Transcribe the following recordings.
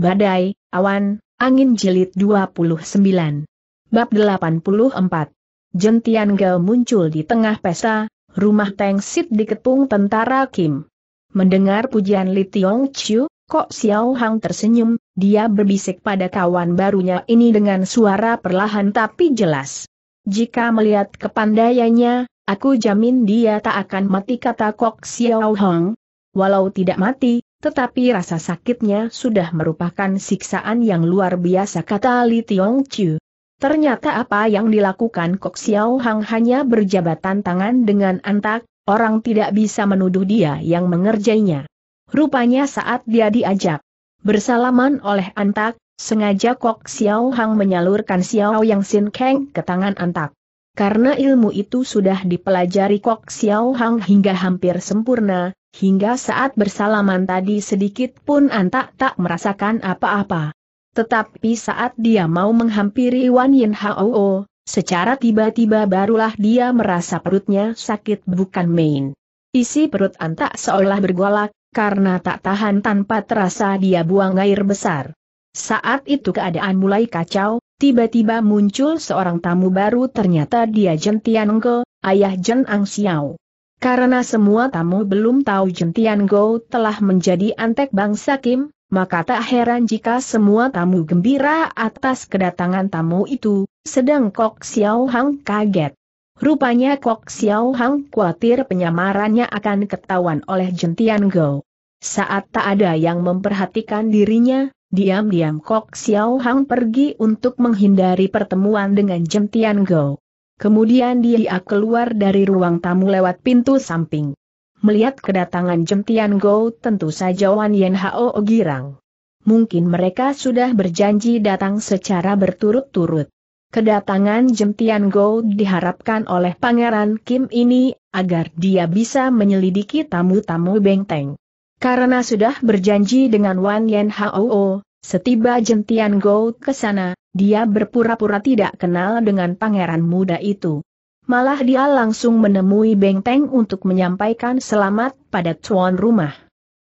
Badai, Awan, Angin Jilid 29. Bab 84. Jentian Gel muncul di tengah pesta, rumah Teng Sit dikepung tentara Kim. Mendengar pujian Li Tiong Chiu, Kok Xiao Hang tersenyum, dia berbisik pada kawan barunya ini dengan suara perlahan tapi jelas. Jika melihat kepandaiannya, aku jamin dia tak akan mati kata Kok Xiao Hang. Walau tidak mati, tetapi rasa sakitnya sudah merupakan siksaan yang luar biasa kata Li Tiong Chu. Ternyata apa yang dilakukan Kok Xiao Hang hanya berjabatan tangan dengan antak, orang tidak bisa menuduh dia yang mengerjainya. Rupanya saat dia diajak bersalaman oleh antak, sengaja Kok Xiao Hang menyalurkan Xiao Yang Sin Kang ke tangan antak. Karena ilmu itu sudah dipelajari Kok Xiao Hang hingga hampir sempurna, Hingga saat bersalaman tadi sedikit pun Antak tak merasakan apa-apa. Tetapi saat dia mau menghampiri Wan Yin Hao, secara tiba-tiba barulah dia merasa perutnya sakit bukan main. Isi perut Antak seolah bergolak, karena tak tahan tanpa terasa dia buang air besar. Saat itu keadaan mulai kacau, tiba-tiba muncul seorang tamu baru ternyata dia Jentian Engke, ayah Jen Ang Xiao. Karena semua tamu belum tahu Jentian Go telah menjadi antek bangsa Kim, maka tak heran jika semua tamu gembira atas kedatangan tamu itu, sedang Kok Xiao Hang kaget. Rupanya Kok Xiao Hang khawatir penyamarannya akan ketahuan oleh Jentian Go. Saat tak ada yang memperhatikan dirinya, diam-diam Kok Xiao Hang pergi untuk menghindari pertemuan dengan Jentian Go. Kemudian dia keluar dari ruang tamu lewat pintu samping. Melihat kedatangan Jemtian Go tentu saja Wan Yen Hao girang. Mungkin mereka sudah berjanji datang secara berturut-turut. Kedatangan Jemtian Go diharapkan oleh Pangeran Kim ini agar dia bisa menyelidiki tamu-tamu benteng. Karena sudah berjanji dengan Wan Yen Hao, setiba Jemtian Go ke sana, dia berpura-pura tidak kenal dengan pangeran muda itu. Malah dia langsung menemui Beng Teng untuk menyampaikan selamat pada tuan rumah.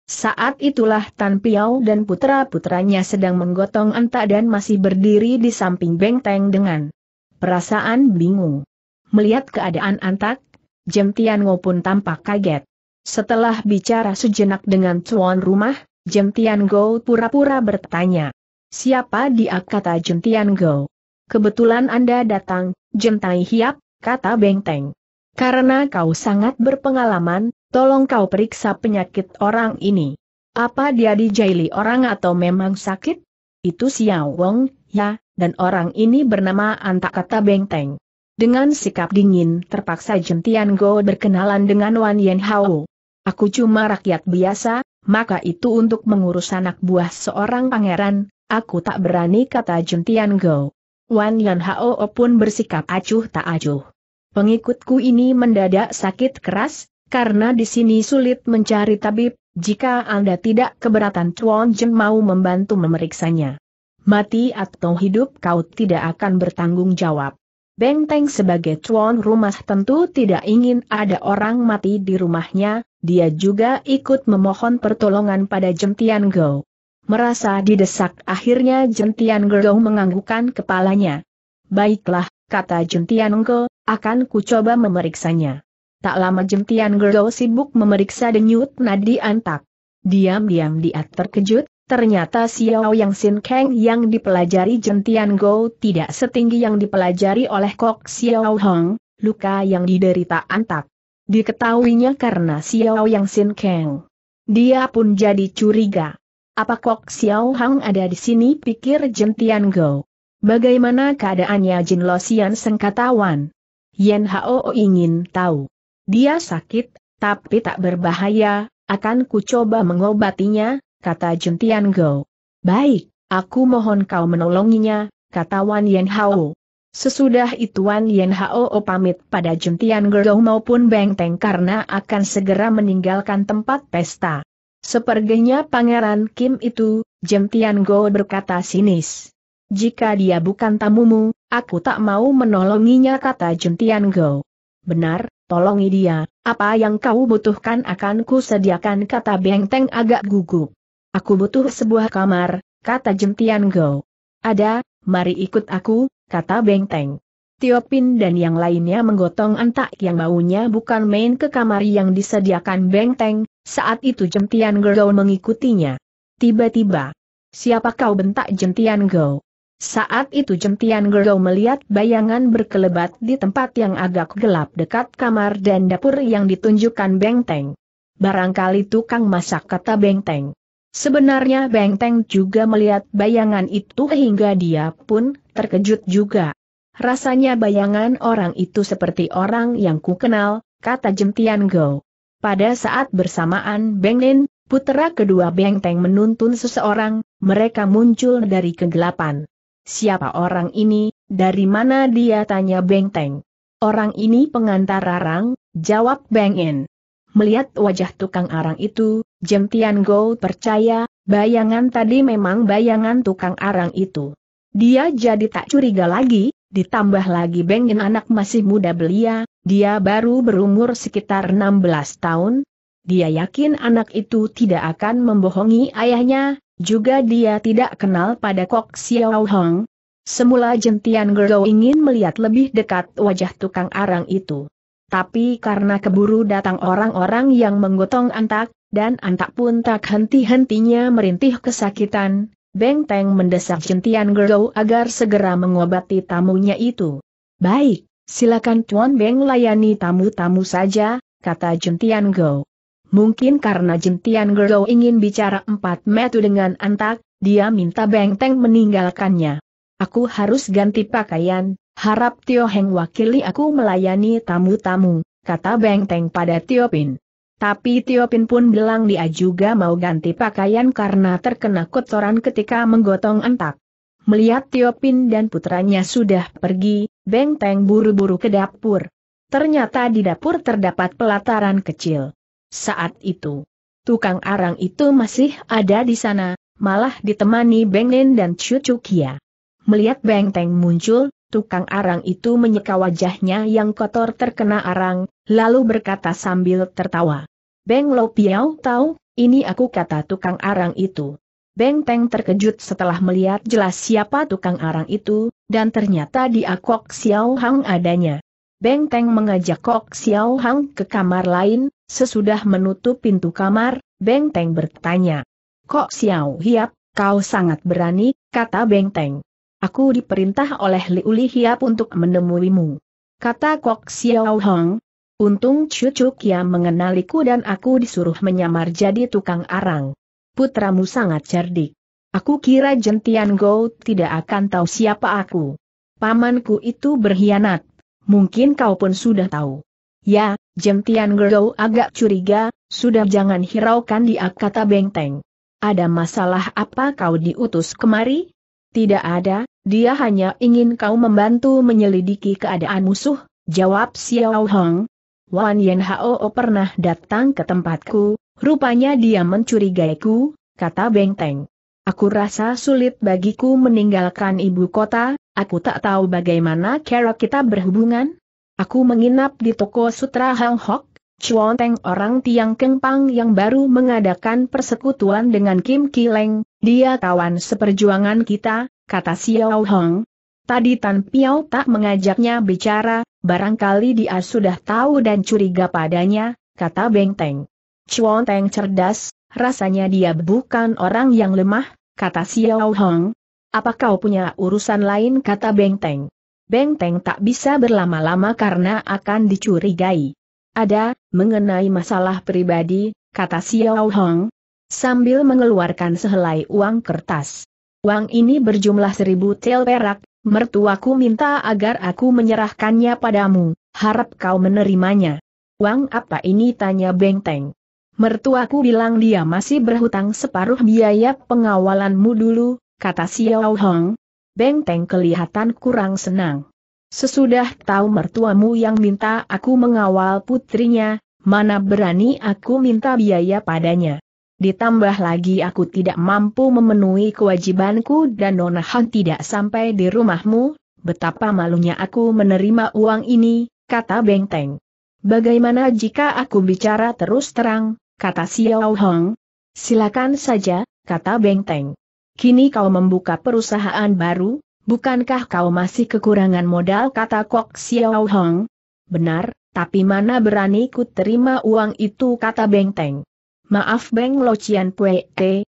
Saat itulah Tan Piao dan putra-putranya sedang menggotong entak dan masih berdiri di samping Beng Teng dengan perasaan bingung. Melihat keadaan antak, Jem Tiango pun tampak kaget. Setelah bicara sejenak dengan tuan rumah, Jem Tiango pura-pura bertanya, Siapa dia kata Jentian Go? Kebetulan Anda datang, Jentai Hiap, kata Bengteng. Karena kau sangat berpengalaman, tolong kau periksa penyakit orang ini. Apa dia dijaili orang atau memang sakit? Itu Xiao Wong, ya, dan orang ini bernama Anta kata Bengteng. Dengan sikap dingin terpaksa Jentian Go berkenalan dengan Wan Yen Hao. Aku cuma rakyat biasa, maka itu untuk mengurus anak buah seorang pangeran, Aku tak berani kata Juntian Go. Wan Yan Hao pun bersikap acuh tak acuh. Pengikutku ini mendadak sakit keras, karena di sini sulit mencari tabib, jika Anda tidak keberatan Chuan Jun mau membantu memeriksanya. Mati atau hidup kau tidak akan bertanggung jawab. Benteng sebagai tuan rumah tentu tidak ingin ada orang mati di rumahnya, dia juga ikut memohon pertolongan pada Jentian Go. Merasa didesak akhirnya Jentian Gerong menganggukkan kepalanya. Baiklah, kata Jentian Ngo, akan ku coba memeriksanya. Tak lama Jentian Gerong sibuk memeriksa denyut nadi antak. Diam-diam dia terkejut, ternyata Xiao Yang Sin Kang yang dipelajari Jentian Go tidak setinggi yang dipelajari oleh Kok Xiao Hong, luka yang diderita antak. Diketahuinya karena Xiao Yang Sin Kang. Dia pun jadi curiga. Apa Kok Xiao Hang ada di sini pikir Jin Tian Go. Bagaimana keadaannya Jin Lo Xian sengkatawan? Yen Hao ingin tahu. Dia sakit, tapi tak berbahaya, akan ku coba mengobatinya, kata Jin Tian Go. Baik, aku mohon kau menolonginya, kata Wan Yen Hao. Sesudah itu Wan Yen Hao pamit pada Juntian Go maupun Beng Teng karena akan segera meninggalkan tempat pesta. Sepertinya Pangeran Kim itu, Jem Tian Go berkata sinis. Jika dia bukan tamumu, aku tak mau menolonginya kata Jem Tian Go. Benar, tolongi dia, apa yang kau butuhkan akan ku sediakan kata Bengteng agak gugup. Aku butuh sebuah kamar, kata Jem Tian Go. Ada, mari ikut aku, kata Bengteng. Tiopin dan yang lainnya menggotong antak yang baunya bukan main ke kamar yang disediakan Bengteng, saat itu Jentian Gou mengikutinya. Tiba-tiba, siapa kau bentak Jentian Gou? Saat itu Jentian Gou melihat bayangan berkelebat di tempat yang agak gelap dekat kamar dan dapur yang ditunjukkan Bengteng. Barangkali tukang masak kata Bengteng. Sebenarnya Bengteng juga melihat bayangan itu hingga dia pun terkejut juga. Rasanya bayangan orang itu seperti orang yang kukenal, kata Jentian Gou. Pada saat bersamaan Beng Lin, putera kedua Beng Teng menuntun seseorang, mereka muncul dari kegelapan. Siapa orang ini, dari mana dia tanya Beng Teng. Orang ini pengantar arang, jawab Beng In. Melihat wajah tukang arang itu, Jem Tian Go percaya, bayangan tadi memang bayangan tukang arang itu. Dia jadi tak curiga lagi, Ditambah lagi bengin anak masih muda belia, dia baru berumur sekitar 16 tahun. Dia yakin anak itu tidak akan membohongi ayahnya, juga dia tidak kenal pada Kok Xiao Hong. Semula jentian Gergo ingin melihat lebih dekat wajah tukang arang itu. Tapi karena keburu datang orang-orang yang menggotong antak, dan antak pun tak henti-hentinya merintih kesakitan, Beng Teng mendesak Jentian Gerou agar segera mengobati tamunya itu. Baik, silakan Tuan Beng layani tamu-tamu saja, kata Jentian Gerou. Mungkin karena Jentian Gerou ingin bicara empat metu dengan antak, dia minta Beng Teng meninggalkannya. Aku harus ganti pakaian, harap Tio Heng wakili aku melayani tamu-tamu, kata Beng Teng pada Tio Pin. Tapi Tiopin pun bilang dia juga mau ganti pakaian karena terkena kotoran ketika menggotong entak. Melihat Tiopin dan putranya sudah pergi, Beng Teng buru-buru ke dapur. Ternyata di dapur terdapat pelataran kecil. Saat itu, tukang arang itu masih ada di sana, malah ditemani Beng Nen dan Cucu Kia. Melihat Beng Teng muncul, tukang arang itu menyeka wajahnya yang kotor terkena arang, lalu berkata sambil tertawa. Beng Lo Piao tahu, ini aku kata tukang arang itu. Beng Teng terkejut setelah melihat jelas siapa tukang arang itu, dan ternyata dia Kok Xiao Hang adanya. Beng Teng mengajak Kok Xiao Hang ke kamar lain, sesudah menutup pintu kamar, Beng Teng bertanya. Kok Xiao Hiap, kau sangat berani, kata Beng Teng. Aku diperintah oleh Liu Hiap untuk menemuimu. Kata Kok Xiao Hang, Untung cucuk yang mengenaliku dan aku disuruh menyamar jadi tukang arang. Putramu sangat cerdik. Aku kira Jentian Go tidak akan tahu siapa aku. Pamanku itu berkhianat. Mungkin kau pun sudah tahu. Ya, Jentian Go agak curiga, sudah jangan hiraukan dia kata benteng. Ada masalah apa kau diutus kemari? Tidak ada, dia hanya ingin kau membantu menyelidiki keadaan musuh, jawab Xiao Hong, Wan Yen Hao pernah datang ke tempatku, rupanya dia mencurigaiku, kata Beng Teng. Aku rasa sulit bagiku meninggalkan ibu kota, aku tak tahu bagaimana cara kita berhubungan. Aku menginap di toko sutra Hang Hok, Teng orang Tiang Kengpang yang baru mengadakan persekutuan dengan Kim Kileng, dia kawan seperjuangan kita, kata Xiao Hong. Tadi Tan Piao tak mengajaknya bicara, Barangkali dia sudah tahu dan curiga padanya, kata Beng Teng. Chuan Teng cerdas, rasanya dia bukan orang yang lemah, kata Xiao Hong. Apa kau punya urusan lain kata Beng Teng. Beng Teng tak bisa berlama-lama karena akan dicurigai. Ada, mengenai masalah pribadi, kata Xiao Hong. Sambil mengeluarkan sehelai uang kertas. Uang ini berjumlah seribu tel perak, mertuaku minta agar aku menyerahkannya padamu, harap kau menerimanya. Uang apa ini tanya Bengteng. Mertuaku bilang dia masih berhutang separuh biaya pengawalanmu dulu, kata Xiao Hong. Bengteng kelihatan kurang senang. Sesudah tahu mertuamu yang minta aku mengawal putrinya, mana berani aku minta biaya padanya. Ditambah lagi aku tidak mampu memenuhi kewajibanku dan Nona Han tidak sampai di rumahmu, betapa malunya aku menerima uang ini, kata Bengteng. Bagaimana jika aku bicara terus terang, kata Xiao Hong? Silakan saja, kata Bengteng. Kini kau membuka perusahaan baru, bukankah kau masih kekurangan modal kata Kok Xiao Hong? Benar, tapi mana berani ku terima uang itu kata Bengteng. Maaf Beng Locian Pue,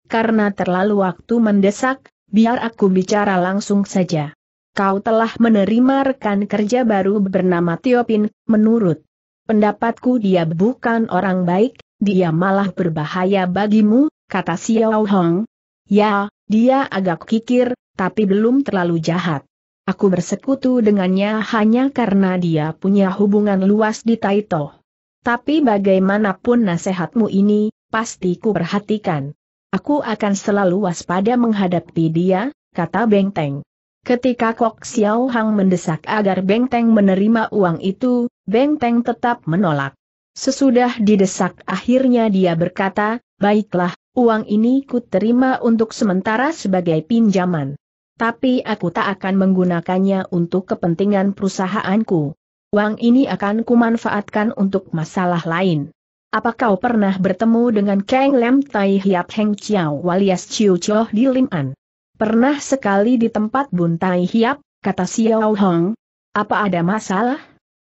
karena terlalu waktu mendesak, biar aku bicara langsung saja. Kau telah menerima rekan kerja baru bernama Tiopin, menurut pendapatku dia bukan orang baik, dia malah berbahaya bagimu, kata Xiao Hong. Ya, dia agak kikir, tapi belum terlalu jahat. Aku bersekutu dengannya hanya karena dia punya hubungan luas di Taito. Tapi bagaimanapun nasihatmu ini, pasti ku perhatikan. Aku akan selalu waspada menghadapi dia, kata Beng Teng. Ketika Kok Xiao Hang mendesak agar Beng Teng menerima uang itu, Beng Teng tetap menolak. Sesudah didesak akhirnya dia berkata, baiklah, uang ini ku terima untuk sementara sebagai pinjaman. Tapi aku tak akan menggunakannya untuk kepentingan perusahaanku. Uang ini akan kumanfaatkan untuk masalah lain. Apa kau pernah bertemu dengan Kang Lem Tai Hiap Heng Chiao alias Chiu Choh di Lim An? Pernah sekali di tempat Bun Tai Hiap, kata Xiao Hong. Apa ada masalah?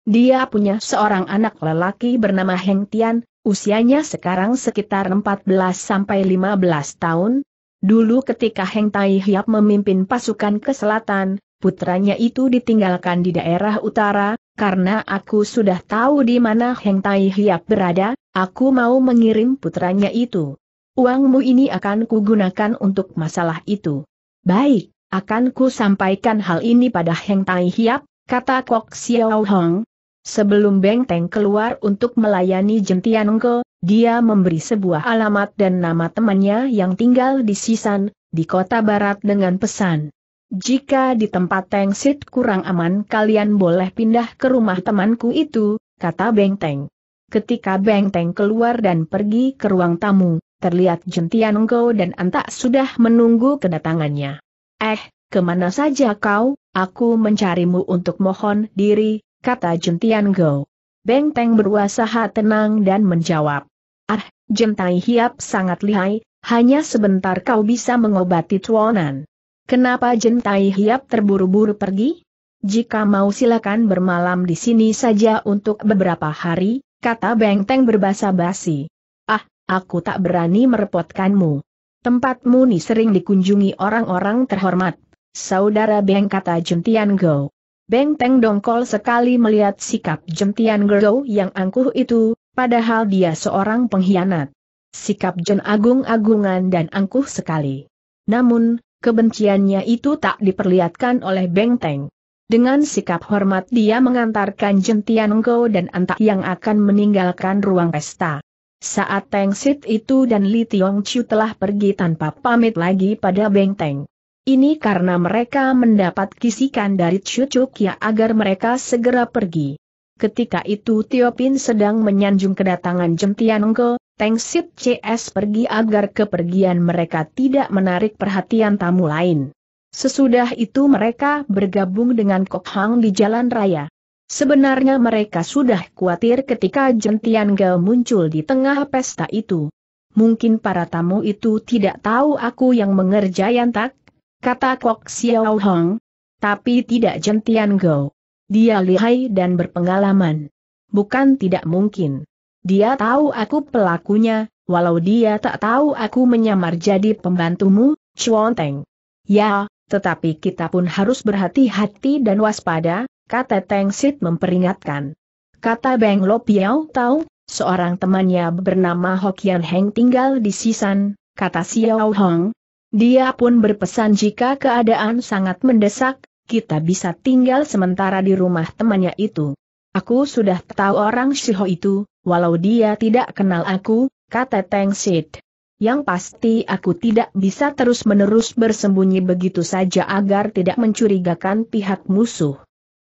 Dia punya seorang anak lelaki bernama Heng Tian, usianya sekarang sekitar 14-15 tahun. Dulu ketika Heng Tai Hiap memimpin pasukan ke selatan, putranya itu ditinggalkan di daerah utara, karena aku sudah tahu di mana Heng Tai Hiap berada, aku mau mengirim putranya itu. Uangmu ini akan kugunakan untuk masalah itu. Baik, akan ku sampaikan hal ini pada Heng Tai Hiap, kata Kok Xiao Hong. Sebelum Beng Teng keluar untuk melayani Jentian dia memberi sebuah alamat dan nama temannya yang tinggal di Sisan, di kota barat dengan pesan. Jika di tempat Teng Sit kurang aman kalian boleh pindah ke rumah temanku itu, kata Beng Teng. Ketika Beng Teng keluar dan pergi ke ruang tamu, terlihat Jentian Ngo dan Antak sudah menunggu kedatangannya. Eh, kemana saja kau, aku mencarimu untuk mohon diri, kata Jentian Ngo. Beng Teng berusaha tenang dan menjawab. Ah, Jentai Hiap sangat lihai, hanya sebentar kau bisa mengobati tuonan. Kenapa Jentai Hiap terburu-buru pergi? Jika mau silakan bermalam di sini saja untuk beberapa hari, kata Bengteng berbahasa basi. Ah, aku tak berani merepotkanmu. Tempatmu ni sering dikunjungi orang-orang terhormat. Saudara Beng kata Jun Jentian Go. Teng dongkol sekali melihat sikap Jun Tian Go yang angkuh itu, padahal dia seorang pengkhianat. Sikap Jun agung-agungan dan angkuh sekali. Namun, kebenciannya itu tak diperlihatkan oleh Beng Teng. Dengan sikap hormat dia mengantarkan Jentian Go dan Antak yang akan meninggalkan ruang pesta. Saat Teng Sit itu dan Li Tiong Chu telah pergi tanpa pamit lagi pada Beng Teng. Ini karena mereka mendapat kisikan dari Chu Chuk ya agar mereka segera pergi ketika itu Tiopin sedang menyanjung kedatangan Jem Tianengke, Teng Sip CS pergi agar kepergian mereka tidak menarik perhatian tamu lain. Sesudah itu mereka bergabung dengan Kok Hang di jalan raya. Sebenarnya mereka sudah khawatir ketika Jentian muncul di tengah pesta itu. Mungkin para tamu itu tidak tahu aku yang mengerjakan tak, kata Kok Xiao Hong. Tapi tidak Jentian dia lihai dan berpengalaman. Bukan tidak mungkin. Dia tahu aku pelakunya, walau dia tak tahu aku menyamar jadi pembantumu, Teng. Ya, tetapi kita pun harus berhati-hati dan waspada, kata Teng Sit memperingatkan. Kata Beng Lo Piao tahu, seorang temannya bernama Hokian Heng tinggal di Sisan, kata Xiao Hong. Dia pun berpesan jika keadaan sangat mendesak, kita bisa tinggal sementara di rumah temannya itu. Aku sudah tahu orang Shiho itu, walau dia tidak kenal aku, kata Teng Sid. Yang pasti aku tidak bisa terus-menerus bersembunyi begitu saja agar tidak mencurigakan pihak musuh.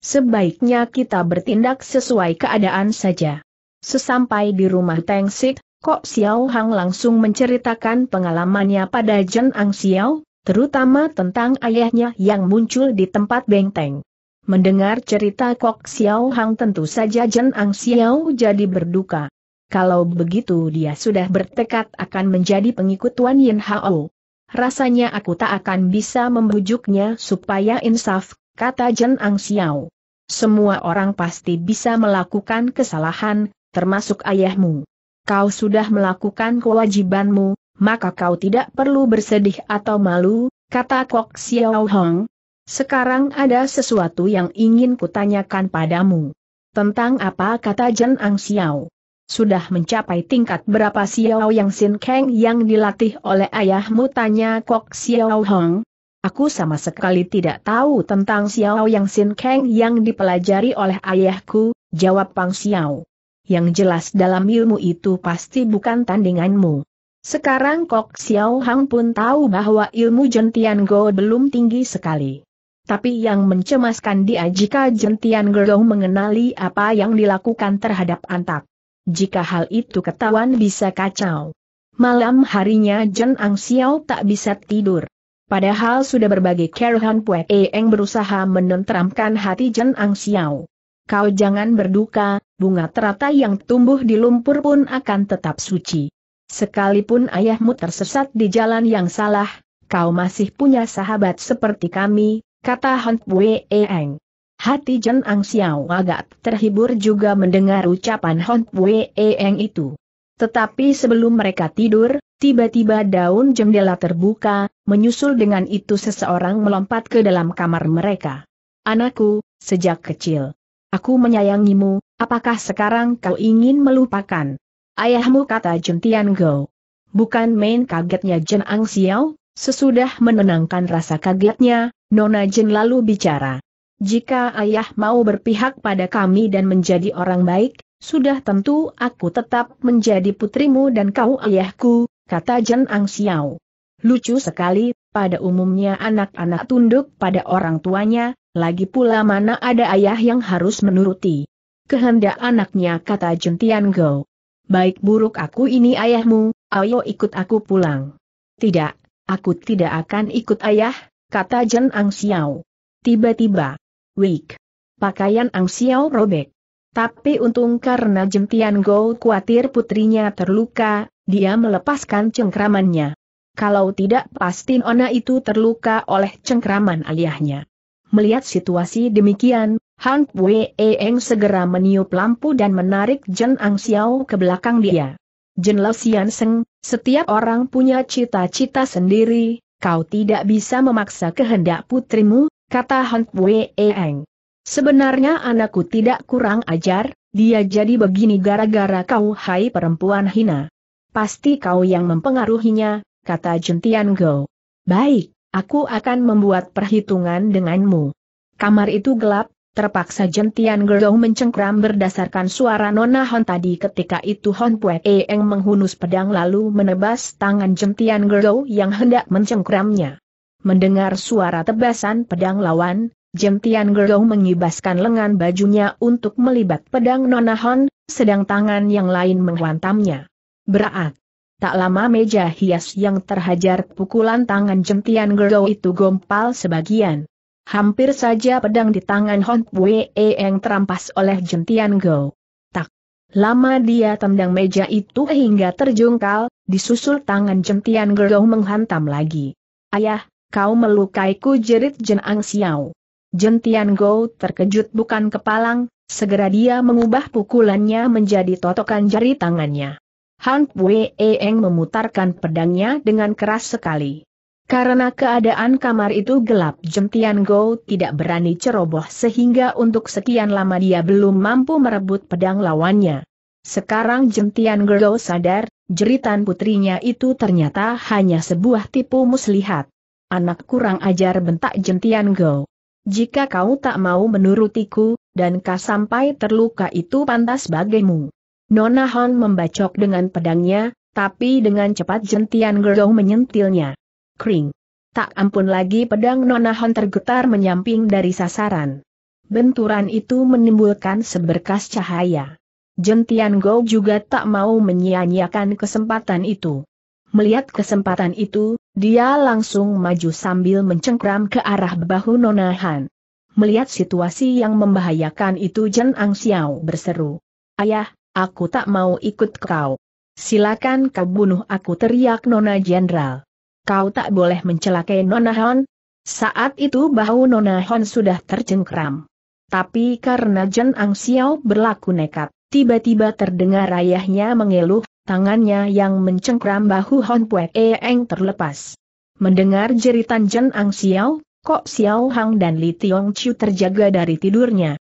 Sebaiknya kita bertindak sesuai keadaan saja. Sesampai di rumah Teng Sid, Kok Xiao Hang langsung menceritakan pengalamannya pada Jen Ang Xiao, terutama tentang ayahnya yang muncul di tempat benteng. Mendengar cerita Kok Xiao Hang tentu saja Jen Ang Xiao jadi berduka. Kalau begitu dia sudah bertekad akan menjadi pengikut Tuan Yin Hao. Rasanya aku tak akan bisa membujuknya supaya insaf, kata Jen Ang Xiao. Semua orang pasti bisa melakukan kesalahan, termasuk ayahmu. Kau sudah melakukan kewajibanmu, maka kau tidak perlu bersedih atau malu, kata Kok Xiao Hong. Sekarang ada sesuatu yang ingin kutanyakan padamu. Tentang apa kata Jen Ang Xiao? Sudah mencapai tingkat berapa Xiao Yang Sin Kang yang dilatih oleh ayahmu tanya Kok Xiao Hong? Aku sama sekali tidak tahu tentang Xiao Yang Sin Kang yang dipelajari oleh ayahku, jawab Pang Xiao. Yang jelas dalam ilmu itu pasti bukan tandinganmu. Sekarang Kok Xiao Hang pun tahu bahwa ilmu Jentian Go belum tinggi sekali. Tapi yang mencemaskan dia jika Jentian Go mengenali apa yang dilakukan terhadap Antak. Jika hal itu ketahuan bisa kacau. Malam harinya Jen Ang Xiao tak bisa tidur. Padahal sudah berbagai kerehan Pue Eng berusaha menenteramkan hati Jen Ang Xiao. Kau jangan berduka, bunga teratai yang tumbuh di lumpur pun akan tetap suci. Sekalipun ayahmu tersesat di jalan yang salah, kau masih punya sahabat seperti kami, kata Han Bue Eng. Hati Jen Ang Xiao agak terhibur juga mendengar ucapan Hon Bue Eng itu. Tetapi sebelum mereka tidur, tiba-tiba daun jendela terbuka, menyusul dengan itu seseorang melompat ke dalam kamar mereka. Anakku, sejak kecil. Aku menyayangimu, apakah sekarang kau ingin melupakan? Ayahmu kata Jun Tian Go. Bukan main kagetnya Jen Ang Xiao, sesudah menenangkan rasa kagetnya, Nona Jen lalu bicara. Jika ayah mau berpihak pada kami dan menjadi orang baik, sudah tentu aku tetap menjadi putrimu dan kau ayahku, kata Jen Ang Xiao. Lucu sekali, pada umumnya anak-anak tunduk pada orang tuanya, lagi pula mana ada ayah yang harus menuruti kehendak anaknya kata Tian Go baik buruk aku ini ayahmu, ayo ikut aku pulang. Tidak, aku tidak akan ikut ayah, kata Jen Ang Xiao. Tiba-tiba, Wik. Pakaian Ang Xiao robek. Tapi untung karena Jentian Go khawatir putrinya terluka, dia melepaskan cengkramannya. Kalau tidak pasti Ona itu terluka oleh cengkraman aliahnya. Melihat situasi demikian, Han Wei Eng segera meniup lampu dan menarik Jen Ang Xiao ke belakang dia. Jen Lo Xian Seng, setiap orang punya cita-cita sendiri, kau tidak bisa memaksa kehendak putrimu, kata Han Wei Eng. Sebenarnya anakku tidak kurang ajar, dia jadi begini gara-gara kau hai perempuan hina. Pasti kau yang mempengaruhinya, kata Jun Tian Go. Baik, aku akan membuat perhitungan denganmu. Kamar itu gelap, Terpaksa jentian Gerdong mencengkram berdasarkan suara Nona Hon tadi ketika itu Hon Pue Eng menghunus pedang lalu menebas tangan jentian Gerdong yang hendak mencengkramnya. Mendengar suara tebasan pedang lawan, jentian Gerdong mengibaskan lengan bajunya untuk melibat pedang Nona Hon, sedang tangan yang lain menghantamnya. Berat. Tak lama meja hias yang terhajar pukulan tangan jentian Gerdong itu gompal sebagian. Hampir saja pedang di tangan Hon Wee Eng terampas oleh jentian Go. Tak lama dia tendang meja itu hingga terjungkal, disusul tangan jentian Go menghantam lagi. Ayah, kau melukaiku jerit Jen Ang Xiao. Jentian Go terkejut bukan kepalang, segera dia mengubah pukulannya menjadi totokan jari tangannya. Han Wee Eng memutarkan pedangnya dengan keras sekali. Karena keadaan kamar itu gelap Jentian Go tidak berani ceroboh sehingga untuk sekian lama dia belum mampu merebut pedang lawannya. Sekarang Jentian Tian Go sadar, jeritan putrinya itu ternyata hanya sebuah tipu muslihat. Anak kurang ajar bentak Jentian Go. Jika kau tak mau menurutiku, dan kau sampai terluka itu pantas bagimu. Nona Hon membacok dengan pedangnya, tapi dengan cepat Jentian Go menyentilnya. Kring. Tak ampun lagi pedang Nona Hon tergetar menyamping dari sasaran. Benturan itu menimbulkan seberkas cahaya. Jentian Go juga tak mau menyia-nyiakan kesempatan itu. Melihat kesempatan itu, dia langsung maju sambil mencengkram ke arah bahu Nona Han. Melihat situasi yang membahayakan itu Jen Ang Xiao berseru. Ayah, aku tak mau ikut kau. Silakan kau bunuh aku teriak Nona Jenderal kau tak boleh mencelakai Nona Hon. Saat itu bahu Nona Hon sudah tercengkram. Tapi karena Jen Ang Xiao berlaku nekat, tiba-tiba terdengar ayahnya mengeluh, tangannya yang mencengkram bahu Hon Pue Eng terlepas. Mendengar jeritan Jen Ang Xiao, Kok Xiao Hang dan Li Tiong Chiu terjaga dari tidurnya.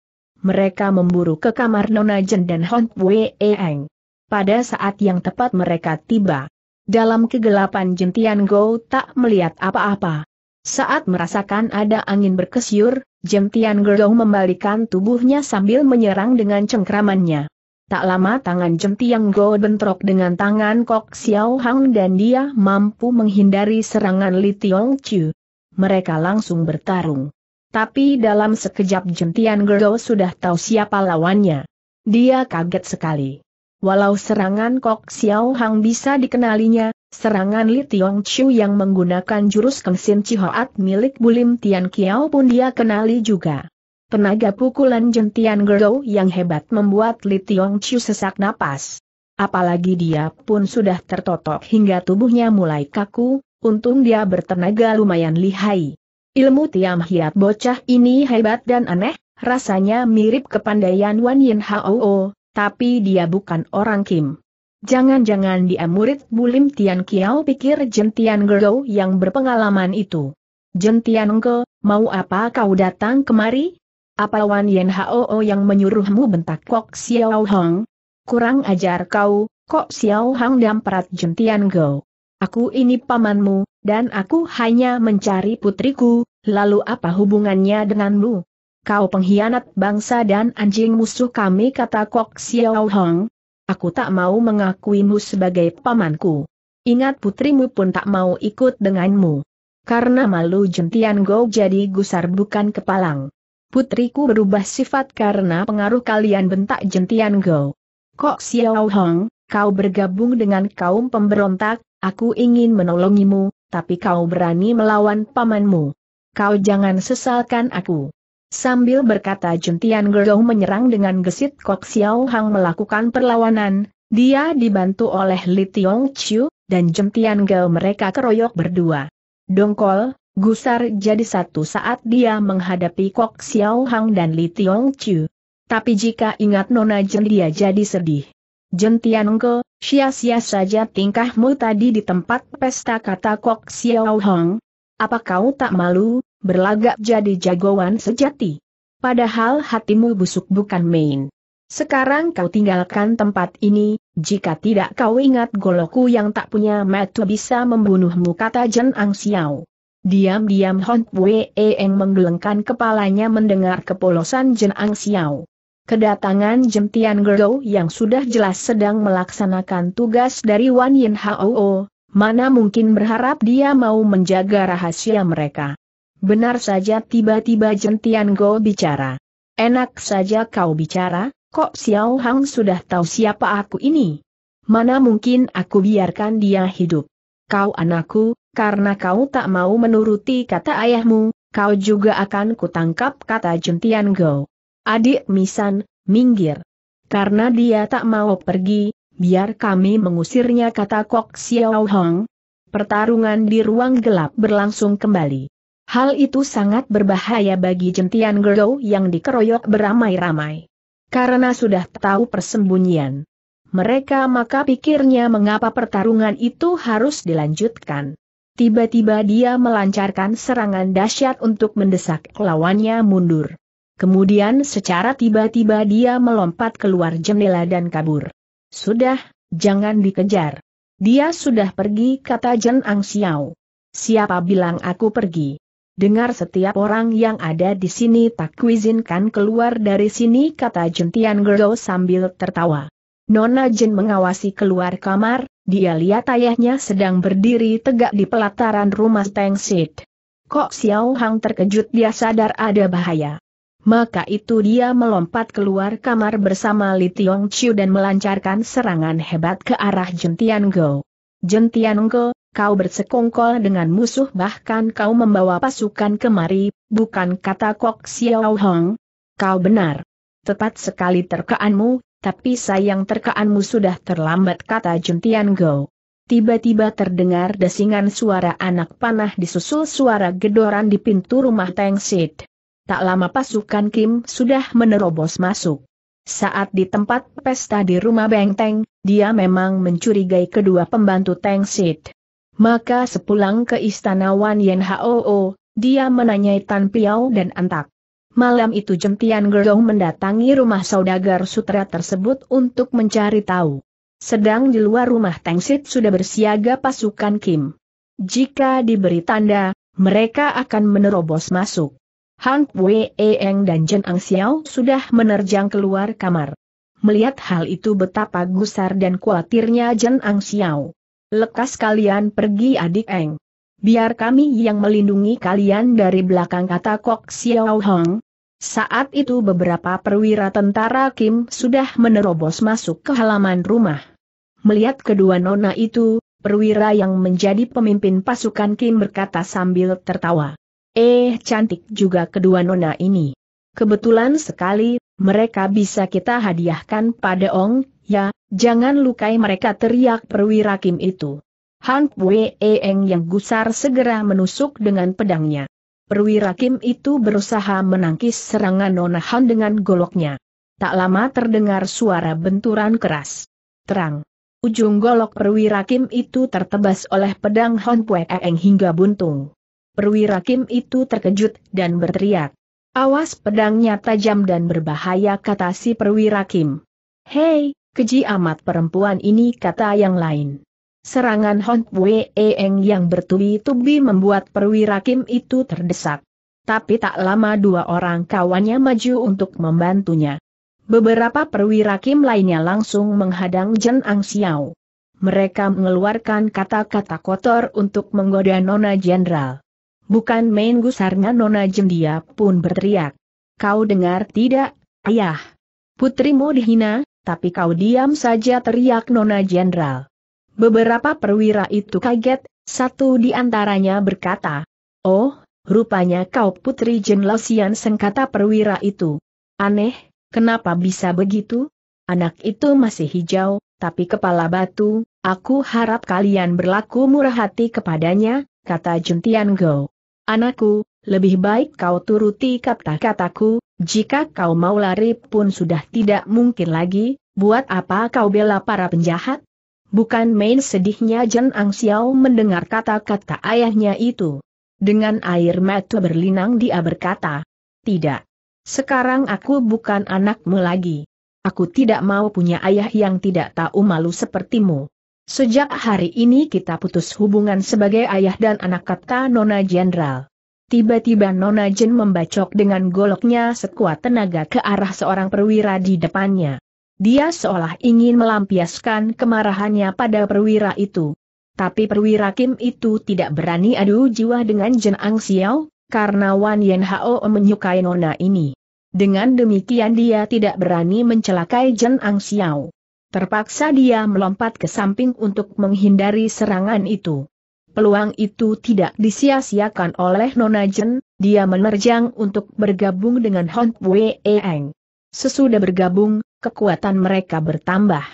Mereka memburu ke kamar Nona Jen dan Hon Pue Eng. Pada saat yang tepat mereka tiba. Dalam kegelapan jentian Go tak melihat apa-apa. Saat merasakan ada angin berkesyur, jentian Go membalikan tubuhnya sambil menyerang dengan cengkramannya. Tak lama tangan jentian Go bentrok dengan tangan Kok Xiao Hang dan dia mampu menghindari serangan Li Tiong Chu. Mereka langsung bertarung. Tapi dalam sekejap jentian Gerdong sudah tahu siapa lawannya. Dia kaget sekali. Walau serangan Kok Xiao Hang bisa dikenalinya, serangan Li Tiong Chiu yang menggunakan jurus Kengsin Cihoat milik Bulim Tian Kiao pun dia kenali juga. Tenaga pukulan jentian Gero yang hebat membuat Li Tiong Chiu sesak napas. Apalagi dia pun sudah tertotok hingga tubuhnya mulai kaku, untung dia bertenaga lumayan lihai. Ilmu Tiam Hiat bocah ini hebat dan aneh, rasanya mirip kepandaian Wan Yin Hao tapi dia bukan orang Kim. Jangan-jangan dia murid Bulim Tian Kiao pikir Jentian Gero yang berpengalaman itu. Jentian Engke, mau apa kau datang kemari? Apa Wan Yen Hao yang menyuruhmu bentak Kok Xiao Hong? Kurang ajar kau, Kok Xiao Hong damparat Jentian Go. Aku ini pamanmu, dan aku hanya mencari putriku, lalu apa hubungannya denganmu? kau pengkhianat bangsa dan anjing musuh kami kata Kok Xiao Hong. Aku tak mau mengakuimu sebagai pamanku. Ingat putrimu pun tak mau ikut denganmu. Karena malu jentian go jadi gusar bukan kepalang. Putriku berubah sifat karena pengaruh kalian bentak jentian go. Kok Xiao Hong, kau bergabung dengan kaum pemberontak, aku ingin menolongimu, tapi kau berani melawan pamanmu. Kau jangan sesalkan aku. Sambil berkata Juntian Gerou menyerang dengan gesit Kok Xiao Hang melakukan perlawanan, dia dibantu oleh Li Tiong Chiu, dan Juntian Gerou mereka keroyok berdua. Dongkol, gusar jadi satu saat dia menghadapi Kok Xiao Hang dan Li Tiong Chiu. Tapi jika ingat Nona Jen dia jadi sedih. Juntian Gerou, sia-sia saja tingkahmu tadi di tempat pesta kata Kok Xiao Hang. Apa kau tak malu, berlagak jadi jagoan sejati. Padahal hatimu busuk bukan main. Sekarang kau tinggalkan tempat ini, jika tidak kau ingat goloku yang tak punya metu bisa membunuhmu kata Jen Ang Xiao. Diam-diam Hon Pue Eng menggelengkan kepalanya mendengar kepolosan Jen Ang Xiao. Kedatangan Jem Tian Gero yang sudah jelas sedang melaksanakan tugas dari Wan Yin Hao, mana mungkin berharap dia mau menjaga rahasia mereka. Benar saja tiba-tiba Jentian Go bicara. Enak saja kau bicara, kok Xiao Hang sudah tahu siapa aku ini? Mana mungkin aku biarkan dia hidup? Kau anakku, karena kau tak mau menuruti kata ayahmu, kau juga akan kutangkap kata Jentian Go. Adik Misan, minggir. Karena dia tak mau pergi, biar kami mengusirnya kata Kok Xiao Hong. Pertarungan di ruang gelap berlangsung kembali. Hal itu sangat berbahaya bagi jentian Gerou yang dikeroyok beramai-ramai. Karena sudah tahu persembunyian mereka maka pikirnya mengapa pertarungan itu harus dilanjutkan. Tiba-tiba dia melancarkan serangan dahsyat untuk mendesak lawannya mundur. Kemudian secara tiba-tiba dia melompat keluar jendela dan kabur. Sudah, jangan dikejar. Dia sudah pergi kata Jen Ang Xiao. Siapa bilang aku pergi? Dengar setiap orang yang ada di sini tak kuizinkan keluar dari sini kata Jentian Gerdo sambil tertawa. Nona Jin mengawasi keluar kamar, dia lihat ayahnya sedang berdiri tegak di pelataran rumah Teng Sid. Kok Xiao Hang terkejut dia sadar ada bahaya. Maka itu dia melompat keluar kamar bersama Li Tiong Chiu dan melancarkan serangan hebat ke arah Jentian Go. Jentian Go, kau bersekongkol dengan musuh bahkan kau membawa pasukan kemari, bukan kata Kok Xiao Hong. Kau benar. Tepat sekali terkaanmu, tapi sayang terkaanmu sudah terlambat kata Juntian Go. Tiba-tiba terdengar desingan suara anak panah disusul suara gedoran di pintu rumah Teng Sid. Tak lama pasukan Kim sudah menerobos masuk. Saat di tempat pesta di rumah Beng Teng, dia memang mencurigai kedua pembantu Teng Sid. Maka sepulang ke istana Wan Yen Hoo, dia menanyai Tan Piao dan Antak. Malam itu Jentian Gerong mendatangi rumah saudagar sutra tersebut untuk mencari tahu. Sedang di luar rumah Tengsit sudah bersiaga pasukan Kim. Jika diberi tanda, mereka akan menerobos masuk. Hang Wei Eng dan Jen Ang Xiao sudah menerjang keluar kamar. Melihat hal itu betapa gusar dan khawatirnya Jen Ang Xiao lekas kalian pergi adik Eng. Biar kami yang melindungi kalian dari belakang kata Kok Xiao Hong. Saat itu beberapa perwira tentara Kim sudah menerobos masuk ke halaman rumah. Melihat kedua nona itu, perwira yang menjadi pemimpin pasukan Kim berkata sambil tertawa. Eh cantik juga kedua nona ini. Kebetulan sekali, mereka bisa kita hadiahkan pada Ong, ya, Jangan lukai mereka teriak perwira Kim itu. Han Wei Eng yang gusar segera menusuk dengan pedangnya. Perwira Kim itu berusaha menangkis serangan Nona Han dengan goloknya. Tak lama terdengar suara benturan keras. Terang. Ujung golok perwira Kim itu tertebas oleh pedang Han Pue Eng hingga buntung. Perwira Kim itu terkejut dan berteriak. Awas pedangnya tajam dan berbahaya kata si perwira Kim. Hei, Keji amat perempuan ini kata yang lain. Serangan Hon Bue Eng yang bertubi-tubi membuat perwira Kim itu terdesak. Tapi tak lama dua orang kawannya maju untuk membantunya. Beberapa perwira Kim lainnya langsung menghadang Jen Ang Xiao. Mereka mengeluarkan kata-kata kotor untuk menggoda Nona Jenderal. Bukan main gusarnya Nona Jendia pun berteriak. Kau dengar tidak, ayah? Putrimu dihina, tapi kau diam saja teriak Nona Jenderal. Beberapa perwira itu kaget, satu di antaranya berkata, Oh, rupanya kau putri Jenlosian sengkata perwira itu. Aneh, kenapa bisa begitu? Anak itu masih hijau, tapi kepala batu, aku harap kalian berlaku murah hati kepadanya, kata Juntian Go. Anakku, lebih baik kau turuti kata-kataku, jika kau mau lari pun sudah tidak mungkin lagi, buat apa kau bela para penjahat? Bukan main sedihnya Jen Ang Xiao mendengar kata-kata ayahnya itu. Dengan air mata berlinang dia berkata, Tidak. Sekarang aku bukan anakmu lagi. Aku tidak mau punya ayah yang tidak tahu malu sepertimu. Sejak hari ini kita putus hubungan sebagai ayah dan anak kata Nona Jenderal. Tiba-tiba Nona Jen membacok dengan goloknya sekuat tenaga ke arah seorang perwira di depannya. Dia seolah ingin melampiaskan kemarahannya pada perwira itu. Tapi perwira Kim itu tidak berani adu jiwa dengan Jen Ang Xiao, karena Wan Yen Hao menyukai Nona ini. Dengan demikian dia tidak berani mencelakai Jen Ang Xiao. Terpaksa dia melompat ke samping untuk menghindari serangan itu. Peluang itu tidak disia-siakan oleh Nona Jen, dia menerjang untuk bergabung dengan Hon Pue Eng. Sesudah bergabung, kekuatan mereka bertambah.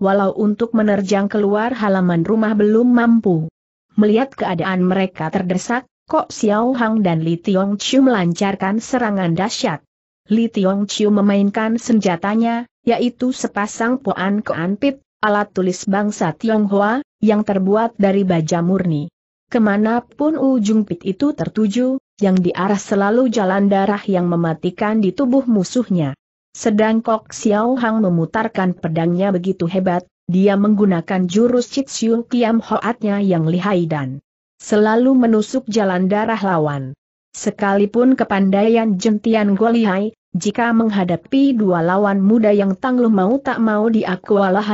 Walau untuk menerjang keluar halaman rumah belum mampu. Melihat keadaan mereka terdesak, Kok Xiao Hang dan Li Tiong Chiu melancarkan serangan dahsyat. Li Tiong Chiu memainkan senjatanya, yaitu sepasang poan keanpit alat tulis bangsa Tionghoa, yang terbuat dari baja murni. Kemanapun ujung pit itu tertuju, yang diarah selalu jalan darah yang mematikan di tubuh musuhnya. Sedang Kok Xiao Hang memutarkan pedangnya begitu hebat, dia menggunakan jurus Chitsiu Kiam Hoatnya yang lihai dan selalu menusuk jalan darah lawan. Sekalipun kepandaian jentian Golihai, jika menghadapi dua lawan muda yang tangguh mau tak mau dia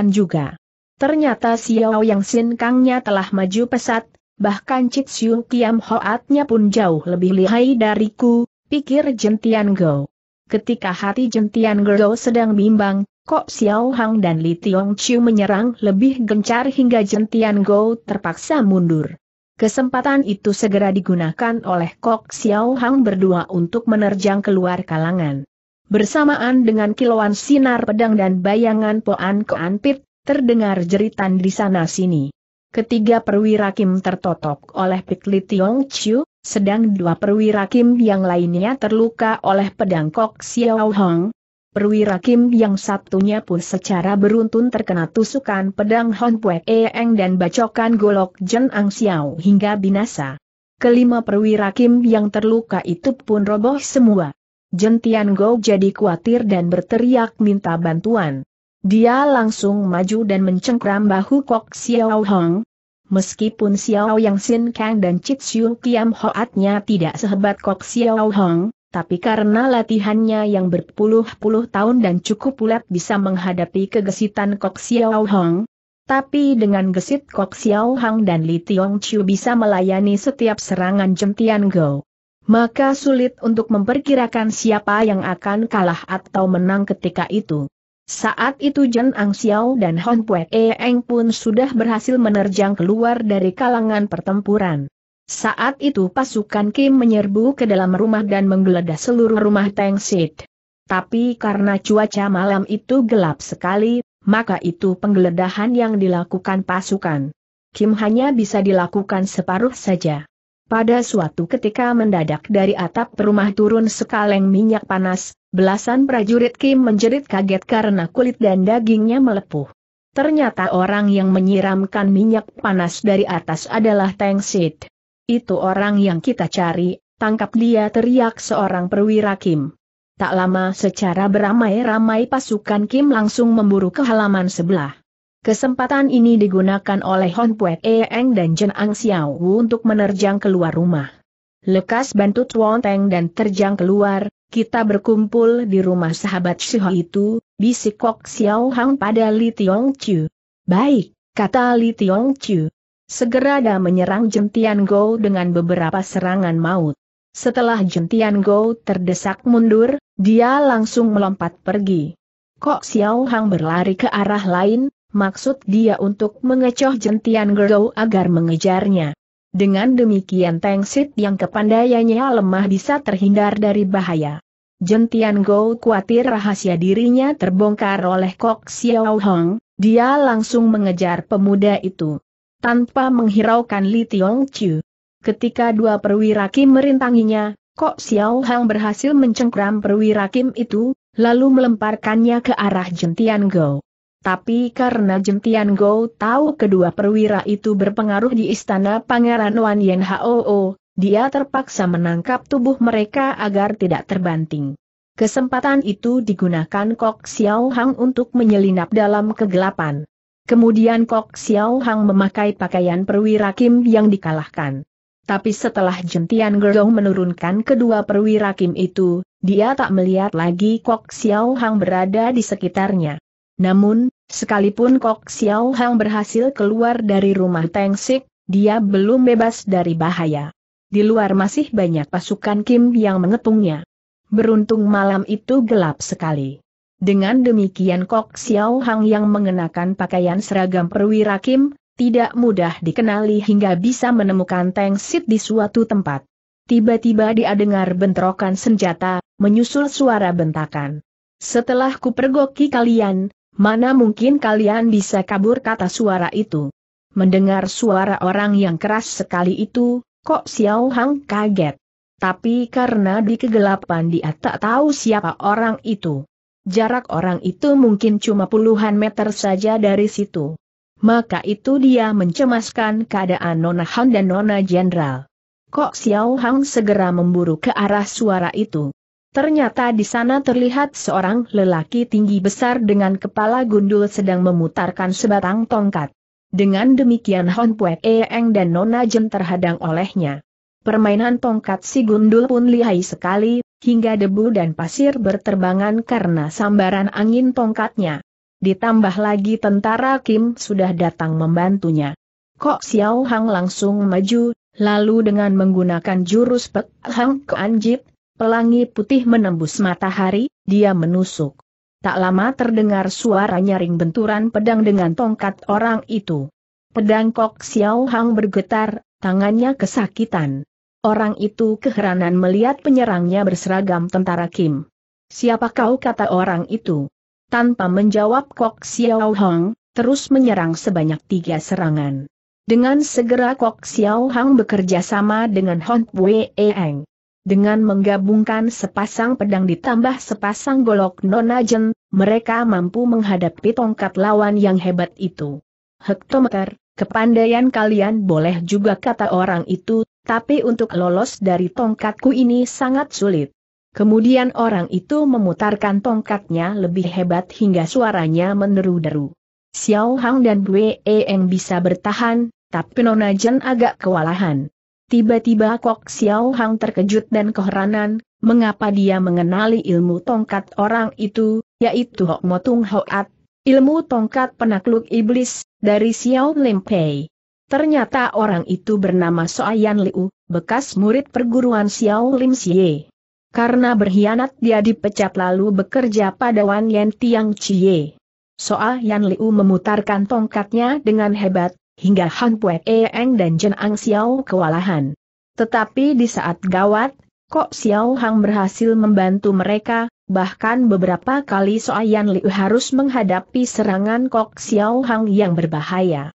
juga. Ternyata Xiao Yang Sin Kangnya telah maju pesat, bahkan Chit Siu Kiam Hoatnya pun jauh lebih lihai dariku, pikir Jentian Go. Ketika hati Jentian Go sedang bimbang, Kok Xiao Hang dan Li Tiong Chiu menyerang lebih gencar hingga Jentian Go terpaksa mundur. Kesempatan itu segera digunakan oleh Kok Xiao Hang berdua untuk menerjang keluar kalangan. Bersamaan dengan kilauan sinar pedang dan bayangan Poan Keanpit, terdengar jeritan di sana-sini. Ketiga perwira Kim tertotok oleh Pikli Tiong Chiu, sedang dua perwira Kim yang lainnya terluka oleh pedang Kok Xiao Hong. Perwira Kim yang satunya pun secara beruntun terkena tusukan pedang Hon Pue Eng dan bacokan golok Jen Ang Xiao hingga binasa. Kelima perwira Kim yang terluka itu pun roboh semua. Jentian Go jadi khawatir dan berteriak minta bantuan. Dia langsung maju dan mencengkram bahu Kok Xiao Hong. Meskipun Xiao Yang Sin Kang dan Chit Siu Kiam Hoatnya tidak sehebat Kok Xiao Hong, tapi karena latihannya yang berpuluh-puluh tahun dan cukup pulat bisa menghadapi kegesitan Kok Xiao Hong, tapi dengan gesit Kok Xiao Hong dan Li Tiong Chiu bisa melayani setiap serangan jentian Go maka sulit untuk memperkirakan siapa yang akan kalah atau menang ketika itu. Saat itu Jen Ang Xiao dan Hon Pue Eeng pun sudah berhasil menerjang keluar dari kalangan pertempuran. Saat itu pasukan Kim menyerbu ke dalam rumah dan menggeledah seluruh rumah Tang Sid. Tapi karena cuaca malam itu gelap sekali, maka itu penggeledahan yang dilakukan pasukan. Kim hanya bisa dilakukan separuh saja. Pada suatu ketika mendadak dari atap rumah turun sekaleng minyak panas, belasan prajurit Kim menjerit kaget karena kulit dan dagingnya melepuh. Ternyata orang yang menyiramkan minyak panas dari atas adalah Tang Sid. Itu orang yang kita cari, tangkap dia teriak seorang perwira Kim. Tak lama secara beramai-ramai pasukan Kim langsung memburu ke halaman sebelah. Kesempatan ini digunakan oleh Hon Pue Eng dan Jen Ang Xiao Wu untuk menerjang keluar rumah. Lekas bantu Tuan Teng dan terjang keluar, kita berkumpul di rumah sahabat Shiho itu, bisik Kok Xiao Hang pada Li Tiong Chu. Baik, kata Li Tiong Chu. Segera dia menyerang Jentian Go dengan beberapa serangan maut. Setelah Jentian Go terdesak mundur, dia langsung melompat pergi. Kok Xiao Hang berlari ke arah lain, Maksud dia untuk mengecoh jentian Gerou agar mengejarnya. Dengan demikian Teng Sit yang kepandaiannya lemah bisa terhindar dari bahaya. Jentian Go khawatir rahasia dirinya terbongkar oleh Kok Xiao Hong, dia langsung mengejar pemuda itu. Tanpa menghiraukan Li Tiong Chu. Ketika dua perwira Kim merintanginya, Kok Xiao Hong berhasil mencengkram perwira Kim itu, lalu melemparkannya ke arah jentian Go tapi karena Jentian Go tahu kedua perwira itu berpengaruh di istana Pangeran Wan Yen Hoo, dia terpaksa menangkap tubuh mereka agar tidak terbanting. Kesempatan itu digunakan Kok Xiao Hang untuk menyelinap dalam kegelapan. Kemudian Kok Xiao Hang memakai pakaian perwira Kim yang dikalahkan. Tapi setelah Jentian Go menurunkan kedua perwira Kim itu, dia tak melihat lagi Kok Xiao Hang berada di sekitarnya. Namun, Sekalipun Kok Xiao Hang berhasil keluar dari rumah Teng Sik, dia belum bebas dari bahaya. Di luar masih banyak pasukan Kim yang mengepungnya. Beruntung malam itu gelap sekali. Dengan demikian Kok Xiao Hang yang mengenakan pakaian seragam perwira Kim, tidak mudah dikenali hingga bisa menemukan Teng Sik di suatu tempat. Tiba-tiba dia dengar bentrokan senjata, menyusul suara bentakan. Setelah kupergoki kalian, Mana mungkin kalian bisa kabur kata suara itu. Mendengar suara orang yang keras sekali itu, kok Xiao Hang kaget. Tapi karena di kegelapan dia tak tahu siapa orang itu. Jarak orang itu mungkin cuma puluhan meter saja dari situ. Maka itu dia mencemaskan keadaan Nona Han dan Nona Jenderal. Kok Xiao Hang segera memburu ke arah suara itu. Ternyata di sana terlihat seorang lelaki tinggi besar dengan kepala gundul sedang memutarkan sebatang tongkat. Dengan demikian Hon Pue Eng dan Nona Jen terhadang olehnya. Permainan tongkat si gundul pun lihai sekali, hingga debu dan pasir berterbangan karena sambaran angin tongkatnya. Ditambah lagi tentara Kim sudah datang membantunya. Kok Xiao Hang langsung maju, lalu dengan menggunakan jurus Pek Hang Ke Keanjit, Pelangi putih menembus matahari, dia menusuk. Tak lama terdengar suara nyaring benturan pedang dengan tongkat orang itu. Pedang Kok Xiao Hang bergetar, tangannya kesakitan. Orang itu keheranan melihat penyerangnya berseragam tentara Kim. Siapa kau kata orang itu? Tanpa menjawab Kok Xiao Hang, terus menyerang sebanyak tiga serangan. Dengan segera Kok Xiao Hang bekerja sama dengan Hon Wei Eng. Dengan menggabungkan sepasang pedang ditambah sepasang golok nonajen, mereka mampu menghadapi tongkat lawan yang hebat itu. Hektometer, kepandaian kalian boleh juga kata orang itu, tapi untuk lolos dari tongkatku ini sangat sulit. Kemudian orang itu memutarkan tongkatnya lebih hebat hingga suaranya meneru-deru. Xiao Hang dan Wei Eng bisa bertahan, tapi Nona Jen agak kewalahan. Tiba-tiba Kok Xiao Hang terkejut dan keheranan, mengapa dia mengenali ilmu tongkat orang itu, yaitu Hok Motung Hoat, ilmu tongkat penakluk iblis, dari Xiao Limpei. Ternyata orang itu bernama Soayan Liu, bekas murid perguruan Xiao Lim Xie. Karena berkhianat dia dipecat lalu bekerja pada Wan Yan Tiang Chie. Soa Yan Liu memutarkan tongkatnya dengan hebat, hingga Han Pue Eng dan Jen Ang Xiao kewalahan. Tetapi di saat gawat, Kok Xiao Hang berhasil membantu mereka, bahkan beberapa kali Soayan Liu harus menghadapi serangan Kok Xiao Hang yang berbahaya.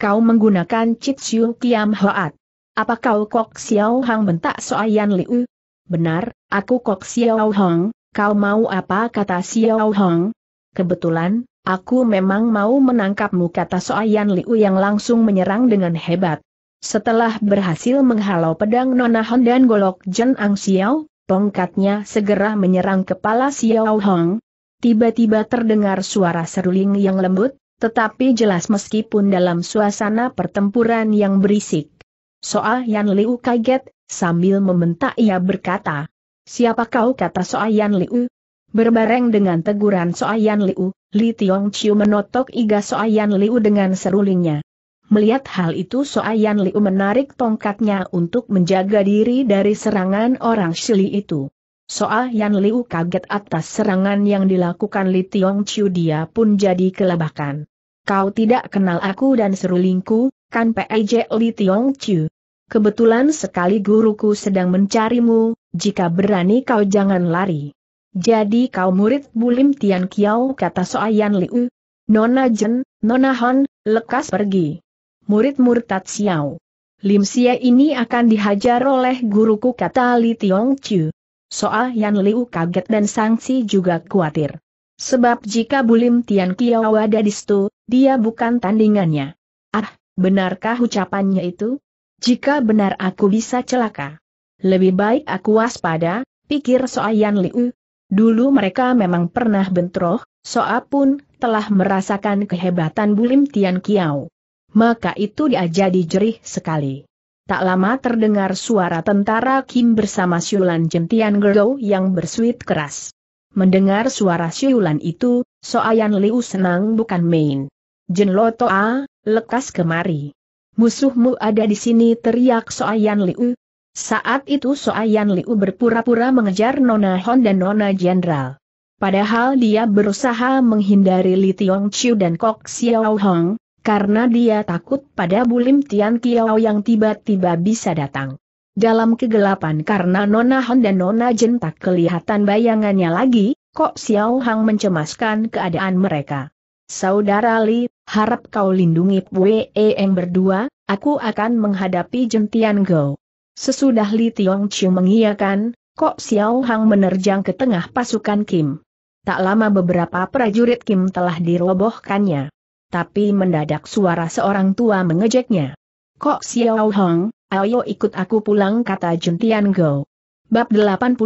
Kau menggunakan Chit Siu Kiam Hoat. Apa kau Kok Xiao Hang bentak Soayan Liu? Benar, aku Kok Xiao Hang, kau mau apa kata Xiao Hang? Kebetulan, Aku memang mau menangkapmu kata Soayan Liu yang langsung menyerang dengan hebat. Setelah berhasil menghalau pedang Nona Hon dan golok Jen Ang Xiao, tongkatnya segera menyerang kepala Xiao Hong. Tiba-tiba terdengar suara seruling yang lembut, tetapi jelas meskipun dalam suasana pertempuran yang berisik. Soayan Liu kaget, sambil meminta ia berkata, Siapa kau kata Soayan Liu, Berbareng dengan teguran Soayan Liu, Li Tiong Chiu menotok iga Soayan Liu dengan serulingnya. Melihat hal itu Soayan Liu menarik tongkatnya untuk menjaga diri dari serangan orang Shili itu. Soayan Liu kaget atas serangan yang dilakukan Li Tiong Chiu dia pun jadi kelabakan. Kau tidak kenal aku dan serulingku, kan P.I.J. Li Tiong Chiu. Kebetulan sekali guruku sedang mencarimu, jika berani kau jangan lari. Jadi kau murid bulim Tian Kiao kata Soayan Liu. Nona Jen, Nona Hon, lekas pergi. Murid murtad Xiao. Lim Xie ini akan dihajar oleh guruku kata Li Tiong Chu. Soayan Liu kaget dan Sangsi juga khawatir. Sebab jika bulim Tian Kiao ada di situ, dia bukan tandingannya. Ah, benarkah ucapannya itu? Jika benar aku bisa celaka. Lebih baik aku waspada, pikir Soayan Liu, Dulu mereka memang pernah bentroh, Soa pun telah merasakan kehebatan Bulim Tian Kiao. Maka itu dia jadi jerih sekali. Tak lama terdengar suara tentara Kim bersama Siulan Jentian Gerdo yang bersuit keras. Mendengar suara Siulan itu, Soayan Liu senang bukan main. Jenlo Toa, lekas kemari. Musuhmu ada di sini teriak Soayan Liu, saat itu Soayan Liu berpura-pura mengejar Nona Hon dan Nona Jenderal. Padahal dia berusaha menghindari Li Tiong Chiu dan Kok Xiao Hong, karena dia takut pada Bulim Tian Kiao yang tiba-tiba bisa datang. Dalam kegelapan karena Nona Hon dan Nona Jen tak kelihatan bayangannya lagi, Kok Xiao Hong mencemaskan keadaan mereka. Saudara Li, harap kau lindungi Wei Eng berdua, aku akan menghadapi Jentian Go. Sesudah Li Tiong Chiu mengiyakan, Kok Xiao Hang menerjang ke tengah pasukan Kim. Tak lama beberapa prajurit Kim telah dirobohkannya. Tapi mendadak suara seorang tua mengejeknya. Kok Xiao Hang, ayo ikut aku pulang kata Jun Tian Go. Bab 85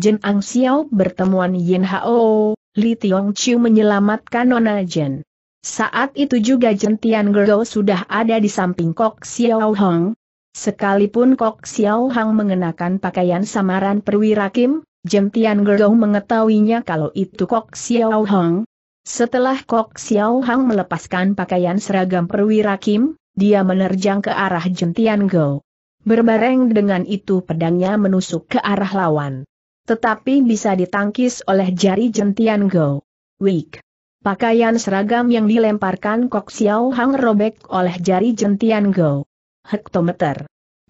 Jen Ang Xiao bertemuan Yin Hao, Li Tiong Chiu menyelamatkan Nona Jen. Saat itu juga Jentian Girl sudah ada di samping Kok Xiao Hong, Sekalipun Kok Xiao Hang mengenakan pakaian samaran perwira Kim, Jem Tian Gerong mengetahuinya kalau itu Kok Xiao Hang. Setelah Kok Xiao Hang melepaskan pakaian seragam perwira Kim, dia menerjang ke arah Jem Tian Go. Berbareng dengan itu pedangnya menusuk ke arah lawan. Tetapi bisa ditangkis oleh jari Jem Tian Go. Weak. Pakaian seragam yang dilemparkan Kok Xiao Hang robek oleh jari Jentian Go hektometer.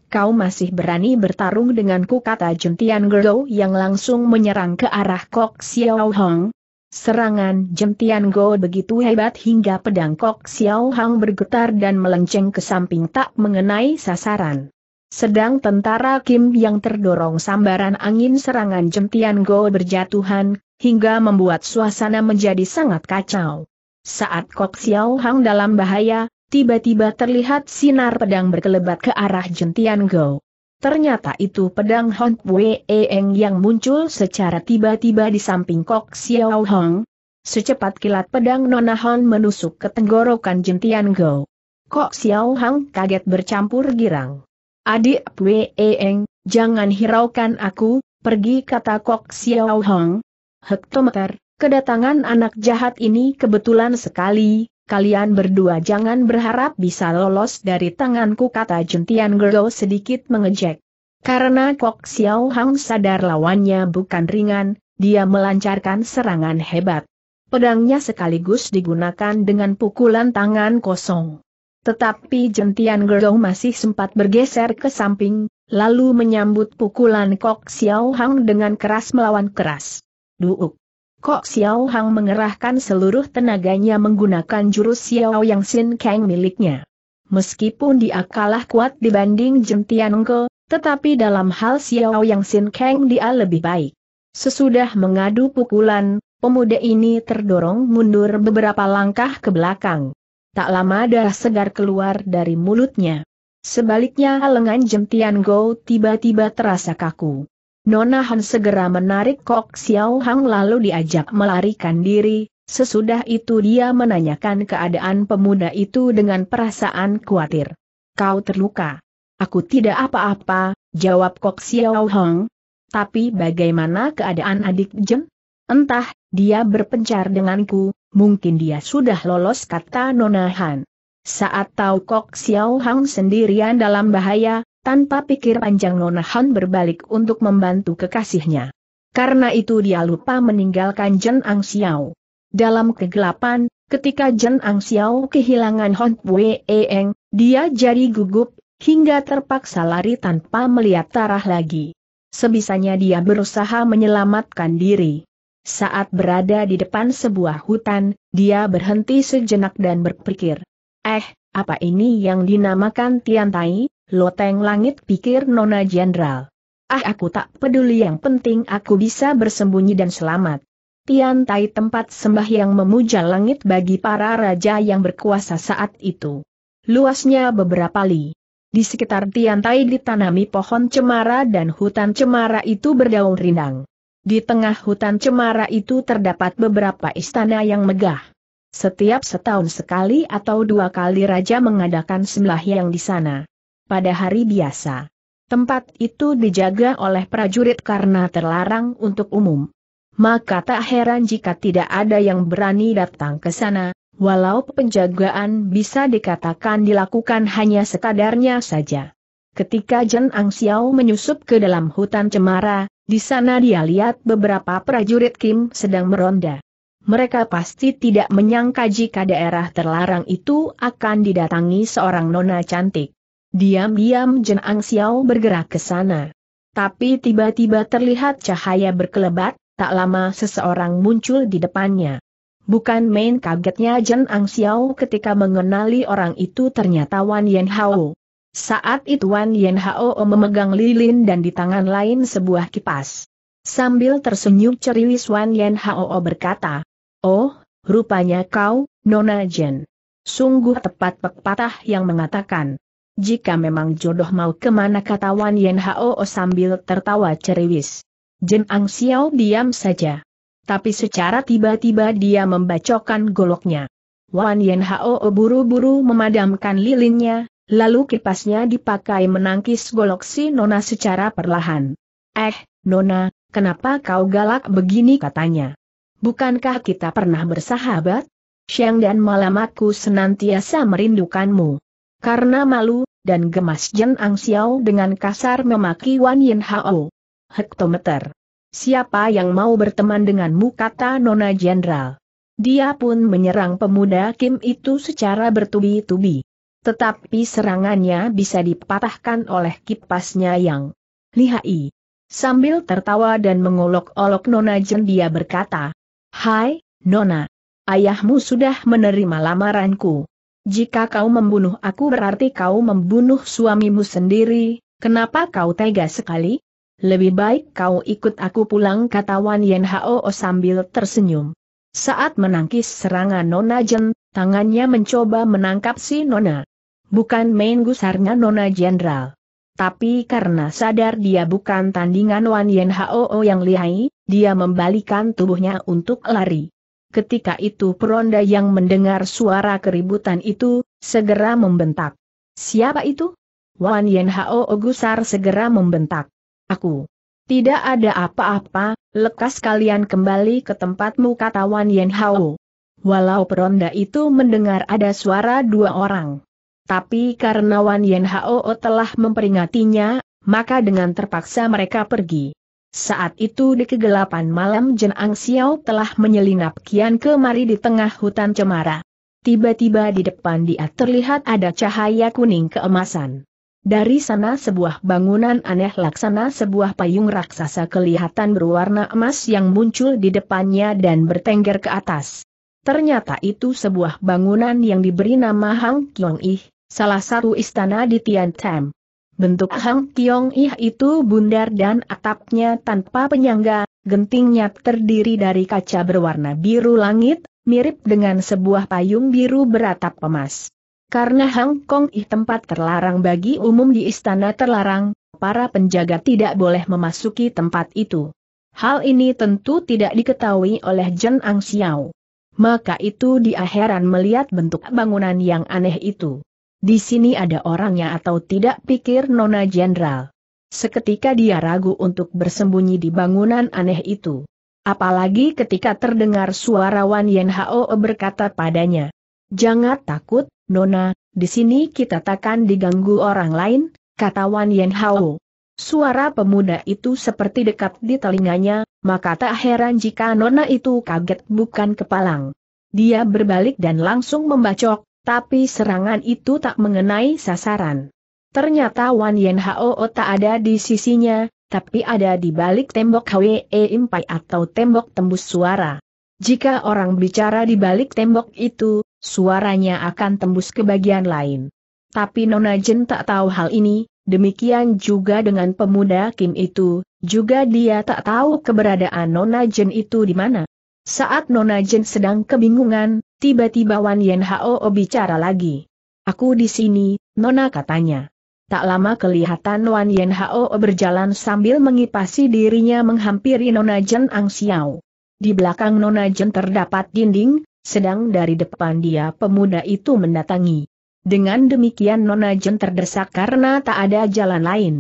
Kau masih berani bertarung denganku kata Jentian Go yang langsung menyerang ke arah Kok Xiao Hong. Serangan Jentian Go begitu hebat hingga pedang Kok Xiao Hong bergetar dan melenceng ke samping tak mengenai sasaran. Sedang tentara Kim yang terdorong sambaran angin serangan Jentian Go berjatuhan, hingga membuat suasana menjadi sangat kacau. Saat Kok Xiao Hong dalam bahaya, tiba-tiba terlihat sinar pedang berkelebat ke arah Jentian Go. Ternyata itu pedang Hon Wei Eng yang muncul secara tiba-tiba di samping Kok Xiao Hong. Secepat kilat pedang Nona Hon menusuk ke tenggorokan Jentian Go. Kok Xiao Hong kaget bercampur girang. Adik Wei Eng, jangan hiraukan aku, pergi kata Kok Xiao Hong. Hektometer, kedatangan anak jahat ini kebetulan sekali, kalian berdua jangan berharap bisa lolos dari tanganku kata Juntian Gerlo sedikit mengejek. Karena Kok Xiao Hang sadar lawannya bukan ringan, dia melancarkan serangan hebat. Pedangnya sekaligus digunakan dengan pukulan tangan kosong. Tetapi Jentian Gerlo masih sempat bergeser ke samping, lalu menyambut pukulan Kok Xiao Hang dengan keras melawan keras. Duuk! Kok Xiao Hang mengerahkan seluruh tenaganya menggunakan jurus Xiao Yang Sin Kang miliknya. Meskipun dia kalah kuat dibanding Jun Go, tetapi dalam hal Xiao Yang Sin Kang dia lebih baik. Sesudah mengadu pukulan, pemuda ini terdorong mundur beberapa langkah ke belakang. Tak lama darah segar keluar dari mulutnya. Sebaliknya lengan Jentian Go tiba-tiba terasa kaku. Nona Han segera menarik Kok Xiao Hang lalu diajak melarikan diri, sesudah itu dia menanyakan keadaan pemuda itu dengan perasaan khawatir. Kau terluka. Aku tidak apa-apa, jawab Kok Xiao Hang. Tapi bagaimana keadaan adik Jen? Entah, dia berpencar denganku, mungkin dia sudah lolos kata Nona Han. Saat tahu Kok Xiao Hang sendirian dalam bahaya, tanpa pikir panjang Nona Han berbalik untuk membantu kekasihnya. Karena itu dia lupa meninggalkan Jen Ang Xiao. Dalam kegelapan, ketika Jen Ang Xiao kehilangan Hon Pue Eng, dia jadi gugup, hingga terpaksa lari tanpa melihat tarah lagi. Sebisanya dia berusaha menyelamatkan diri. Saat berada di depan sebuah hutan, dia berhenti sejenak dan berpikir. Eh, apa ini yang dinamakan Tiantai? Loteng langit pikir Nona Jenderal. Ah aku tak peduli yang penting aku bisa bersembunyi dan selamat. Tai tempat sembah yang memuja langit bagi para raja yang berkuasa saat itu. Luasnya beberapa li. Di sekitar Tai ditanami pohon cemara dan hutan cemara itu berdaun rindang. Di tengah hutan cemara itu terdapat beberapa istana yang megah. Setiap setahun sekali atau dua kali raja mengadakan sembah yang di sana pada hari biasa. Tempat itu dijaga oleh prajurit karena terlarang untuk umum. Maka tak heran jika tidak ada yang berani datang ke sana, walau penjagaan bisa dikatakan dilakukan hanya sekadarnya saja. Ketika Jen Ang Xiao menyusup ke dalam hutan cemara, di sana dia lihat beberapa prajurit Kim sedang meronda. Mereka pasti tidak menyangka jika daerah terlarang itu akan didatangi seorang nona cantik. Diam-diam Jen Ang Xiao bergerak ke sana. Tapi tiba-tiba terlihat cahaya berkelebat, tak lama seseorang muncul di depannya. Bukan main kagetnya Jen Ang Xiao ketika mengenali orang itu ternyata Wan Yen Hao. Saat itu Wan Yen Hao memegang lilin dan di tangan lain sebuah kipas. Sambil tersenyum ceriwis Wan Yen Hao berkata, Oh, rupanya kau, Nona Jen. Sungguh tepat pepatah yang mengatakan, jika memang jodoh mau kemana kata Wan Yen Hao sambil tertawa ceriwis. Jin Ang Xiao diam saja. Tapi secara tiba-tiba dia membacokan goloknya. Wan Yen Hao buru-buru memadamkan lilinnya, lalu kipasnya dipakai menangkis golok si Nona secara perlahan. Eh, Nona, kenapa kau galak begini katanya. Bukankah kita pernah bersahabat? Siang dan malam aku senantiasa merindukanmu. Karena malu, dan gemas Jen Ang Xiao dengan kasar memaki Wan Yin Hao. Hektometer. Siapa yang mau berteman denganmu kata Nona Jenderal. Dia pun menyerang pemuda Kim itu secara bertubi-tubi. Tetapi serangannya bisa dipatahkan oleh kipasnya yang lihai. Sambil tertawa dan mengolok-olok Nona Jen dia berkata, Hai, Nona. Ayahmu sudah menerima lamaranku. Jika kau membunuh aku berarti kau membunuh suamimu sendiri, kenapa kau tega sekali? Lebih baik kau ikut aku pulang kata Wan Yen Hao sambil tersenyum. Saat menangkis serangan Nona Jen, tangannya mencoba menangkap si Nona. Bukan main gusarnya Nona Jenderal. Tapi karena sadar dia bukan tandingan Wan Yen Hao yang lihai, dia membalikan tubuhnya untuk lari. Ketika itu peronda yang mendengar suara keributan itu, segera membentak. Siapa itu? Wan Yen Hao Ogusar segera membentak. Aku. Tidak ada apa-apa, lekas kalian kembali ke tempatmu kata Wan Yen Hao. Walau peronda itu mendengar ada suara dua orang. Tapi karena Wan Yen Hao telah memperingatinya, maka dengan terpaksa mereka pergi. Saat itu di kegelapan malam Jen Ang Xiao telah menyelinap kian kemari di tengah hutan cemara. Tiba-tiba di depan dia terlihat ada cahaya kuning keemasan. Dari sana sebuah bangunan aneh laksana sebuah payung raksasa kelihatan berwarna emas yang muncul di depannya dan bertengger ke atas. Ternyata itu sebuah bangunan yang diberi nama Hang Kiong Ih, salah satu istana di Tian Tam. Bentuk Hang Kiong Ih itu bundar dan atapnya tanpa penyangga, gentingnya terdiri dari kaca berwarna biru langit, mirip dengan sebuah payung biru beratap emas. Karena Hang Kong Ih tempat terlarang bagi umum di istana terlarang, para penjaga tidak boleh memasuki tempat itu. Hal ini tentu tidak diketahui oleh Jen Ang Xiao. Maka itu dia heran melihat bentuk bangunan yang aneh itu. Di sini ada orangnya atau tidak pikir Nona Jenderal. Seketika dia ragu untuk bersembunyi di bangunan aneh itu. Apalagi ketika terdengar suara Wan Yen Hao berkata padanya. Jangan takut, Nona, di sini kita takkan diganggu orang lain, kata Wan Yen Hao. Suara pemuda itu seperti dekat di telinganya, maka tak heran jika Nona itu kaget bukan kepalang. Dia berbalik dan langsung membacok, tapi serangan itu tak mengenai sasaran. Ternyata Wan Yen Hao tak ada di sisinya, tapi ada di balik tembok HWE Impai atau tembok tembus suara. Jika orang bicara di balik tembok itu, suaranya akan tembus ke bagian lain. Tapi Nona Jen tak tahu hal ini, demikian juga dengan pemuda Kim itu, juga dia tak tahu keberadaan Nona Jen itu di mana. Saat Nona Jen sedang kebingungan, Tiba-tiba Wan Yen Hao bicara lagi. Aku di sini, Nona katanya. Tak lama kelihatan Wan Yen Hao berjalan sambil mengipasi dirinya menghampiri Nona Jen Ang Xiao. Di belakang Nona Jen terdapat dinding, sedang dari depan dia pemuda itu mendatangi. Dengan demikian Nona Jen terdesak karena tak ada jalan lain.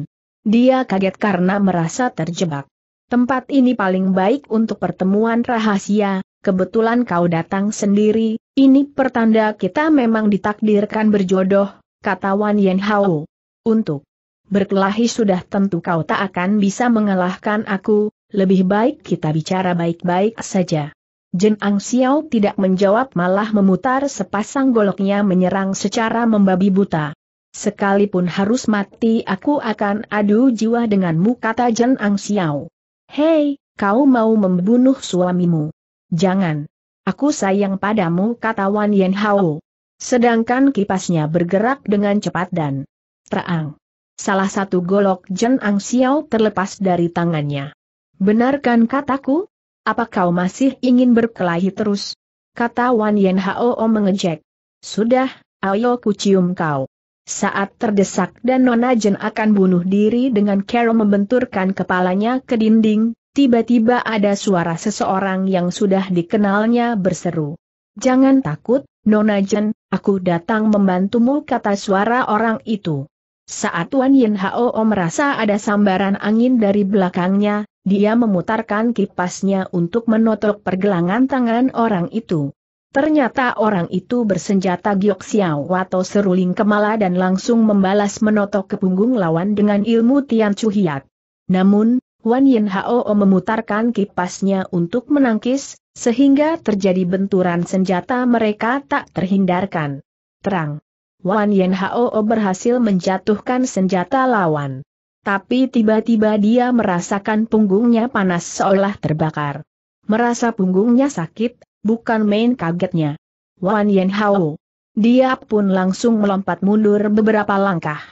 Dia kaget karena merasa terjebak. Tempat ini paling baik untuk pertemuan rahasia, kebetulan kau datang sendiri, ini pertanda kita memang ditakdirkan berjodoh, kata Wan Yen Hao. Untuk berkelahi sudah tentu kau tak akan bisa mengalahkan aku, lebih baik kita bicara baik-baik saja. Jen Ang Xiao tidak menjawab malah memutar sepasang goloknya menyerang secara membabi buta. Sekalipun harus mati aku akan adu jiwa denganmu kata Jen Ang Xiao. Hei, kau mau membunuh suamimu. Jangan. Aku sayang padamu kata Wan Yen Hao. Sedangkan kipasnya bergerak dengan cepat dan terang. Salah satu golok Jen Ang Xiao terlepas dari tangannya. Benarkan kataku? Apa kau masih ingin berkelahi terus? Kata Wan Yen Hao mengejek. Sudah, ayo kucium kau. Saat terdesak dan Nona Jen akan bunuh diri dengan Carol membenturkan kepalanya ke dinding, tiba-tiba ada suara seseorang yang sudah dikenalnya berseru. Jangan takut, Nona Jen, aku datang membantumu kata suara orang itu. Saat Wan Yin Hao merasa ada sambaran angin dari belakangnya, dia memutarkan kipasnya untuk menotok pergelangan tangan orang itu. Ternyata orang itu bersenjata giok xiao atau seruling kemala dan langsung membalas menotok ke punggung lawan dengan ilmu Tian Chu Hiat. Namun, Wan Yin Hao memutarkan kipasnya untuk menangkis, sehingga terjadi benturan senjata mereka tak terhindarkan. Terang. Wan Yin Hao berhasil menjatuhkan senjata lawan. Tapi tiba-tiba dia merasakan punggungnya panas seolah terbakar. Merasa punggungnya sakit, bukan main kagetnya. Wan Yin Hao. Dia pun langsung melompat mundur beberapa langkah.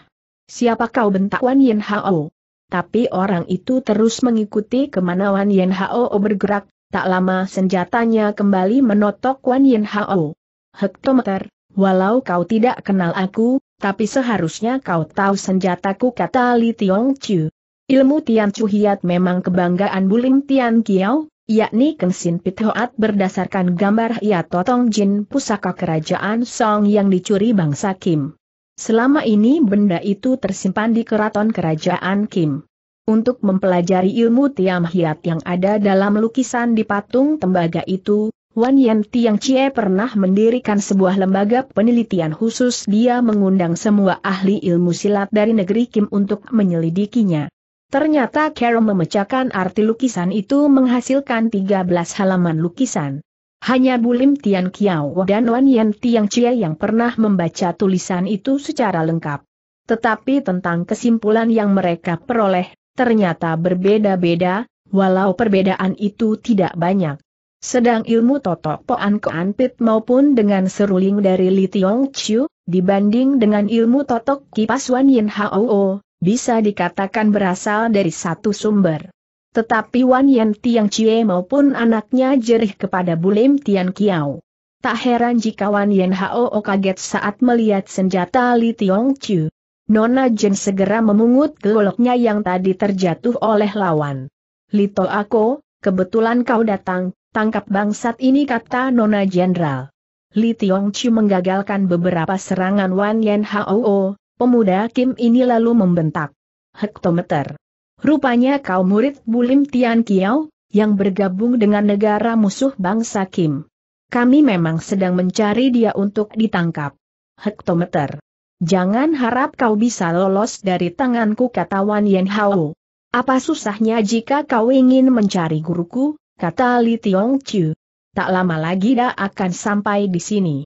Siapa kau bentak Wan Yin Hao? Tapi orang itu terus mengikuti kemana Wan Yen Hao bergerak, tak lama senjatanya kembali menotok Wan Yen Hao. Hektometer, walau kau tidak kenal aku, tapi seharusnya kau tahu senjataku kata Li Tiong Chu. Ilmu Tian Chu Hiat memang kebanggaan Bulim Tian Kiao, yakni Kengsin Hoat berdasarkan gambar Hiat Totong Jin pusaka kerajaan Song yang dicuri bangsa Kim. Selama ini benda itu tersimpan di keraton kerajaan Kim. Untuk mempelajari ilmu Tiam Hiat yang ada dalam lukisan di patung tembaga itu, Wan Yen Tiang Chie pernah mendirikan sebuah lembaga penelitian khusus dia mengundang semua ahli ilmu silat dari negeri Kim untuk menyelidikinya. Ternyata Carol memecahkan arti lukisan itu menghasilkan 13 halaman lukisan. Hanya Bulim Tian Kiao dan Wan Yan Tiang Cie yang pernah membaca tulisan itu secara lengkap. Tetapi tentang kesimpulan yang mereka peroleh, ternyata berbeda-beda, walau perbedaan itu tidak banyak. Sedang ilmu totok poan koan pit maupun dengan seruling dari Li Tiong Chiu, dibanding dengan ilmu totok kipas Wan Yin Hao, bisa dikatakan berasal dari satu sumber. Tetapi Wan Yan Tiang Chie maupun anaknya jerih kepada Bulim Tian Kiao. Tak heran jika Wan Yan Hao kaget saat melihat senjata Li Tiong Chiu. Nona Jen segera memungut goloknya yang tadi terjatuh oleh lawan. Lito Ako, kebetulan kau datang, tangkap bangsat ini kata Nona Jenderal. Li Tiong Chiu menggagalkan beberapa serangan Wan Yan Hao, pemuda Kim ini lalu membentak. Hektometer. Rupanya kau murid Bulim Tian Kiao, yang bergabung dengan negara musuh bangsa Kim. Kami memang sedang mencari dia untuk ditangkap. Hektometer. Jangan harap kau bisa lolos dari tanganku kata Wan Yen Hao. Apa susahnya jika kau ingin mencari guruku, kata Li Tiong Chu. Tak lama lagi dia akan sampai di sini.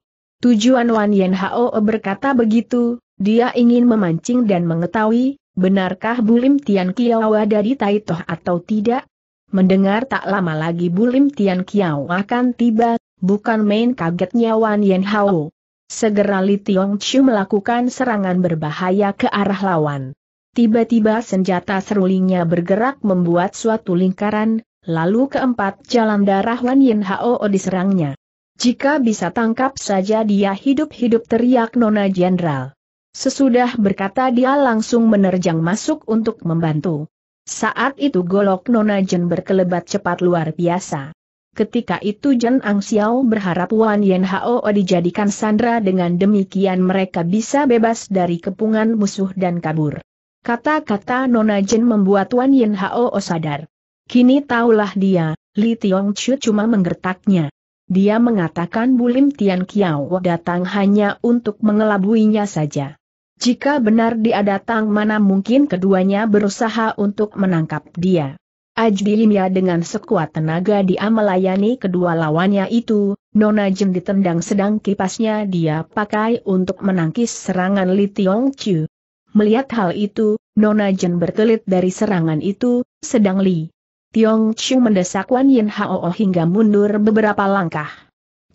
Tujuan Wan Yen Hao berkata begitu, dia ingin memancing dan mengetahui Benarkah Bulim Tian Kiao ada di Taitoh atau tidak? Mendengar tak lama lagi Bulim Tian Kiao akan tiba, bukan main kagetnya Wan Yen Hao. Segera Li Tiong Chiu melakukan serangan berbahaya ke arah lawan. Tiba-tiba senjata serulingnya bergerak membuat suatu lingkaran, lalu keempat jalan darah Wan Yen Hao diserangnya. Jika bisa tangkap saja dia hidup-hidup teriak Nona Jenderal. Sesudah berkata dia langsung menerjang masuk untuk membantu. Saat itu golok Nona Jen berkelebat cepat luar biasa. Ketika itu Jen Ang Xiao berharap Wan Yen Hao dijadikan sandra dengan demikian mereka bisa bebas dari kepungan musuh dan kabur. Kata-kata Nona Jen membuat Wan Yen Hao sadar. Kini tahulah dia, Li Tiong Chu cuma menggertaknya. Dia mengatakan Bulim Tian Kiao datang hanya untuk mengelabuinya saja. Jika benar dia datang mana mungkin keduanya berusaha untuk menangkap dia. Ajdi dengan sekuat tenaga dia melayani kedua lawannya itu, Nona Jin ditendang sedang kipasnya dia pakai untuk menangkis serangan Li Tiong Chu. Melihat hal itu, Nona Jin berkelit dari serangan itu, sedang Li Tiong Chu mendesak Wan Yin Hao oh hingga mundur beberapa langkah.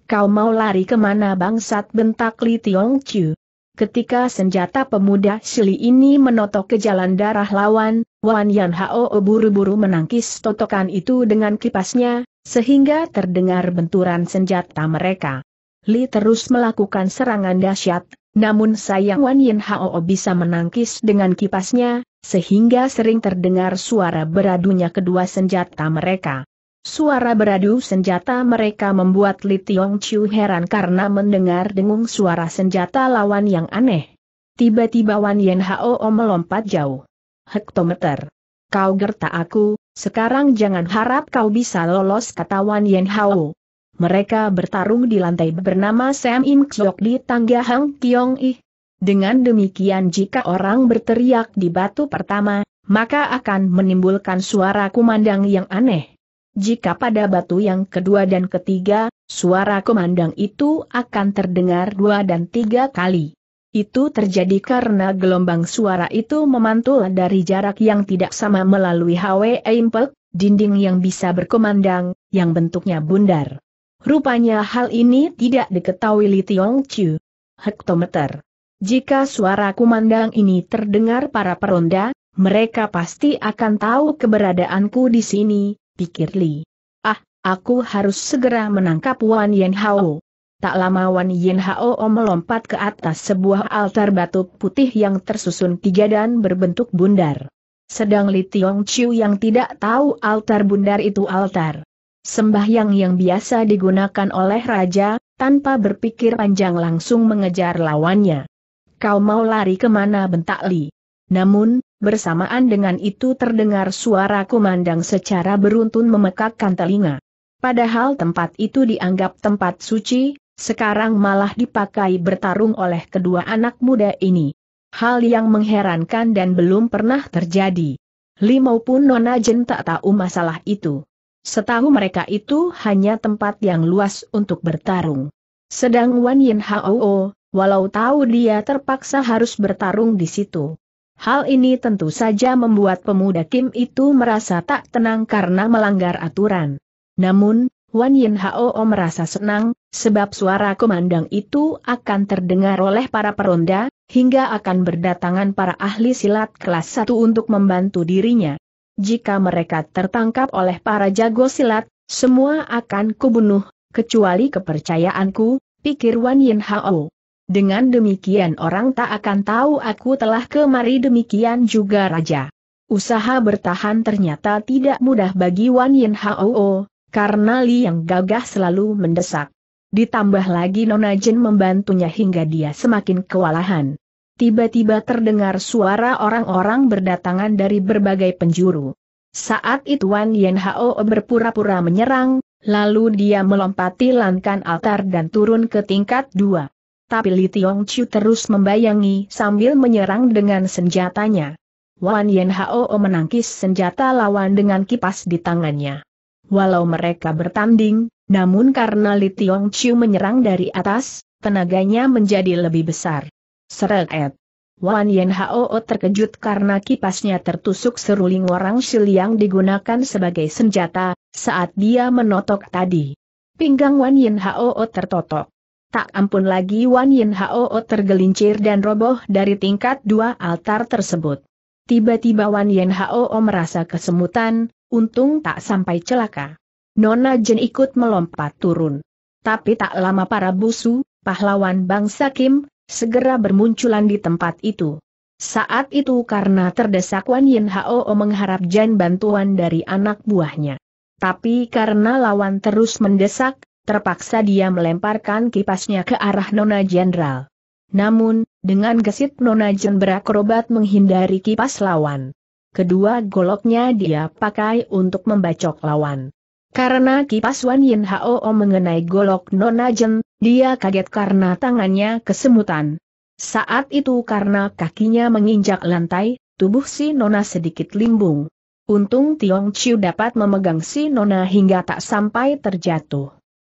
Kau mau lari kemana bangsat bentak Li Tiong Chu? Ketika senjata pemuda Shili ini menotok ke jalan darah lawan, Wan Yan Hao buru-buru menangkis totokan itu dengan kipasnya, sehingga terdengar benturan senjata mereka. Li terus melakukan serangan dahsyat, namun sayang Wan Yan Hao bisa menangkis dengan kipasnya, sehingga sering terdengar suara beradunya kedua senjata mereka. Suara beradu senjata mereka membuat Li Tiong Chiu heran karena mendengar dengung suara senjata lawan yang aneh. Tiba-tiba Wan Yen Hao melompat jauh. Hektometer. Kau gertak aku, sekarang jangan harap kau bisa lolos kata Wan Yen Hao. Mereka bertarung di lantai bernama Sam Im Kjok di tangga Hang Kiong Ih. Dengan demikian jika orang berteriak di batu pertama, maka akan menimbulkan suara kumandang yang aneh. Jika pada batu yang kedua dan ketiga, suara komandang itu akan terdengar dua dan tiga kali. Itu terjadi karena gelombang suara itu memantul dari jarak yang tidak sama melalui HW Eimpek, dinding yang bisa berkomandang, yang bentuknya bundar. Rupanya hal ini tidak diketahui Li Tiong Chiu. Hektometer. Jika suara kumandang ini terdengar para peronda, mereka pasti akan tahu keberadaanku di sini, pikir Li. Ah, aku harus segera menangkap Wan Yen Hao. Tak lama Wan Yen Hao melompat ke atas sebuah altar batu putih yang tersusun tiga dan berbentuk bundar. Sedang Li Tiong Chiu yang tidak tahu altar bundar itu altar sembahyang yang biasa digunakan oleh raja, tanpa berpikir panjang langsung mengejar lawannya. Kau mau lari kemana bentak Li? Namun, Bersamaan dengan itu terdengar suara kumandang secara beruntun memekakkan telinga. Padahal tempat itu dianggap tempat suci, sekarang malah dipakai bertarung oleh kedua anak muda ini. Hal yang mengherankan dan belum pernah terjadi. Li maupun Nona Jen tak tahu masalah itu. Setahu mereka itu hanya tempat yang luas untuk bertarung. Sedang Wan Yin Hao, walau tahu dia terpaksa harus bertarung di situ, Hal ini tentu saja membuat pemuda Kim itu merasa tak tenang karena melanggar aturan. Namun, Wan Yin Hao merasa senang, sebab suara komandang itu akan terdengar oleh para peronda, hingga akan berdatangan para ahli silat kelas 1 untuk membantu dirinya. Jika mereka tertangkap oleh para jago silat, semua akan kubunuh, kecuali kepercayaanku, pikir Wan Yin Hao. Dengan demikian orang tak akan tahu aku telah kemari demikian juga Raja. Usaha bertahan ternyata tidak mudah bagi Wan Yin Hao, karena Li yang gagah selalu mendesak. Ditambah lagi Nona Jin membantunya hingga dia semakin kewalahan. Tiba-tiba terdengar suara orang-orang berdatangan dari berbagai penjuru. Saat itu Wan Yin Hao berpura-pura menyerang, lalu dia melompati lankan altar dan turun ke tingkat dua tapi Li Tiong Chu terus membayangi sambil menyerang dengan senjatanya. Wan Yen Hao menangkis senjata lawan dengan kipas di tangannya. Walau mereka bertanding, namun karena Li Tiong Chu menyerang dari atas, tenaganya menjadi lebih besar. Seret. Wan Yen Hao terkejut karena kipasnya tertusuk seruling orang sil yang digunakan sebagai senjata, saat dia menotok tadi. Pinggang Wan Yen Hao tertotok. Tak ampun lagi Wan Yin Hao tergelincir dan roboh dari tingkat dua altar tersebut. Tiba-tiba Wan Yin Hao merasa kesemutan, untung tak sampai celaka. Nona Jen ikut melompat turun. Tapi tak lama para busu, pahlawan bangsa Kim, segera bermunculan di tempat itu. Saat itu karena terdesak Wan Yin Hao mengharap Jan bantuan dari anak buahnya. Tapi karena lawan terus mendesak, Terpaksa dia melemparkan kipasnya ke arah Nona Jenderal. Namun, dengan gesit Nona Jen berakrobat menghindari kipas lawan. Kedua goloknya dia pakai untuk membacok lawan. Karena kipas Wan Yin Hao mengenai golok Nona Jen, dia kaget karena tangannya kesemutan. Saat itu karena kakinya menginjak lantai, tubuh si Nona sedikit limbung. Untung Tiong Chiu dapat memegang si Nona hingga tak sampai terjatuh.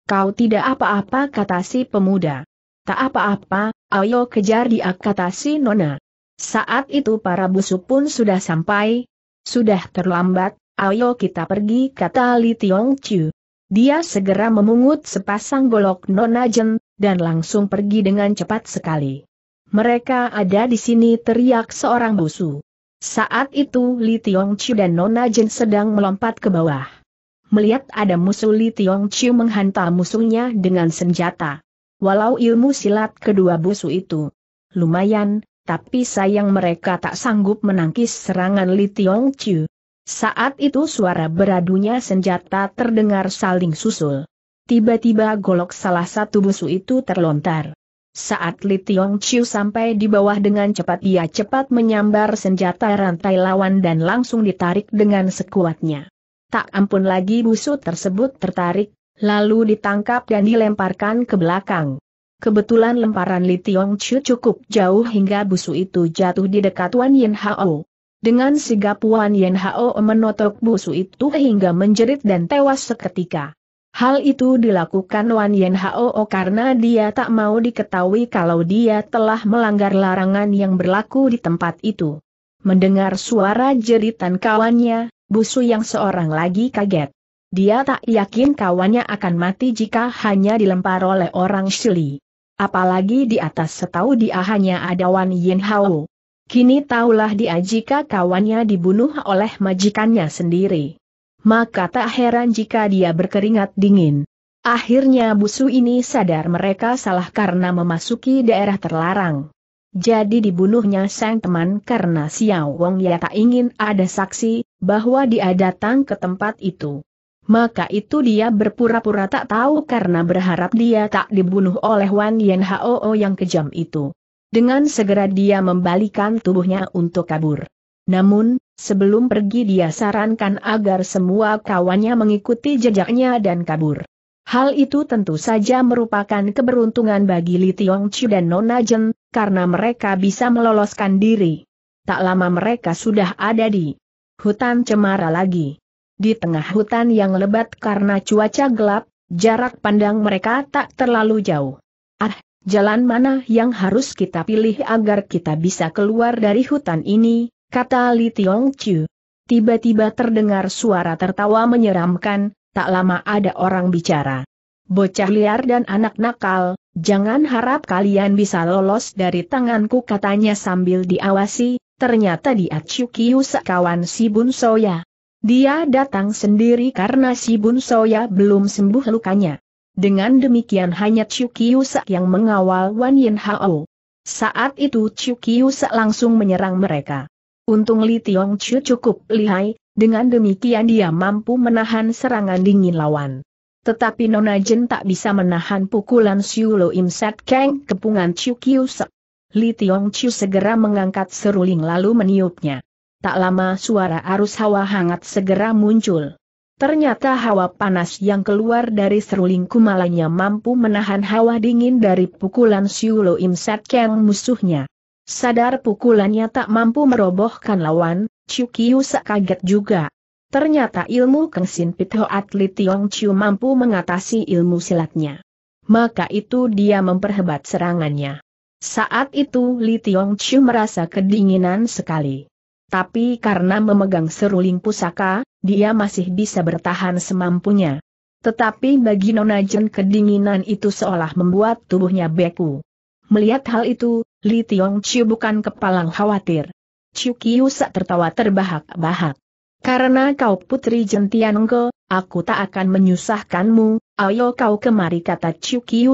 Kau tidak apa-apa kata si pemuda. Tak apa-apa, ayo kejar dia kata si nona. Saat itu para busuk pun sudah sampai. Sudah terlambat, ayo kita pergi kata Li Tiong Chu. Dia segera memungut sepasang golok nona jen, dan langsung pergi dengan cepat sekali. Mereka ada di sini teriak seorang busu. Saat itu Li Tiong Chu dan Nona Jen sedang melompat ke bawah melihat ada musuh Li Tiong Chiu menghantam musuhnya dengan senjata. Walau ilmu silat kedua busu itu lumayan, tapi sayang mereka tak sanggup menangkis serangan Li Tiong Chiu. Saat itu suara beradunya senjata terdengar saling susul. Tiba-tiba golok salah satu busu itu terlontar. Saat Li Tiong Chiu sampai di bawah dengan cepat ia cepat menyambar senjata rantai lawan dan langsung ditarik dengan sekuatnya. Tak ampun lagi busur tersebut tertarik, lalu ditangkap dan dilemparkan ke belakang. Kebetulan lemparan Li Tiong Chu cukup jauh hingga busu itu jatuh di dekat Wan Yen Hao. Dengan sigap Wan Yen Hao menotok busu itu hingga menjerit dan tewas seketika. Hal itu dilakukan Wan Yen Hao karena dia tak mau diketahui kalau dia telah melanggar larangan yang berlaku di tempat itu. Mendengar suara jeritan kawannya, Busu yang seorang lagi kaget. Dia tak yakin kawannya akan mati jika hanya dilempar oleh orang Shili. Apalagi di atas setahu dia hanya ada Wan Yin Hao. Kini tahulah dia jika kawannya dibunuh oleh majikannya sendiri. Maka tak heran jika dia berkeringat dingin. Akhirnya busu ini sadar mereka salah karena memasuki daerah terlarang. Jadi dibunuhnya sang teman karena Xiao Wong ya tak ingin ada saksi, bahwa dia datang ke tempat itu. Maka itu dia berpura-pura tak tahu karena berharap dia tak dibunuh oleh Wan Yen Hoo yang kejam itu. Dengan segera dia membalikan tubuhnya untuk kabur. Namun, sebelum pergi dia sarankan agar semua kawannya mengikuti jejaknya dan kabur. Hal itu tentu saja merupakan keberuntungan bagi Li Tiong Chiu dan Nona Jen, karena mereka bisa meloloskan diri. Tak lama mereka sudah ada di hutan cemara lagi. Di tengah hutan yang lebat karena cuaca gelap, jarak pandang mereka tak terlalu jauh. Ah, jalan mana yang harus kita pilih agar kita bisa keluar dari hutan ini, kata Li Tiong Chiu. Tiba-tiba terdengar suara tertawa menyeramkan, tak lama ada orang bicara. Bocah liar dan anak nakal, jangan harap kalian bisa lolos dari tanganku katanya sambil diawasi, ternyata di Chukiu sekawan si Bun Soya. Dia datang sendiri karena si Bun Soya belum sembuh lukanya. Dengan demikian hanya Chukiu yang mengawal Wan Yin Hao. Saat itu Chukiu langsung menyerang mereka. Untung Li Tiong Chu cukup lihai, dengan demikian dia mampu menahan serangan dingin lawan. Tetapi Nona Jen tak bisa menahan pukulan Siu Lo Im Sat Kang kepungan Chiu Kiu Sek. Li Tiong Chiu segera mengangkat seruling lalu meniupnya. Tak lama suara arus hawa hangat segera muncul. Ternyata hawa panas yang keluar dari seruling kumalanya mampu menahan hawa dingin dari pukulan Siu Lo Im Sat Kang musuhnya. Sadar pukulannya tak mampu merobohkan lawan, Chukyu kaget juga. Ternyata ilmu Kengsin Pitho atlet Tiong Chiu mampu mengatasi ilmu silatnya. Maka itu dia memperhebat serangannya. Saat itu Li Tiong Chiu merasa kedinginan sekali. Tapi karena memegang seruling pusaka, dia masih bisa bertahan semampunya. Tetapi bagi Nona Jen kedinginan itu seolah membuat tubuhnya beku. Melihat hal itu, Li Tiong Chiu bukan kepalang khawatir. Sak tertawa terbahak-bahak. Karena kau putri Jentianenggo, aku tak akan menyusahkanmu, ayo kau kemari kata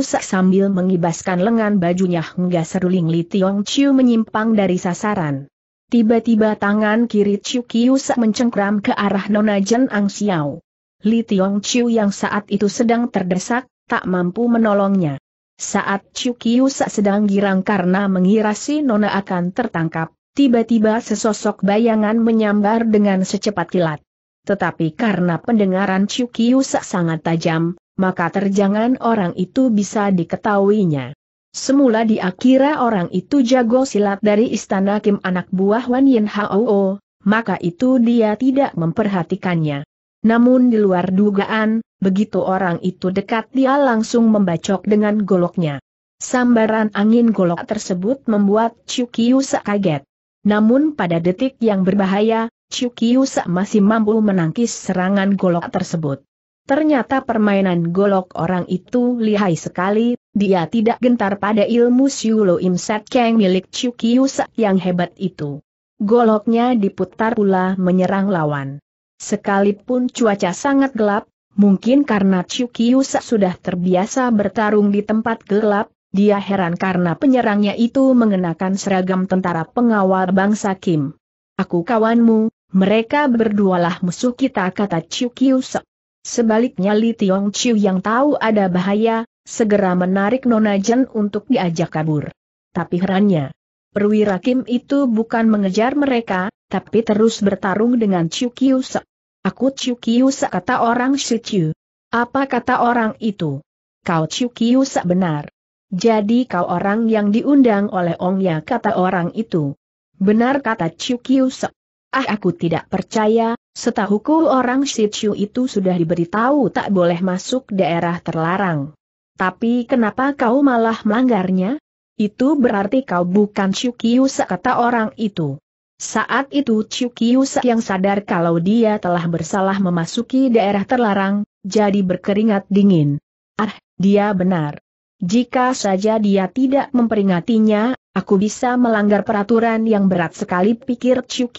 Sak sambil mengibaskan lengan bajunya hingga seruling Li Tiong Chiu menyimpang dari sasaran. Tiba-tiba tangan kiri Sak mencengkram ke arah Nona Jen Ang Xiao. Li Tiong Chiu yang saat itu sedang terdesak, tak mampu menolongnya. Saat Sak sedang girang karena mengira si Nona akan tertangkap, Tiba-tiba sesosok bayangan menyambar dengan secepat kilat. Tetapi karena pendengaran Cukiusak sangat tajam, maka terjangan orang itu bisa diketahuinya. Semula diakira orang itu jago silat dari istana Kim anak buah Wan Yin Hao, maka itu dia tidak memperhatikannya. Namun di luar dugaan, begitu orang itu dekat dia langsung membacok dengan goloknya. Sambaran angin golok tersebut membuat Cukiusak kaget. Namun pada detik yang berbahaya, Chukyusa masih mampu menangkis serangan golok tersebut. Ternyata permainan golok orang itu lihai sekali, dia tidak gentar pada ilmu Siulo Im Set milik Chukyusa yang hebat itu. Goloknya diputar pula menyerang lawan. Sekalipun cuaca sangat gelap, mungkin karena Chukyusa sudah terbiasa bertarung di tempat gelap, dia heran karena penyerangnya itu mengenakan seragam tentara pengawal bangsa Kim. Aku kawanmu, mereka berdualah musuh kita kata Chiu Kiu Se. Sebaliknya Li Tiong Chiu yang tahu ada bahaya, segera menarik Nona Jen untuk diajak kabur. Tapi herannya, perwira Kim itu bukan mengejar mereka, tapi terus bertarung dengan Chiu Kiu Se. Aku Chiu Kiu Se kata orang Shi Chiu. Apa kata orang itu? Kau Chiu Kiu Se benar. Jadi kau orang yang diundang oleh Ongnya kata orang itu. Benar kata Chiu Kiu Se. Ah aku tidak percaya, setahuku orang Chiu itu sudah diberitahu tak boleh masuk daerah terlarang. Tapi kenapa kau malah melanggarnya? Itu berarti kau bukan Chukiusa kata orang itu. Saat itu Chukiusa yang sadar kalau dia telah bersalah memasuki daerah terlarang, jadi berkeringat dingin. Ah, dia benar. Jika saja dia tidak memperingatinya, aku bisa melanggar peraturan yang berat sekali pikir Chiu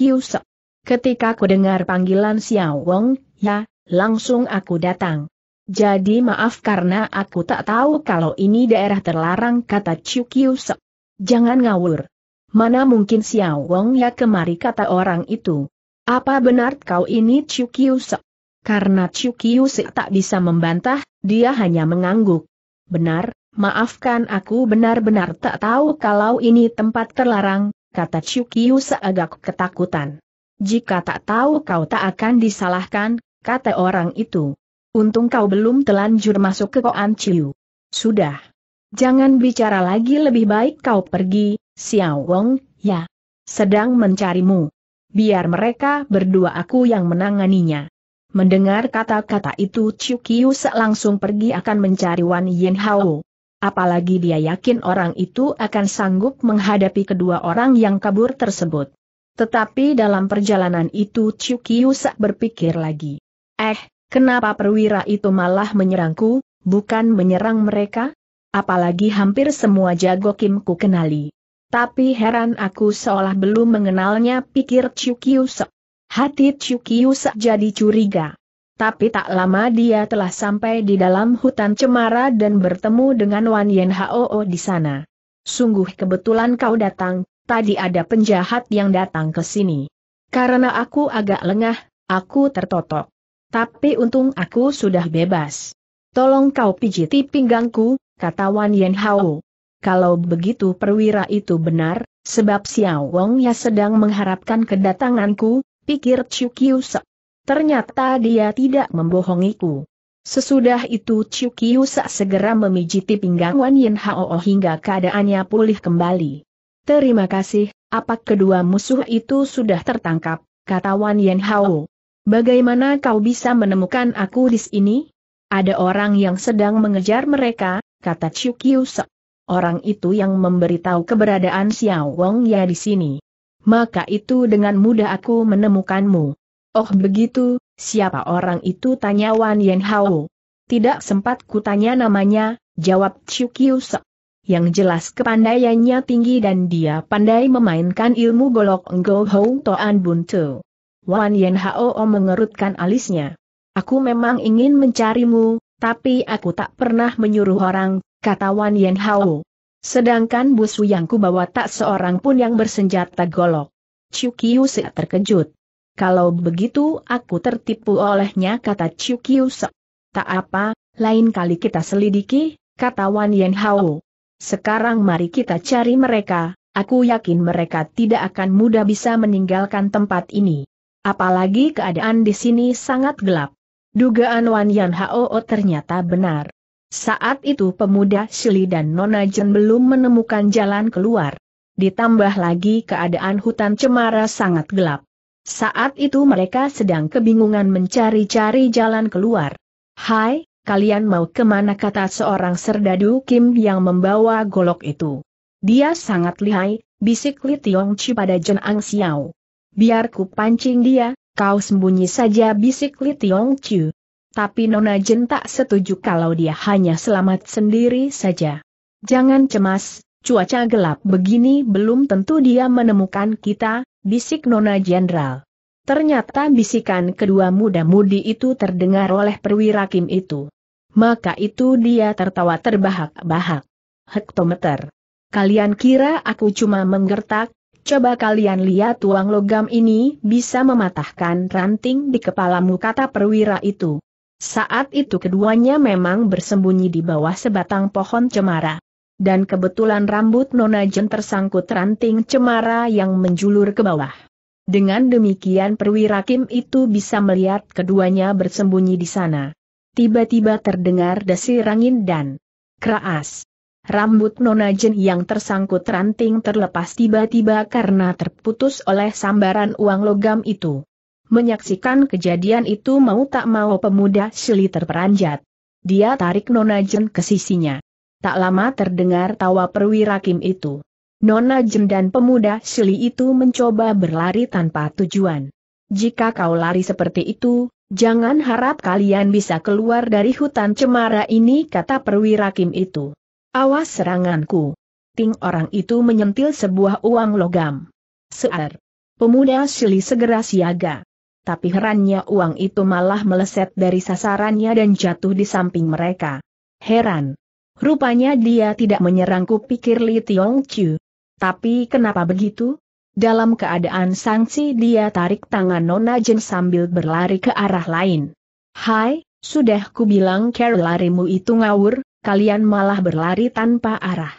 Ketika ku dengar panggilan Xiao Wong, ya, langsung aku datang. Jadi maaf karena aku tak tahu kalau ini daerah terlarang kata Chiu Jangan ngawur. Mana mungkin Xiao Wong ya kemari kata orang itu. Apa benar kau ini Chiu Karena Chiu tak bisa membantah, dia hanya mengangguk. Benar, Maafkan aku benar-benar tak tahu kalau ini tempat terlarang, kata Chukiu seagak ketakutan. Jika tak tahu kau tak akan disalahkan, kata orang itu. Untung kau belum telanjur masuk ke koan Ciu. Sudah. Jangan bicara lagi lebih baik kau pergi, Xiao Wong, ya. Sedang mencarimu. Biar mereka berdua aku yang menanganinya. Mendengar kata-kata itu Chukiu langsung pergi akan mencari Wan Yen Hao. Apalagi dia yakin orang itu akan sanggup menghadapi kedua orang yang kabur tersebut. Tetapi dalam perjalanan itu Chukiusak berpikir lagi. Eh, kenapa perwira itu malah menyerangku, bukan menyerang mereka? Apalagi hampir semua jago Kimku kenali. Tapi heran aku seolah belum mengenalnya pikir Chukiusak. Hati Chukiusak jadi curiga. Tapi tak lama dia telah sampai di dalam hutan cemara dan bertemu dengan Wan Yen Hoo di sana. Sungguh kebetulan kau datang, tadi ada penjahat yang datang ke sini. Karena aku agak lengah, aku tertotok. Tapi untung aku sudah bebas. Tolong kau pijiti pinggangku, kata Wan Yen Hao. Kalau begitu perwira itu benar, sebab Xiao Wong ya sedang mengharapkan kedatanganku, pikir Chu Kiu Se. Ternyata dia tidak membohongiku. Sesudah itu Chiu Kiusak segera memijiti pinggang Wan Yin Hao oh hingga keadaannya pulih kembali. Terima kasih, apa kedua musuh itu sudah tertangkap, kata Wan Yin Hao. Bagaimana kau bisa menemukan aku di sini? Ada orang yang sedang mengejar mereka, kata Chiu Kiusak. Orang itu yang memberitahu keberadaan Xiao Wong Ya di sini. Maka itu dengan mudah aku menemukanmu. Oh begitu, siapa orang itu tanya Wan Yen Hao. Tidak sempat kutanya namanya, jawab Chiu Kiu Se. Yang jelas kepandaiannya tinggi dan dia pandai memainkan ilmu golok Ngo Hou Toan tu. Wan Yen Hao mengerutkan alisnya. Aku memang ingin mencarimu, tapi aku tak pernah menyuruh orang, kata Wan Yen Hao. Sedangkan busu yang kubawa tak seorang pun yang bersenjata golok. Se terkejut. Kalau begitu aku tertipu olehnya kata Chiu Kiu Tak apa, lain kali kita selidiki, kata Wan Yen Hao. Sekarang mari kita cari mereka, aku yakin mereka tidak akan mudah bisa meninggalkan tempat ini. Apalagi keadaan di sini sangat gelap. Dugaan Wan Yan Hao oh, ternyata benar. Saat itu pemuda Shili dan Nona Jen belum menemukan jalan keluar. Ditambah lagi keadaan hutan cemara sangat gelap. Saat itu mereka sedang kebingungan mencari-cari jalan keluar. Hai, kalian mau kemana kata seorang serdadu Kim yang membawa golok itu. Dia sangat lihai, bisik Li Tiong Chi pada Jen Ang Xiao. Biar ku pancing dia, kau sembunyi saja bisik Li Tiong Chi. Tapi Nona Jen tak setuju kalau dia hanya selamat sendiri saja. Jangan cemas, cuaca gelap begini belum tentu dia menemukan kita, bisik Nona Jenderal. Ternyata bisikan kedua muda-mudi itu terdengar oleh perwira Kim itu. Maka itu dia tertawa terbahak-bahak. Hektometer. Kalian kira aku cuma menggertak? Coba kalian lihat tuang logam ini bisa mematahkan ranting di kepalamu kata perwira itu. Saat itu keduanya memang bersembunyi di bawah sebatang pohon cemara dan kebetulan rambut Nona Jen tersangkut ranting cemara yang menjulur ke bawah. Dengan demikian perwira Kim itu bisa melihat keduanya bersembunyi di sana. Tiba-tiba terdengar desir angin dan keras. Rambut Nona Jen yang tersangkut ranting terlepas tiba-tiba karena terputus oleh sambaran uang logam itu. Menyaksikan kejadian itu mau tak mau pemuda Shili terperanjat. Dia tarik Nona Jen ke sisinya. Tak lama terdengar tawa perwira Kim itu. Nona Jem dan pemuda Sili itu mencoba berlari tanpa tujuan. Jika kau lari seperti itu, jangan harap kalian bisa keluar dari hutan cemara ini kata perwira Kim itu. Awas seranganku. Ting orang itu menyentil sebuah uang logam. Sear. Pemuda Sili segera siaga. Tapi herannya uang itu malah meleset dari sasarannya dan jatuh di samping mereka. Heran, Rupanya dia tidak menyerangku pikir Li Tiong Chu. Tapi kenapa begitu? Dalam keadaan sanksi dia tarik tangan Nona Jen sambil berlari ke arah lain. Hai, sudah ku bilang care larimu itu ngawur, kalian malah berlari tanpa arah.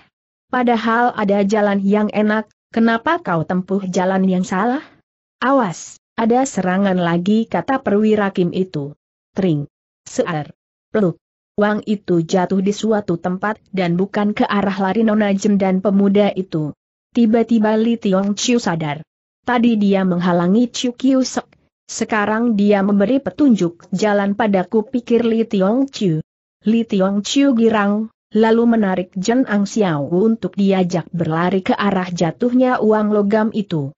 Padahal ada jalan yang enak, kenapa kau tempuh jalan yang salah? Awas, ada serangan lagi kata perwira Kim itu. Tring. Sear. Peluk. Uang itu jatuh di suatu tempat dan bukan ke arah lari Nona Jem dan pemuda itu. Tiba-tiba Li Tiong Chiu sadar. Tadi dia menghalangi Chiu Kiu Sek. Sekarang dia memberi petunjuk jalan padaku pikir Li Tiong Chiu. Li Tiong Chiu girang, lalu menarik Jen Ang Xiao untuk diajak berlari ke arah jatuhnya uang logam itu.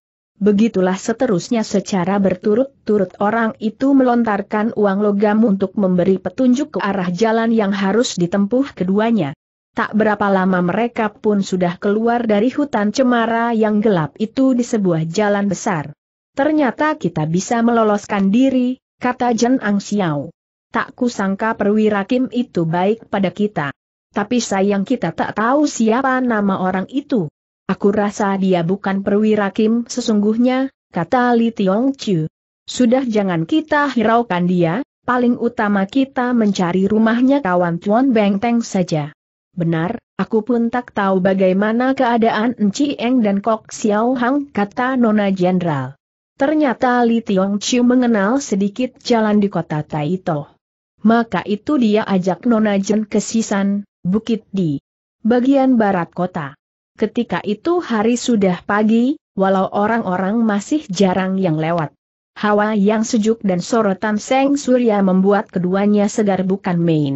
Begitulah seterusnya secara berturut-turut orang itu melontarkan uang logam untuk memberi petunjuk ke arah jalan yang harus ditempuh keduanya. Tak berapa lama mereka pun sudah keluar dari hutan cemara yang gelap itu di sebuah jalan besar. Ternyata kita bisa meloloskan diri, kata Jen Ang Xiao. Tak kusangka perwira Kim itu baik pada kita. Tapi sayang kita tak tahu siapa nama orang itu. Aku rasa dia bukan perwira Kim sesungguhnya, kata Li Tiong Chu. Sudah jangan kita hiraukan dia, paling utama kita mencari rumahnya kawan Tuan Beng Teng saja. Benar, aku pun tak tahu bagaimana keadaan Enci Eng dan Kok Xiao Hang, kata Nona Jenderal. Ternyata Li Tiong Chu mengenal sedikit jalan di kota Taito. Maka itu dia ajak Nona Jen ke Sisan, Bukit di bagian barat kota ketika itu hari sudah pagi, walau orang-orang masih jarang yang lewat. Hawa yang sejuk dan sorotan Seng Surya membuat keduanya segar bukan main.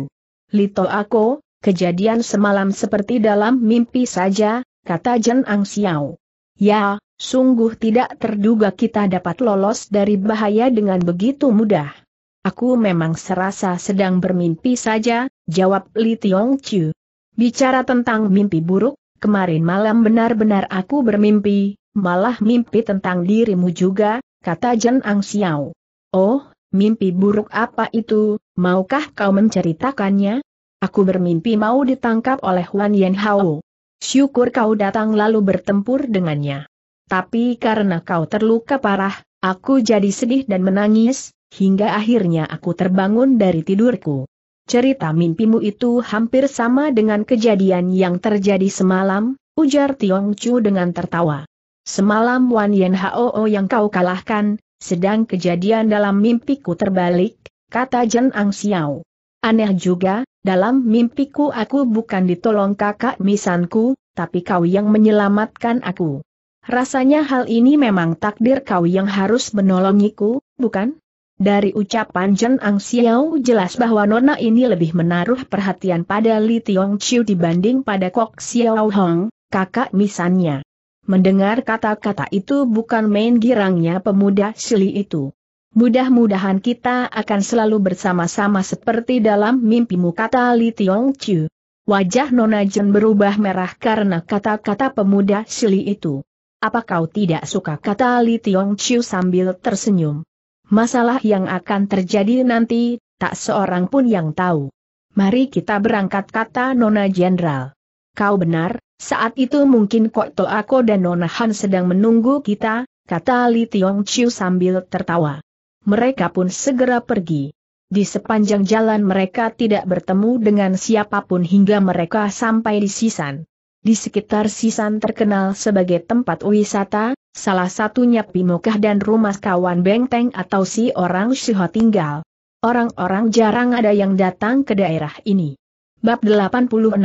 Lito Ako, kejadian semalam seperti dalam mimpi saja, kata Jen Ang Xiao. Ya, sungguh tidak terduga kita dapat lolos dari bahaya dengan begitu mudah. Aku memang serasa sedang bermimpi saja, jawab Li Tiong Chu. Bicara tentang mimpi buruk, kemarin malam benar-benar aku bermimpi, malah mimpi tentang dirimu juga, kata Jen Ang Xiao. Oh, mimpi buruk apa itu, maukah kau menceritakannya? Aku bermimpi mau ditangkap oleh Wan Yen Hao. Syukur kau datang lalu bertempur dengannya. Tapi karena kau terluka parah, aku jadi sedih dan menangis, hingga akhirnya aku terbangun dari tidurku cerita mimpimu itu hampir sama dengan kejadian yang terjadi semalam, ujar Tiong Chu dengan tertawa. Semalam Wan Yen Hoo yang kau kalahkan, sedang kejadian dalam mimpiku terbalik, kata Jen Ang Xiao. Aneh juga, dalam mimpiku aku bukan ditolong kakak misanku, tapi kau yang menyelamatkan aku. Rasanya hal ini memang takdir kau yang harus menolongiku, bukan? Dari ucapan Chen Ang Xiao jelas bahwa nona ini lebih menaruh perhatian pada Li Tiong Chiu dibanding pada Kok Xiao Hong, kakak misannya. Mendengar kata-kata itu bukan main girangnya pemuda Sili itu. Mudah-mudahan kita akan selalu bersama-sama seperti dalam mimpimu kata Li Tiong Chiu. Wajah Nona Jen berubah merah karena kata-kata pemuda Sili itu. Apa kau tidak suka kata Li Tiong Chiu sambil tersenyum? Masalah yang akan terjadi nanti, tak seorang pun yang tahu. Mari kita berangkat kata Nona Jenderal. Kau benar, saat itu mungkin Kok Ako dan Nona Han sedang menunggu kita, kata Li Tiong Chiu sambil tertawa. Mereka pun segera pergi. Di sepanjang jalan mereka tidak bertemu dengan siapapun hingga mereka sampai di Sisan. Di sekitar Sisan terkenal sebagai tempat wisata, salah satunya Pimokah dan rumah kawan Bengteng atau si orang Shiho tinggal. Orang-orang jarang ada yang datang ke daerah ini. Bab 86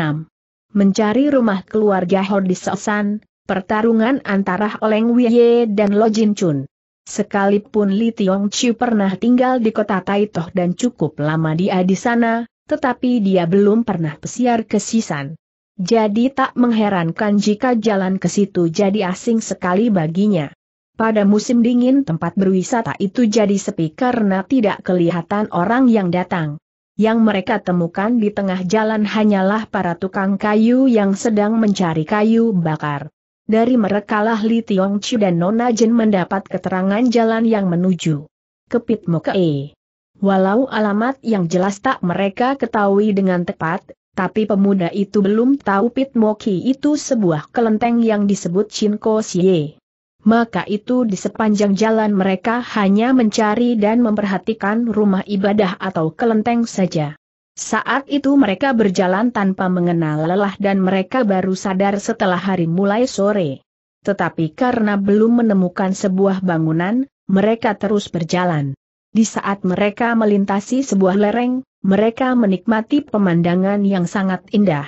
Mencari rumah keluarga Hordi Sosan, pertarungan antara Oleng Wye dan Lo Jin Chun. Sekalipun Li Tiong Chiu pernah tinggal di kota Taitoh dan cukup lama dia di sana, tetapi dia belum pernah pesiar ke Sisan. Jadi tak mengherankan jika jalan ke situ jadi asing sekali baginya. Pada musim dingin tempat berwisata itu jadi sepi karena tidak kelihatan orang yang datang. Yang mereka temukan di tengah jalan hanyalah para tukang kayu yang sedang mencari kayu bakar. Dari merekalah Li Tiong Chu dan Nona Jin mendapat keterangan jalan yang menuju ke pit Mokai. Walau alamat yang jelas tak mereka ketahui dengan tepat, tapi pemuda itu belum tahu Pit Moki itu sebuah kelenteng yang disebut Shinko Xie. Maka itu di sepanjang jalan mereka hanya mencari dan memperhatikan rumah ibadah atau kelenteng saja. Saat itu mereka berjalan tanpa mengenal lelah dan mereka baru sadar setelah hari mulai sore. Tetapi karena belum menemukan sebuah bangunan, mereka terus berjalan. Di saat mereka melintasi sebuah lereng, mereka menikmati pemandangan yang sangat indah.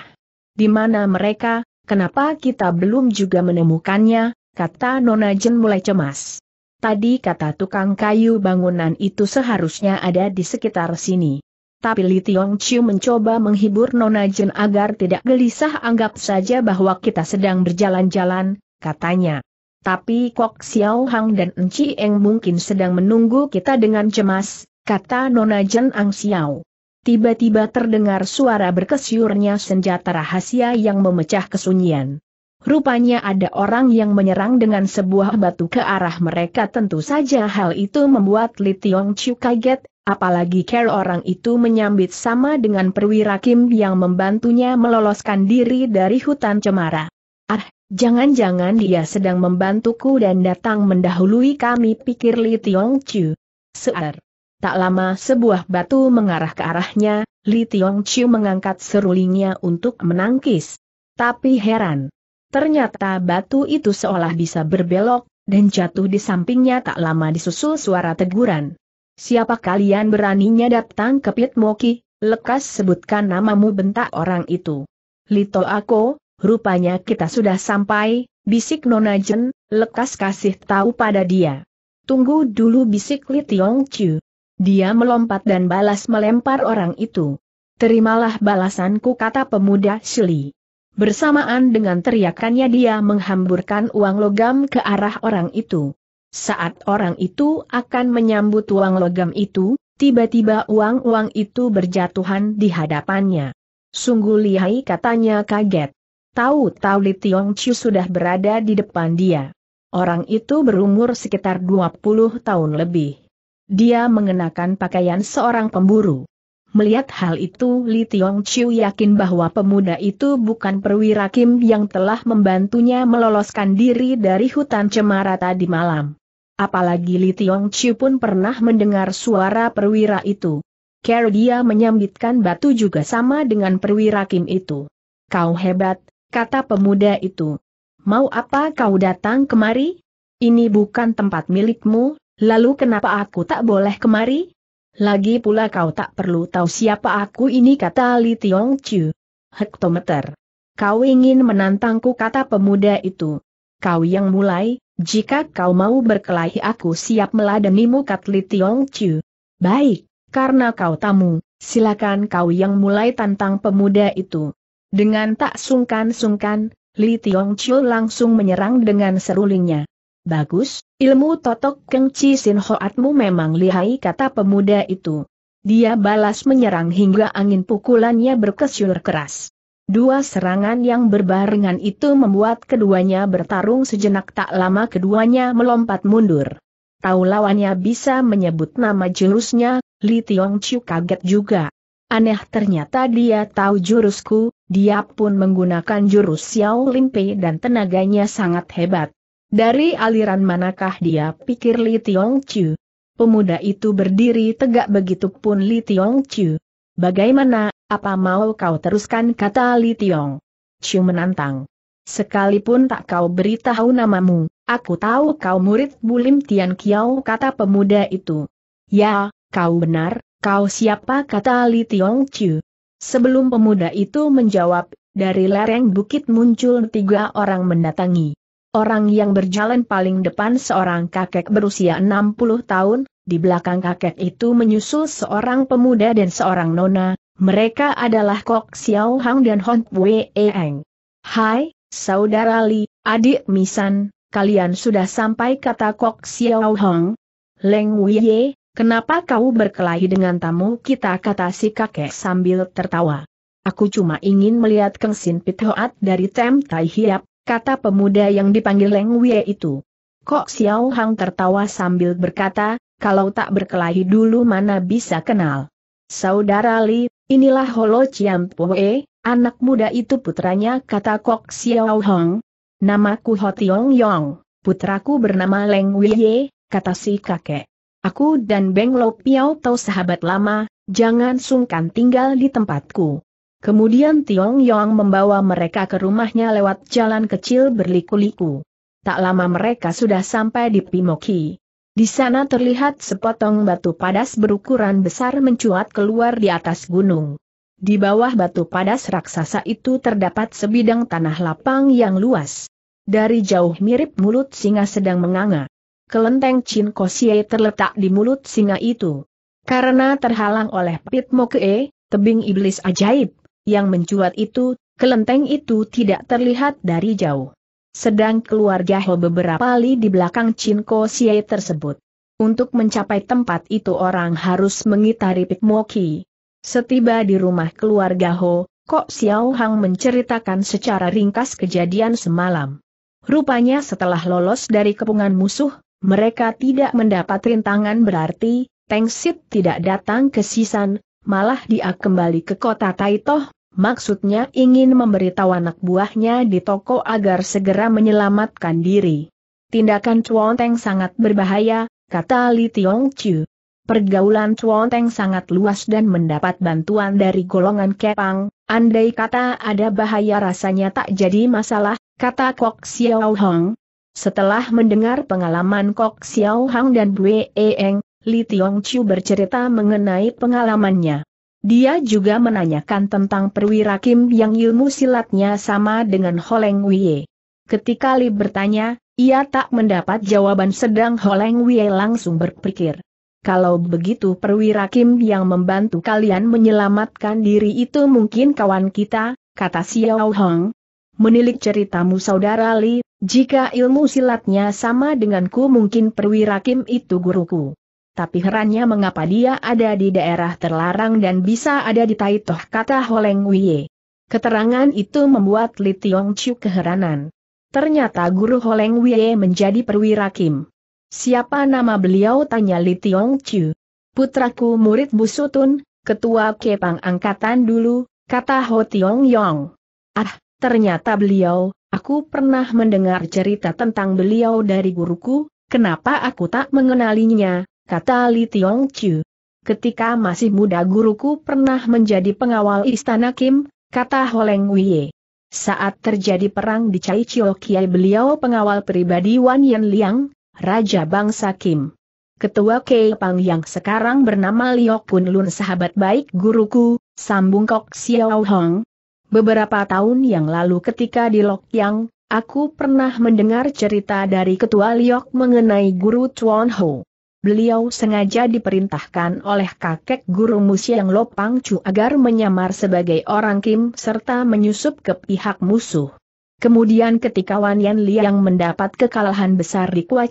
Di mana mereka, kenapa kita belum juga menemukannya, kata Nona Jen mulai cemas. Tadi kata tukang kayu bangunan itu seharusnya ada di sekitar sini. Tapi Li Tiong Chiu mencoba menghibur Nona Jen agar tidak gelisah anggap saja bahwa kita sedang berjalan-jalan, katanya. Tapi Kok Xiao Hang dan Enci Eng mungkin sedang menunggu kita dengan cemas, kata Nona Jen Ang Xiao tiba-tiba terdengar suara berkesyurnya senjata rahasia yang memecah kesunyian. Rupanya ada orang yang menyerang dengan sebuah batu ke arah mereka tentu saja hal itu membuat Li Tiong Chiu kaget, apalagi care orang itu menyambit sama dengan perwira Kim yang membantunya meloloskan diri dari hutan cemara. Ah, jangan-jangan dia sedang membantuku dan datang mendahului kami pikir Li Tiong Chiu. Sear. Tak lama sebuah batu mengarah ke arahnya, Li Tiong Chiu mengangkat serulingnya untuk menangkis. Tapi heran. Ternyata batu itu seolah bisa berbelok, dan jatuh di sampingnya tak lama disusul suara teguran. Siapa kalian beraninya datang ke Pit Moki, lekas sebutkan namamu bentak orang itu. Lito aku, rupanya kita sudah sampai, bisik Nona Jen, lekas kasih tahu pada dia. Tunggu dulu bisik Li Tiong Chiu. Dia melompat dan balas melempar orang itu. Terimalah balasanku kata pemuda Shili. Bersamaan dengan teriakannya dia menghamburkan uang logam ke arah orang itu. Saat orang itu akan menyambut uang logam itu, tiba-tiba uang-uang itu berjatuhan di hadapannya. Sungguh lihai katanya kaget. Tahu-tahu Li Tiong Chiu sudah berada di depan dia. Orang itu berumur sekitar 20 tahun lebih. Dia mengenakan pakaian seorang pemburu. Melihat hal itu Li Tiong Chiu yakin bahwa pemuda itu bukan perwira Kim yang telah membantunya meloloskan diri dari hutan cemara tadi malam. Apalagi Li Tiong Chiu pun pernah mendengar suara perwira itu. Care dia menyambitkan batu juga sama dengan perwira Kim itu. Kau hebat, kata pemuda itu. Mau apa kau datang kemari? Ini bukan tempat milikmu, Lalu kenapa aku tak boleh kemari? Lagi pula kau tak perlu tahu siapa aku ini kata Li Tiong Chu. Hektometer. Kau ingin menantangku kata pemuda itu. Kau yang mulai, jika kau mau berkelahi aku siap meladenimu kata Li Tiong Chu. Baik, karena kau tamu, silakan kau yang mulai tantang pemuda itu. Dengan tak sungkan-sungkan, Li Tiong Chu langsung menyerang dengan serulingnya. Bagus, ilmu totok Keng Chi Sin Hoatmu memang lihai kata pemuda itu. Dia balas menyerang hingga angin pukulannya berkesyur keras. Dua serangan yang berbarengan itu membuat keduanya bertarung sejenak tak lama keduanya melompat mundur. Tahu lawannya bisa menyebut nama jurusnya, Li Tiong Chiu kaget juga. Aneh ternyata dia tahu jurusku, dia pun menggunakan jurus Xiao Limpe dan tenaganya sangat hebat. Dari aliran manakah dia pikir Li Tiong Chu? Pemuda itu berdiri tegak begitu pun Li Tiong Chu. Bagaimana, apa mau kau teruskan kata Li Tiong? Chu menantang. Sekalipun tak kau beritahu namamu, aku tahu kau murid Bulim Tian Kiao kata pemuda itu. Ya, kau benar, kau siapa kata Li Tiong Chu. Sebelum pemuda itu menjawab, dari lereng bukit muncul tiga orang mendatangi. Orang yang berjalan paling depan seorang kakek berusia 60 tahun, di belakang kakek itu menyusul seorang pemuda dan seorang nona, mereka adalah Kok Xiao Hang dan Hon Wei Eng. Hai, Saudara Li, adik Misan, kalian sudah sampai kata Kok Xiao Hang? Leng Wei, kenapa kau berkelahi dengan tamu kita kata si kakek sambil tertawa. Aku cuma ingin melihat Keng Sin Pithoat dari Tem Tai Hiap, kata pemuda yang dipanggil Leng Wei itu. Kok Xiao Hang tertawa sambil berkata, kalau tak berkelahi dulu mana bisa kenal. Saudara Li, inilah Holo Chiam Pue, anak muda itu putranya kata Kok Xiao Hang. Namaku Ho Tiong Yong, putraku bernama Leng Wei, kata si kakek. Aku dan Beng Lo Piao Tau sahabat lama, jangan sungkan tinggal di tempatku. Kemudian Tiong Yong membawa mereka ke rumahnya lewat jalan kecil berliku-liku. Tak lama mereka sudah sampai di Pimoki. Di sana terlihat sepotong batu padas berukuran besar mencuat keluar di atas gunung. Di bawah batu padas raksasa itu terdapat sebidang tanah lapang yang luas. Dari jauh mirip mulut singa sedang menganga. Kelenteng Chin Kosie terletak di mulut singa itu. Karena terhalang oleh Pit Pitmokee, tebing iblis ajaib, yang mencuat itu, kelenteng itu tidak terlihat dari jauh. Sedang keluarga Ho beberapa kali di belakang Chin Ko Siay tersebut. Untuk mencapai tempat itu orang harus mengitari Pik Moki. Setiba di rumah keluarga Ho, Kok Xiao Hang menceritakan secara ringkas kejadian semalam. Rupanya setelah lolos dari kepungan musuh, mereka tidak mendapat rintangan berarti, Teng Sit tidak datang ke Sisan, malah dia kembali ke kota Taitoh, maksudnya ingin memberitahu anak buahnya di toko agar segera menyelamatkan diri. Tindakan Teng sangat berbahaya, kata Li Tiong Chiu. Pergaulan Teng sangat luas dan mendapat bantuan dari golongan Kepang, andai kata ada bahaya rasanya tak jadi masalah, kata Kok Xiao Hong. Setelah mendengar pengalaman Kok Xiao Hong dan Bue Eng, Li Tiong Chiu bercerita mengenai pengalamannya. Dia juga menanyakan tentang perwira Kim yang ilmu silatnya sama dengan Holeng Wie. Ketika Li bertanya, ia tak mendapat jawaban sedang Holeng Wie langsung berpikir. Kalau begitu perwira Kim yang membantu kalian menyelamatkan diri itu mungkin kawan kita, kata Xiao Hong. Menilik ceritamu saudara Li, jika ilmu silatnya sama denganku mungkin perwira Kim itu guruku tapi herannya mengapa dia ada di daerah terlarang dan bisa ada di Taitoh kata Holeng Wye. Keterangan itu membuat Li Tiong Chiu keheranan. Ternyata guru Holeng Wye menjadi perwira Kim. Siapa nama beliau tanya Li Tiong Chiu. Putraku murid Busutun, ketua Kepang angkatan dulu, kata Ho Tiong Yong. Ah, ternyata beliau, aku pernah mendengar cerita tentang beliau dari guruku, kenapa aku tak mengenalinya, kata Li Tiong Chu. Ketika masih muda guruku pernah menjadi pengawal istana Kim, kata Holeng Wye. Saat terjadi perang di Chai Chio Kiai beliau pengawal pribadi Wan Yan Liang, Raja Bangsa Kim. Ketua Kei Pang yang sekarang bernama Liok Kun Lun sahabat baik guruku, sambung Kok Xiao Hong. Beberapa tahun yang lalu ketika di Lok Yang, aku pernah mendengar cerita dari Ketua Liok mengenai guru Chuan Ho. Beliau sengaja diperintahkan oleh kakek guru yang Lopang cu agar menyamar sebagai orang Kim serta menyusup ke pihak musuh. Kemudian ketika Wan Yan Liang mendapat kekalahan besar di Kua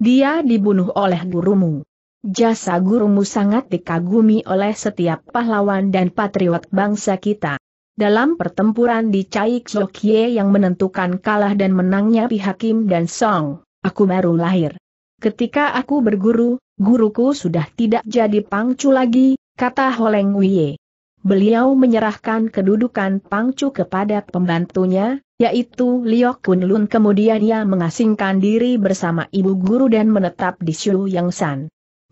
dia dibunuh oleh gurumu. Jasa gurumu sangat dikagumi oleh setiap pahlawan dan patriot bangsa kita. Dalam pertempuran di Caik Zokye yang menentukan kalah dan menangnya pihak Kim dan Song, aku baru lahir. Ketika aku berguru, guruku sudah tidak jadi pangcu lagi, kata Holeng Wiye. Beliau menyerahkan kedudukan pangcu kepada pembantunya, yaitu Liok Kun Lun kemudian ia mengasingkan diri bersama ibu guru dan menetap di Shu Yang San.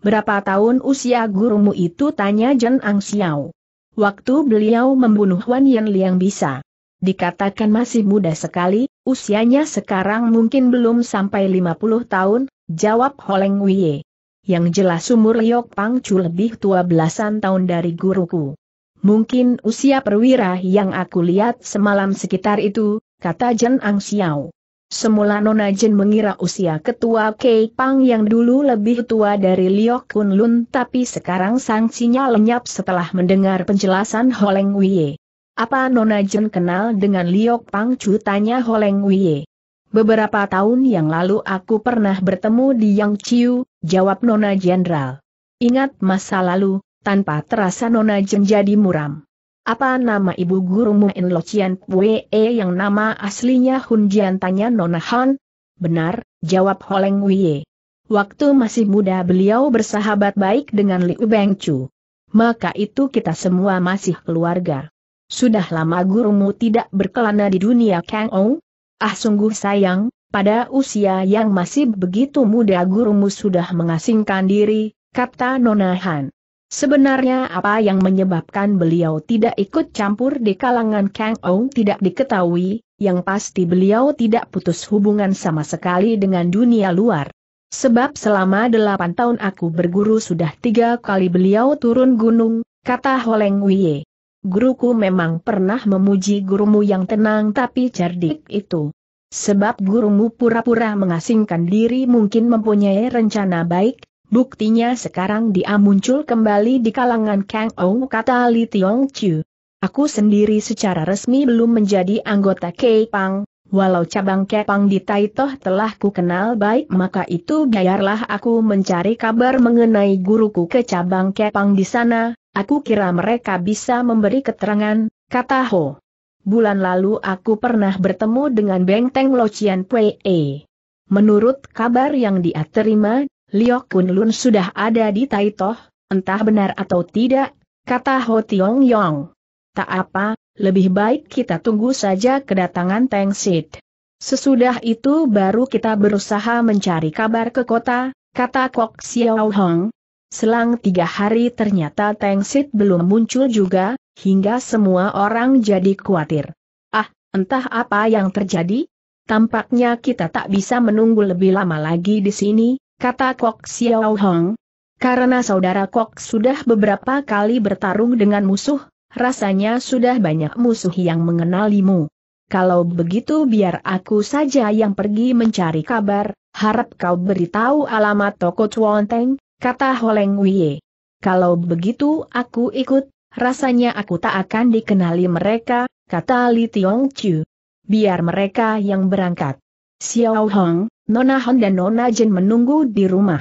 Berapa tahun usia gurumu itu tanya Jen Ang Xiao. Waktu beliau membunuh Wan Yan Liang bisa. Dikatakan masih muda sekali, usianya sekarang mungkin belum sampai 50 tahun, Jawab Holeng Wye, Yang jelas umur Pang Pangcu lebih tua belasan tahun dari guruku. Mungkin usia perwira yang aku lihat semalam sekitar itu, kata Jen Ang Xiao. Semula Nona Jen mengira usia ketua Kei Pang yang dulu lebih tua dari Liok Kun Lun tapi sekarang sangsinya lenyap setelah mendengar penjelasan Holeng Wye. Apa Nona Jen kenal dengan Liok Pang Cu tanya Holeng Wye. Beberapa tahun yang lalu aku pernah bertemu di Yang Chiu, jawab Nona Jenderal. Ingat masa lalu, tanpa terasa Nona Jen jadi muram. Apa nama ibu gurumu In Lo Chian Pue yang nama aslinya Hun Jian tanya Nona Han? Benar, jawab Holeng Wie. Waktu masih muda beliau bersahabat baik dengan Liu Beng Chu. Maka itu kita semua masih keluarga. Sudah lama gurumu tidak berkelana di dunia Kang Ong? Ah sungguh sayang, pada usia yang masih begitu muda gurumu sudah mengasingkan diri, kata Nonahan. Sebenarnya apa yang menyebabkan beliau tidak ikut campur di kalangan Kang Ou tidak diketahui, yang pasti beliau tidak putus hubungan sama sekali dengan dunia luar. Sebab selama delapan tahun aku berguru sudah tiga kali beliau turun gunung, kata Holeng Wiye guruku memang pernah memuji gurumu yang tenang tapi cerdik itu. Sebab gurumu pura-pura mengasingkan diri mungkin mempunyai rencana baik, buktinya sekarang dia muncul kembali di kalangan Kang Ong kata Li Tiong Chiu. Aku sendiri secara resmi belum menjadi anggota Kepang. Walau cabang kepang di Taitoh telah ku kenal baik maka itu biarlah aku mencari kabar mengenai guruku ke cabang kepang di sana, Aku kira mereka bisa memberi keterangan, kata Ho. Bulan lalu aku pernah bertemu dengan Bengteng Locian Pue. Menurut kabar yang dia terima, Liok Lun sudah ada di Taitoh, entah benar atau tidak, kata Ho Tiong Yong. Tak apa, lebih baik kita tunggu saja kedatangan Teng Sid. Sesudah itu baru kita berusaha mencari kabar ke kota, kata Kok Xiao Hong, Selang tiga hari ternyata Teng Sit belum muncul juga, hingga semua orang jadi khawatir. Ah, entah apa yang terjadi? Tampaknya kita tak bisa menunggu lebih lama lagi di sini, kata Kok Xiao Hong. Karena saudara Kok sudah beberapa kali bertarung dengan musuh, rasanya sudah banyak musuh yang mengenalimu. Kalau begitu biar aku saja yang pergi mencari kabar, harap kau beritahu alamat toko Chuan Teng, kata Holeng Wie. Kalau begitu aku ikut, rasanya aku tak akan dikenali mereka, kata Li Tiong Chiu. Biar mereka yang berangkat. Xiao Hong, Nona Hon dan Nona Jin menunggu di rumah.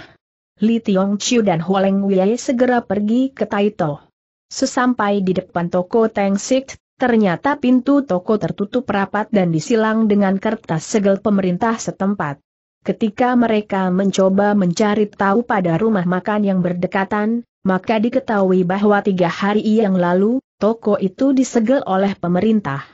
Li Tiong Chiu dan Holeng Wie segera pergi ke Taito. Sesampai di depan toko Teng Sik, ternyata pintu toko tertutup rapat dan disilang dengan kertas segel pemerintah setempat. Ketika mereka mencoba mencari tahu pada rumah makan yang berdekatan, maka diketahui bahwa tiga hari yang lalu, toko itu disegel oleh pemerintah.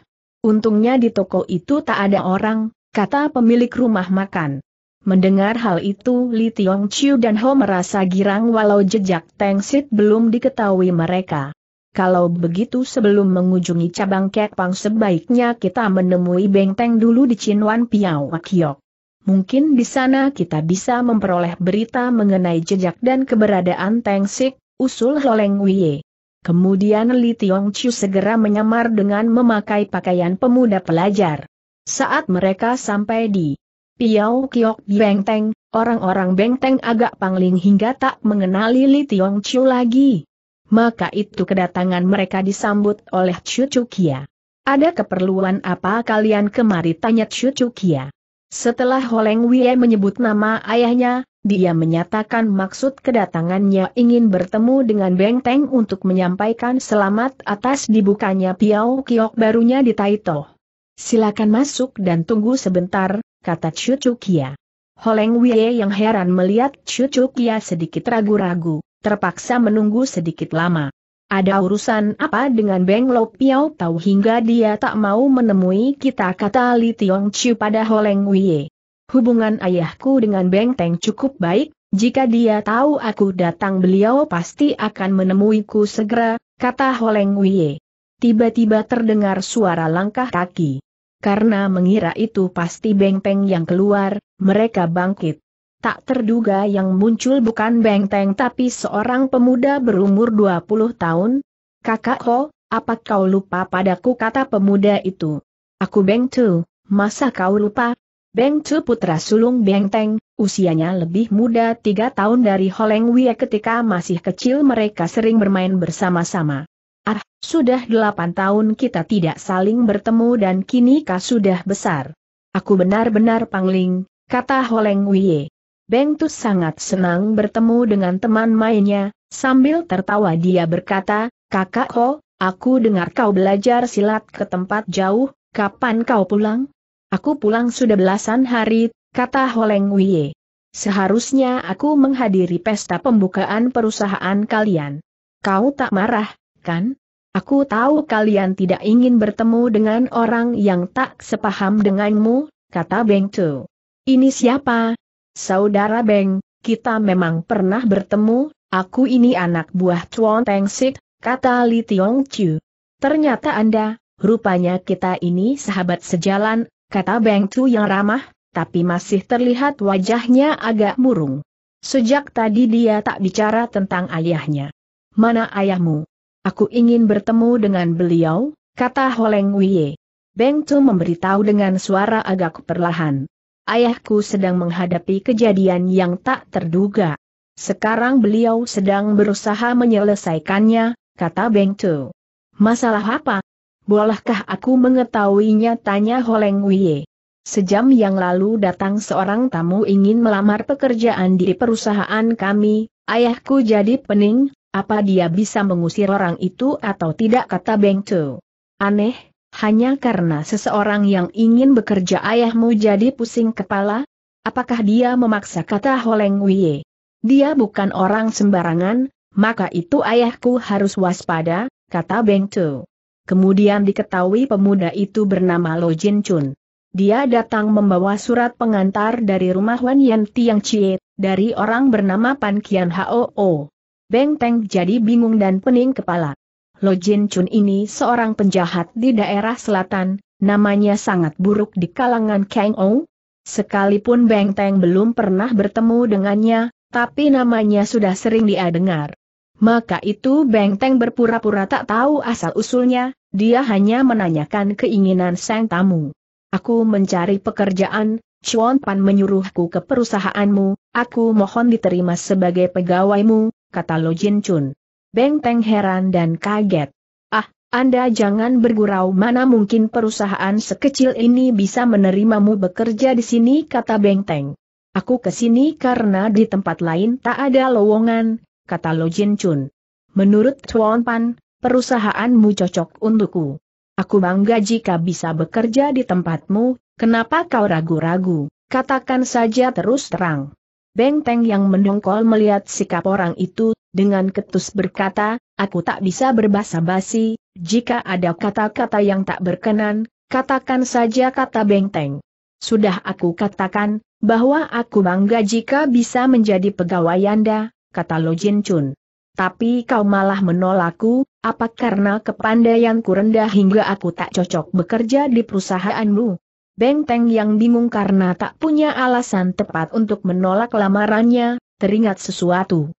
Untungnya di toko itu tak ada orang, kata pemilik rumah makan. Mendengar hal itu Li Tiong Chiu dan Ho merasa girang walau jejak Teng Sit belum diketahui mereka. Kalau begitu sebelum mengunjungi cabang Kek Pang sebaiknya kita menemui Beng Teng dulu di Chin Wan Piao Kiok mungkin di sana kita bisa memperoleh berita mengenai jejak dan keberadaan Teng Sik, usul Loleng Wie. Kemudian Li Tiong Chiu segera menyamar dengan memakai pakaian pemuda pelajar. Saat mereka sampai di Piau Kiok Bengteng, orang-orang Bengteng agak pangling hingga tak mengenali Li Tiong Chiu lagi. Maka itu kedatangan mereka disambut oleh Chu Chukia. Ada keperluan apa kalian kemari tanya Chu Chukia? Setelah Holeng Wie menyebut nama ayahnya, dia menyatakan maksud kedatangannya ingin bertemu dengan Beng Teng untuk menyampaikan selamat atas dibukanya Piao Kiok barunya di Taito. Silakan masuk dan tunggu sebentar, kata Chu Chukia. Holeng Wie yang heran melihat Chu Chukia sedikit ragu-ragu, terpaksa menunggu sedikit lama. Ada urusan apa dengan Beng Lo Piao tahu hingga dia tak mau menemui kita kata Li Tiong Chiu pada Holeng Wye. Hubungan ayahku dengan Beng Teng cukup baik, jika dia tahu aku datang beliau pasti akan menemuiku segera, kata Holeng Wye. Tiba-tiba terdengar suara langkah kaki. Karena mengira itu pasti Beng Peng yang keluar, mereka bangkit. Tak terduga yang muncul bukan benteng tapi seorang pemuda berumur 20 tahun. Kakak Ho, apa kau lupa padaku kata pemuda itu? Aku Beng Tu, masa kau lupa? Beng Tu putra sulung Benteng, usianya lebih muda tiga tahun dari Holeng Wie ketika masih kecil mereka sering bermain bersama-sama. Ah, sudah delapan tahun kita tidak saling bertemu dan kini kau sudah besar. Aku benar-benar pangling, kata Holeng Wie. Beng Tu sangat senang bertemu dengan teman mainnya, sambil tertawa dia berkata, Kakak Ho, aku dengar kau belajar silat ke tempat jauh, kapan kau pulang? Aku pulang sudah belasan hari, kata Holeng Wie. Seharusnya aku menghadiri pesta pembukaan perusahaan kalian. Kau tak marah, kan? Aku tahu kalian tidak ingin bertemu dengan orang yang tak sepaham denganmu, kata Beng Tu. Ini siapa, Saudara Beng, kita memang pernah bertemu, aku ini anak buah Chuan Teng Sik, kata Li Tiong Chu. Ternyata Anda, rupanya kita ini sahabat sejalan, kata Beng Tu yang ramah, tapi masih terlihat wajahnya agak murung. Sejak tadi dia tak bicara tentang ayahnya. Mana ayahmu? Aku ingin bertemu dengan beliau, kata Holeng Wye. Beng Tu memberitahu dengan suara agak perlahan ayahku sedang menghadapi kejadian yang tak terduga. Sekarang beliau sedang berusaha menyelesaikannya, kata Beng Tu. Masalah apa? Bolehkah aku mengetahuinya tanya Holeng Wie. Sejam yang lalu datang seorang tamu ingin melamar pekerjaan di perusahaan kami, ayahku jadi pening, apa dia bisa mengusir orang itu atau tidak kata Beng Tu. Aneh, hanya karena seseorang yang ingin bekerja ayahmu jadi pusing kepala? Apakah dia memaksa kata Holeng Wie? Dia bukan orang sembarangan, maka itu ayahku harus waspada, kata Beng Tu. Kemudian diketahui pemuda itu bernama Lo Jin Chun. Dia datang membawa surat pengantar dari rumah Wan Yen Tiang Chie, dari orang bernama Pan Kian Hoo. Beng Teng jadi bingung dan pening kepala. Lo Jin Chun ini seorang penjahat di daerah selatan, namanya sangat buruk di kalangan Kang Ou. Sekalipun Beng Teng belum pernah bertemu dengannya, tapi namanya sudah sering dia dengar. Maka itu Beng Teng berpura-pura tak tahu asal-usulnya, dia hanya menanyakan keinginan sang tamu. Aku mencari pekerjaan, Chuan Pan menyuruhku ke perusahaanmu, aku mohon diterima sebagai pegawaimu, kata Lo Jin Chun. Beng Teng heran dan kaget. Ah, Anda jangan bergurau mana mungkin perusahaan sekecil ini bisa menerimamu bekerja di sini kata Beng Teng. Aku kesini karena di tempat lain tak ada lowongan, kata Lo Jin Chun. Menurut Tuan Pan, perusahaanmu cocok untukku. Aku bangga jika bisa bekerja di tempatmu, kenapa kau ragu-ragu, katakan saja terus terang. Beng Teng yang mendongkol melihat sikap orang itu dengan ketus berkata, aku tak bisa berbahasa basi, jika ada kata-kata yang tak berkenan, katakan saja kata Bengteng. Sudah aku katakan, bahwa aku bangga jika bisa menjadi pegawai Anda, kata Lo Jin Chun. Tapi kau malah menolakku, apa karena kepandaianku rendah hingga aku tak cocok bekerja di perusahaanmu? Benteng yang bingung karena tak punya alasan tepat untuk menolak lamarannya, teringat sesuatu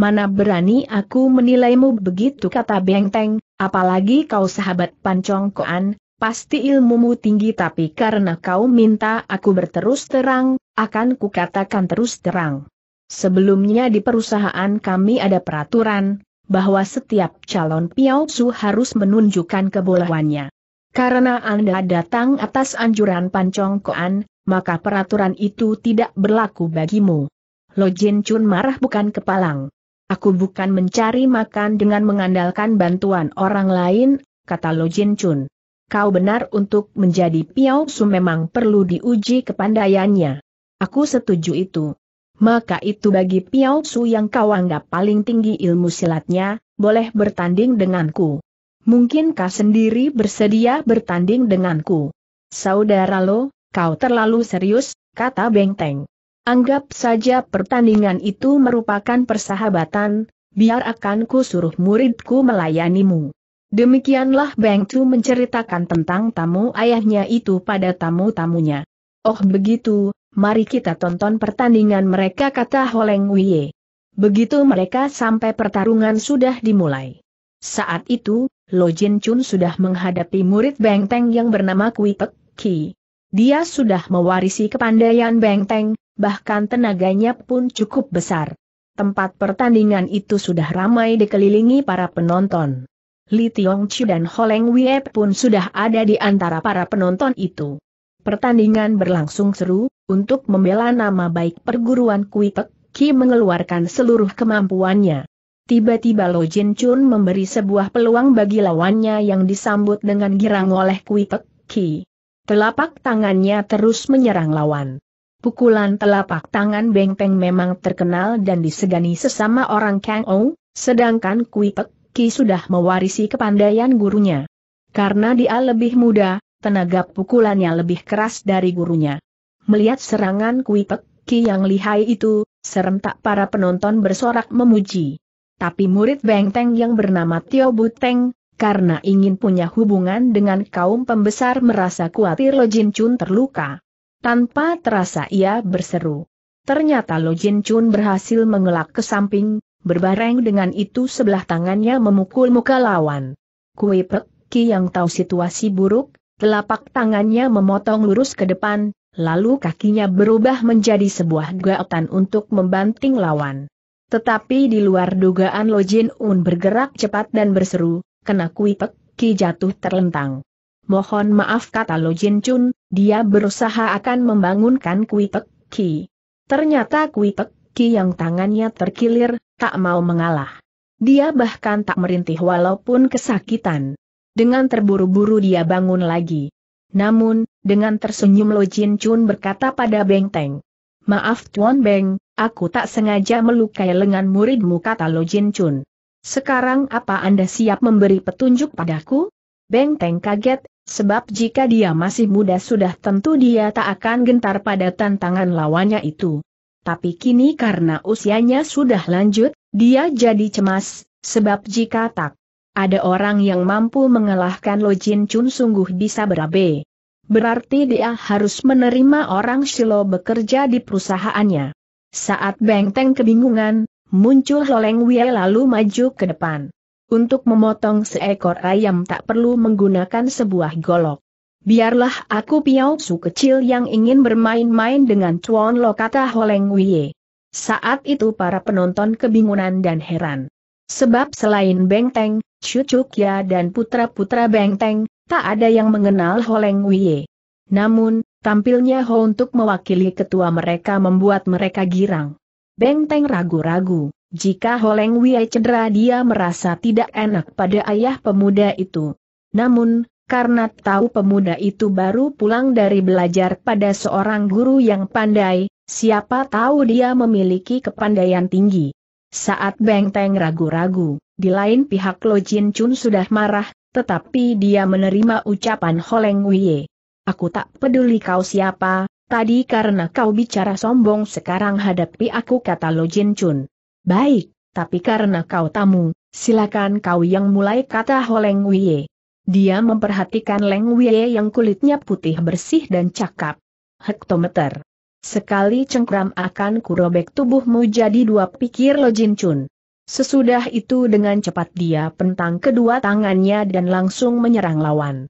mana berani aku menilaimu begitu kata Bengteng, apalagi kau sahabat Pancongkoan, Koan, pasti ilmumu tinggi tapi karena kau minta aku berterus terang, akan kukatakan terus terang. Sebelumnya di perusahaan kami ada peraturan, bahwa setiap calon piaosu harus menunjukkan kebolehannya. Karena Anda datang atas anjuran Pancongkoan, maka peraturan itu tidak berlaku bagimu. Lo Jin Chun marah bukan kepalang. Aku bukan mencari makan dengan mengandalkan bantuan orang lain, kata Lo Jin Chun. Kau benar untuk menjadi Piao Su memang perlu diuji kepandaiannya. Aku setuju itu. Maka itu bagi Piao Su yang kau anggap paling tinggi ilmu silatnya, boleh bertanding denganku. Mungkinkah sendiri bersedia bertanding denganku? Saudara lo, kau terlalu serius, kata Beng Teng. Anggap saja pertandingan itu merupakan persahabatan, biar akan ku suruh muridku melayanimu. Demikianlah Beng Chu menceritakan tentang tamu ayahnya itu pada tamu-tamunya. Oh begitu, mari kita tonton pertandingan mereka kata Holeng Wiye. Begitu mereka sampai pertarungan sudah dimulai. Saat itu, Lo Jin Chun sudah menghadapi murid Beng Teng yang bernama Kui Pek Ki. Dia sudah mewarisi kepandaian Beng Teng, bahkan tenaganya pun cukup besar. Tempat pertandingan itu sudah ramai dikelilingi para penonton. Li Tiong Tiongchi dan Holeng Wie pun sudah ada di antara para penonton itu. Pertandingan berlangsung seru, untuk membela nama baik perguruan Kuitek, Ki mengeluarkan seluruh kemampuannya. Tiba-tiba Lo Jin Chun memberi sebuah peluang bagi lawannya yang disambut dengan girang oleh Kuitek, Ki. Telapak tangannya terus menyerang lawan. Pukulan telapak tangan Beng Peng memang terkenal dan disegani sesama orang Kang Ou, sedangkan Kui Pek Ki sudah mewarisi kepandaian gurunya. Karena dia lebih muda, tenaga pukulannya lebih keras dari gurunya. Melihat serangan Kui Pek Ki yang lihai itu, serentak para penonton bersorak memuji. Tapi murid Beng Teng yang bernama Tio Buteng, karena ingin punya hubungan dengan kaum pembesar merasa khawatir Lo Jin Chun terluka. Tanpa terasa ia berseru. Ternyata Lo Jin Chun berhasil mengelak ke samping, berbareng dengan itu sebelah tangannya memukul muka lawan. Kui Pek Ki yang tahu situasi buruk, telapak tangannya memotong lurus ke depan, lalu kakinya berubah menjadi sebuah gaotan untuk membanting lawan. Tetapi di luar dugaan Lo Jin Un bergerak cepat dan berseru, kena Kui Pek Ki jatuh terlentang mohon maaf kata Lo Jin Chun, dia berusaha akan membangunkan Kui Pek Ki. Ternyata Kui Pek Ki yang tangannya terkilir, tak mau mengalah. Dia bahkan tak merintih walaupun kesakitan. Dengan terburu-buru dia bangun lagi. Namun, dengan tersenyum Lo Jin Chun berkata pada Beng Teng. Maaf Tuan Beng, aku tak sengaja melukai lengan muridmu kata Lo Jin Chun. Sekarang apa Anda siap memberi petunjuk padaku? Beng Teng kaget, Sebab jika dia masih muda sudah tentu dia tak akan gentar pada tantangan lawannya itu. Tapi kini karena usianya sudah lanjut, dia jadi cemas, sebab jika tak ada orang yang mampu mengalahkan Lo Jin Chun sungguh bisa berabe. Berarti dia harus menerima orang Shilo bekerja di perusahaannya. Saat Beng Teng kebingungan, muncul Loleng Wei lalu maju ke depan. Untuk memotong seekor ayam tak perlu menggunakan sebuah golok. Biarlah aku piausu kecil yang ingin bermain-main dengan Chuan Lo kata Holeng Wie. Saat itu para penonton kebingungan dan heran. Sebab selain Bengteng, ya dan putra-putra Bengteng, tak ada yang mengenal Holeng Wie. Namun, tampilnya Ho untuk mewakili ketua mereka membuat mereka girang. Bengteng ragu-ragu. Jika Holeng Wei cedera dia merasa tidak enak pada ayah pemuda itu. Namun, karena tahu pemuda itu baru pulang dari belajar pada seorang guru yang pandai, siapa tahu dia memiliki kepandaian tinggi. Saat Beng Teng ragu-ragu, di lain pihak Lo Jin Chun sudah marah, tetapi dia menerima ucapan Holeng Wei. Aku tak peduli kau siapa, tadi karena kau bicara sombong sekarang hadapi aku kata Lo Jin Chun. Baik, tapi karena kau tamu, silakan kau yang mulai kata Holeng Wie. Dia memperhatikan Leng Wye yang kulitnya putih bersih dan cakap. Hektometer. Sekali cengkram akan kurobek tubuhmu jadi dua pikir Lo Jin Chun. Sesudah itu dengan cepat dia pentang kedua tangannya dan langsung menyerang lawan.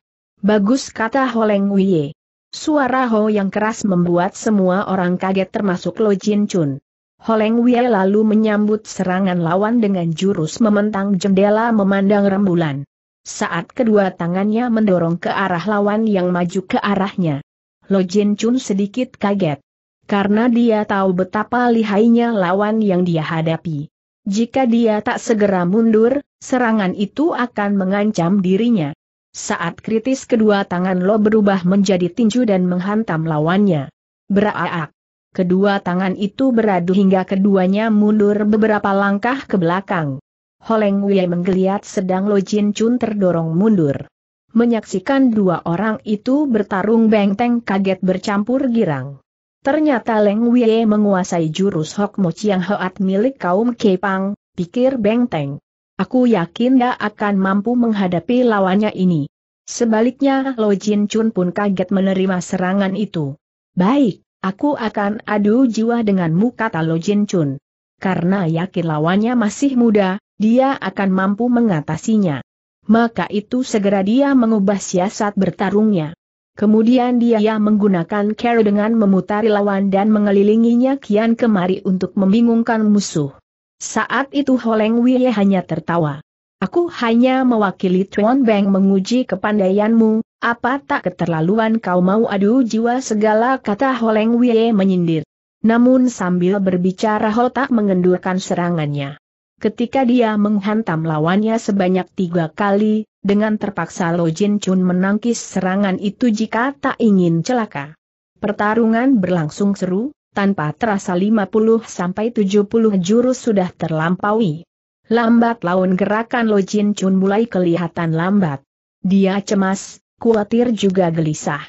Bagus kata Holeng Wie. Suara Ho yang keras membuat semua orang kaget termasuk Lo Jin Chun. Holeng Wei lalu menyambut serangan lawan dengan jurus mementang jendela memandang rembulan. Saat kedua tangannya mendorong ke arah lawan yang maju ke arahnya. Lo Jin Chun sedikit kaget. Karena dia tahu betapa lihainya lawan yang dia hadapi. Jika dia tak segera mundur, serangan itu akan mengancam dirinya. Saat kritis kedua tangan Lo berubah menjadi tinju dan menghantam lawannya. Beraak! Kedua tangan itu beradu hingga keduanya mundur beberapa langkah ke belakang. Holeng Wei menggeliat sedang Lo Jin Chun terdorong mundur. Menyaksikan dua orang itu bertarung benteng kaget bercampur girang. Ternyata Leng Wei menguasai jurus Hok Mo Chiang Hoat milik kaum Kepang, pikir benteng. Aku yakin dia akan mampu menghadapi lawannya ini. Sebaliknya Lo Jin Chun pun kaget menerima serangan itu. Baik, Aku akan adu jiwa denganmu kata Lo Jin Chun. Karena yakin lawannya masih muda, dia akan mampu mengatasinya. Maka itu segera dia mengubah siasat bertarungnya. Kemudian dia menggunakan care dengan memutari lawan dan mengelilinginya kian kemari untuk membingungkan musuh. Saat itu Holeng Wei hanya tertawa. Aku hanya mewakili Tuan Beng menguji kepandaianmu, apa tak keterlaluan kau mau adu jiwa segala kata Holeng Wie menyindir. Namun sambil berbicara Ho tak mengendurkan serangannya. Ketika dia menghantam lawannya sebanyak tiga kali, dengan terpaksa Lo Jin Chun menangkis serangan itu jika tak ingin celaka. Pertarungan berlangsung seru, tanpa terasa 50 sampai 70 jurus sudah terlampaui. Lambat laun gerakan Lo Jin Chun mulai kelihatan lambat. Dia cemas, kuatir juga gelisah.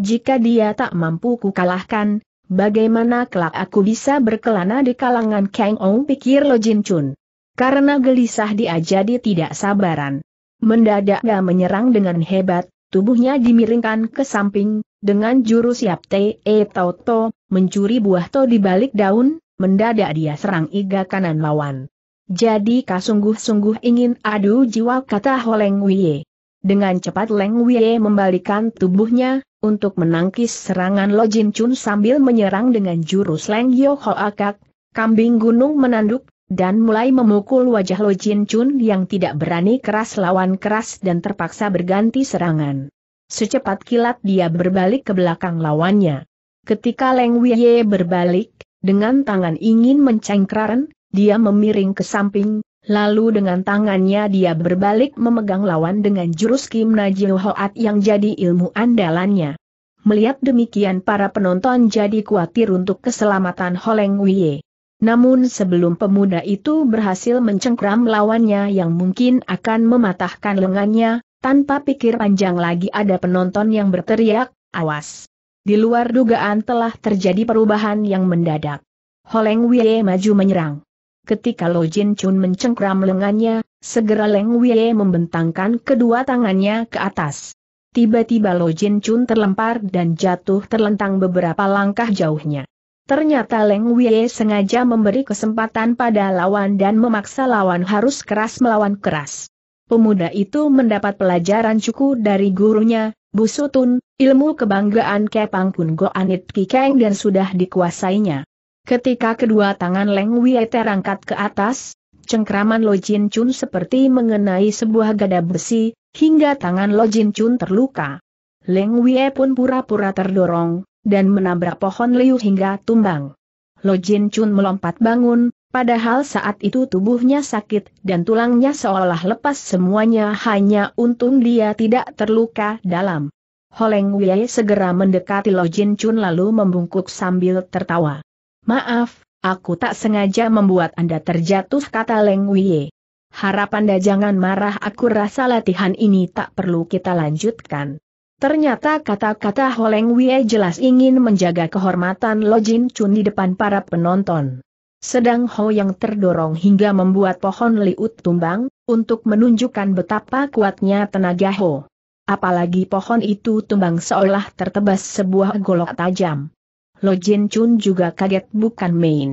Jika dia tak mampu kukalahkan, bagaimana kelak aku bisa berkelana di kalangan Kang Ong pikir Lo Jin Chun. Karena gelisah dia jadi tidak sabaran. Mendadak gak menyerang dengan hebat, tubuhnya dimiringkan ke samping, dengan jurus Yap Te E Tau To, mencuri buah To di balik daun, mendadak dia serang iga kanan lawan. Jadi kasungguh-sungguh ingin adu jiwa kata Holeng Wiye. Dengan cepat Leng Wei membalikan tubuhnya, untuk menangkis serangan Lo Jin Chun sambil menyerang dengan jurus Leng Yo Ho Akak, kambing gunung menanduk, dan mulai memukul wajah Lo Jin Chun yang tidak berani keras lawan keras dan terpaksa berganti serangan. Secepat kilat dia berbalik ke belakang lawannya. Ketika Leng Wei berbalik, dengan tangan ingin mencengkraran, dia memiring ke samping, Lalu dengan tangannya dia berbalik memegang lawan dengan jurus Kim Najil Hoat yang jadi ilmu andalannya. Melihat demikian para penonton jadi khawatir untuk keselamatan Holeng Wie. Namun sebelum pemuda itu berhasil mencengkram lawannya yang mungkin akan mematahkan lengannya, tanpa pikir panjang lagi ada penonton yang berteriak, awas. Di luar dugaan telah terjadi perubahan yang mendadak. Holeng Wie maju menyerang. Ketika Lo Jin Chun mencengkram lengannya, segera Leng Wei membentangkan kedua tangannya ke atas. Tiba-tiba Lo Jin Chun terlempar dan jatuh terlentang beberapa langkah jauhnya. Ternyata Leng Wei sengaja memberi kesempatan pada lawan dan memaksa lawan harus keras melawan keras. Pemuda itu mendapat pelajaran cukup dari gurunya, Busutun, ilmu kebanggaan Kepang Kun Goanit Kikeng dan sudah dikuasainya. Ketika kedua tangan Leng Wei terangkat ke atas, cengkraman Lo Jin Chun seperti mengenai sebuah gada besi, hingga tangan Lo Jin Chun terluka. Leng Wei pun pura-pura terdorong, dan menabrak pohon liu hingga tumbang. Lo Jin Chun melompat bangun, padahal saat itu tubuhnya sakit dan tulangnya seolah lepas semuanya hanya untung dia tidak terluka dalam. Holeng Wei segera mendekati Lo Jin Chun lalu membungkuk sambil tertawa. Maaf, aku tak sengaja membuat Anda terjatuh kata Leng Wie. Harap Anda jangan marah aku rasa latihan ini tak perlu kita lanjutkan. Ternyata kata-kata Holeng Wie jelas ingin menjaga kehormatan Lo Jin Chun di depan para penonton. Sedang Ho yang terdorong hingga membuat pohon liut tumbang, untuk menunjukkan betapa kuatnya tenaga Ho. Apalagi pohon itu tumbang seolah tertebas sebuah golok tajam. Lo Jin Chun juga kaget bukan main.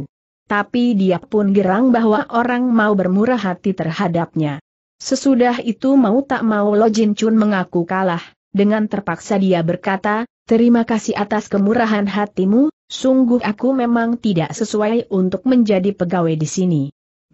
Tapi dia pun gerang bahwa orang mau bermurah hati terhadapnya. Sesudah itu mau tak mau Lo Jin Chun mengaku kalah, dengan terpaksa dia berkata, terima kasih atas kemurahan hatimu, sungguh aku memang tidak sesuai untuk menjadi pegawai di sini.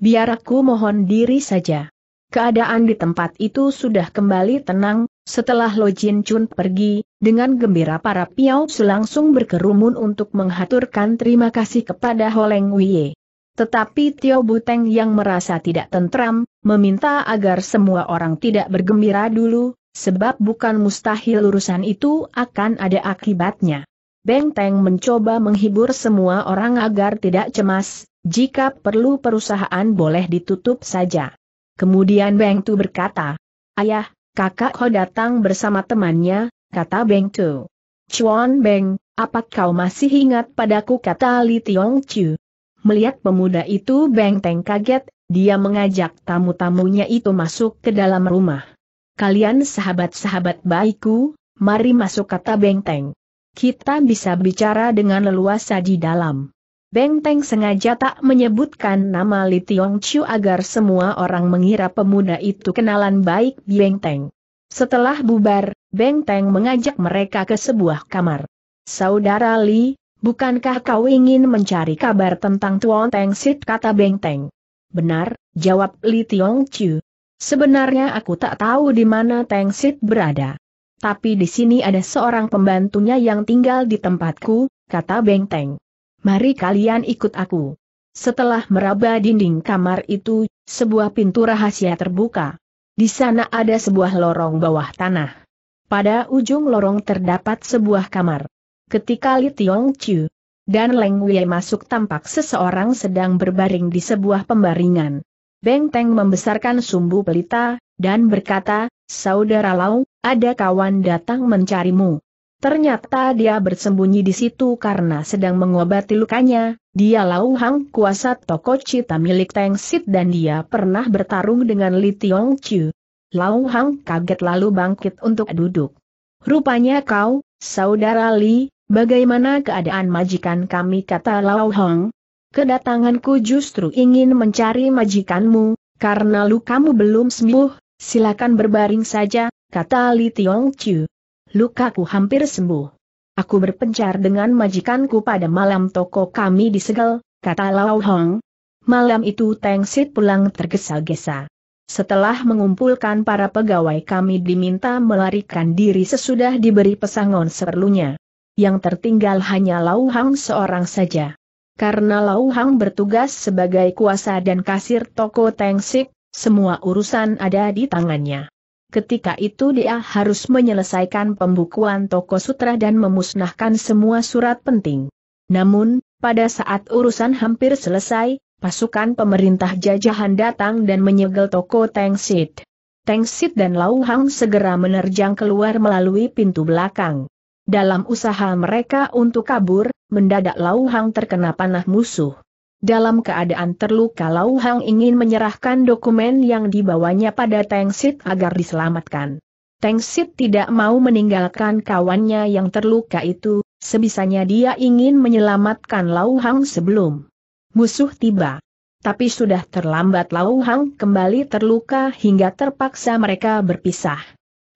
Biar aku mohon diri saja. Keadaan di tempat itu sudah kembali tenang, setelah Lo Jin Chun pergi, dengan gembira para piau langsung berkerumun untuk menghaturkan terima kasih kepada Holeng Wie. Tetapi Tio Buteng yang merasa tidak tentram, meminta agar semua orang tidak bergembira dulu, sebab bukan mustahil urusan itu akan ada akibatnya. Beng Teng mencoba menghibur semua orang agar tidak cemas, jika perlu perusahaan boleh ditutup saja. Kemudian Beng Tu berkata, Ayah, kakak kau datang bersama temannya, kata Beng Tu. Chuan Beng, apa kau masih ingat padaku kata Li Tiong Chu? Melihat pemuda itu Beng Teng kaget, dia mengajak tamu-tamunya itu masuk ke dalam rumah. Kalian sahabat-sahabat baikku, mari masuk kata Beng Teng. Kita bisa bicara dengan leluasa di dalam. Beng Teng sengaja tak menyebutkan nama Li Tiong Chu agar semua orang mengira pemuda itu kenalan baik Beng Teng. Setelah bubar, Beng Teng mengajak mereka ke sebuah kamar. Saudara Li, bukankah kau ingin mencari kabar tentang Tuan Teng Sit kata Beng Teng? Benar, jawab Li Tiong Chu. Sebenarnya aku tak tahu di mana Teng Sit berada. Tapi di sini ada seorang pembantunya yang tinggal di tempatku, kata Beng Teng. Mari kalian ikut aku. Setelah meraba dinding kamar itu, sebuah pintu rahasia terbuka. Di sana ada sebuah lorong bawah tanah. Pada ujung lorong terdapat sebuah kamar. Ketika Li Tiong Chu dan Leng Wei masuk tampak seseorang sedang berbaring di sebuah pembaringan. Beng Teng membesarkan sumbu pelita, dan berkata, Saudara Lau, ada kawan datang mencarimu. Ternyata dia bersembunyi di situ karena sedang mengobati lukanya, dia Lau Hang kuasa toko cita milik Teng Sit dan dia pernah bertarung dengan Li Tiong Chu. Lau Hang kaget lalu bangkit untuk duduk. Rupanya kau, saudara Li, bagaimana keadaan majikan kami kata Lau Hang? Kedatanganku justru ingin mencari majikanmu, karena kamu belum sembuh, silakan berbaring saja, kata Li Tiong Chiu. Lukaku hampir sembuh. Aku berpencar dengan majikanku pada malam toko kami disegel, kata Lau Hong. Malam itu Teng Sit pulang tergesa-gesa. Setelah mengumpulkan para pegawai kami diminta melarikan diri sesudah diberi pesangon seperlunya. Yang tertinggal hanya Lau Hang seorang saja. Karena Lau Hang bertugas sebagai kuasa dan kasir toko Tengsik, semua urusan ada di tangannya. Ketika itu dia harus menyelesaikan pembukuan toko sutra dan memusnahkan semua surat penting. Namun, pada saat urusan hampir selesai, pasukan pemerintah jajahan datang dan menyegel toko Teng Sit. Teng Sit dan Lau Hang segera menerjang keluar melalui pintu belakang. Dalam usaha mereka untuk kabur, mendadak Lau Hang terkena panah musuh. Dalam keadaan terluka Lau Hang ingin menyerahkan dokumen yang dibawanya pada Teng Sit agar diselamatkan. Teng Sit tidak mau meninggalkan kawannya yang terluka itu, sebisanya dia ingin menyelamatkan Lau Hang sebelum Musuh tiba. Tapi sudah terlambat Lau Hang kembali terluka hingga terpaksa mereka berpisah.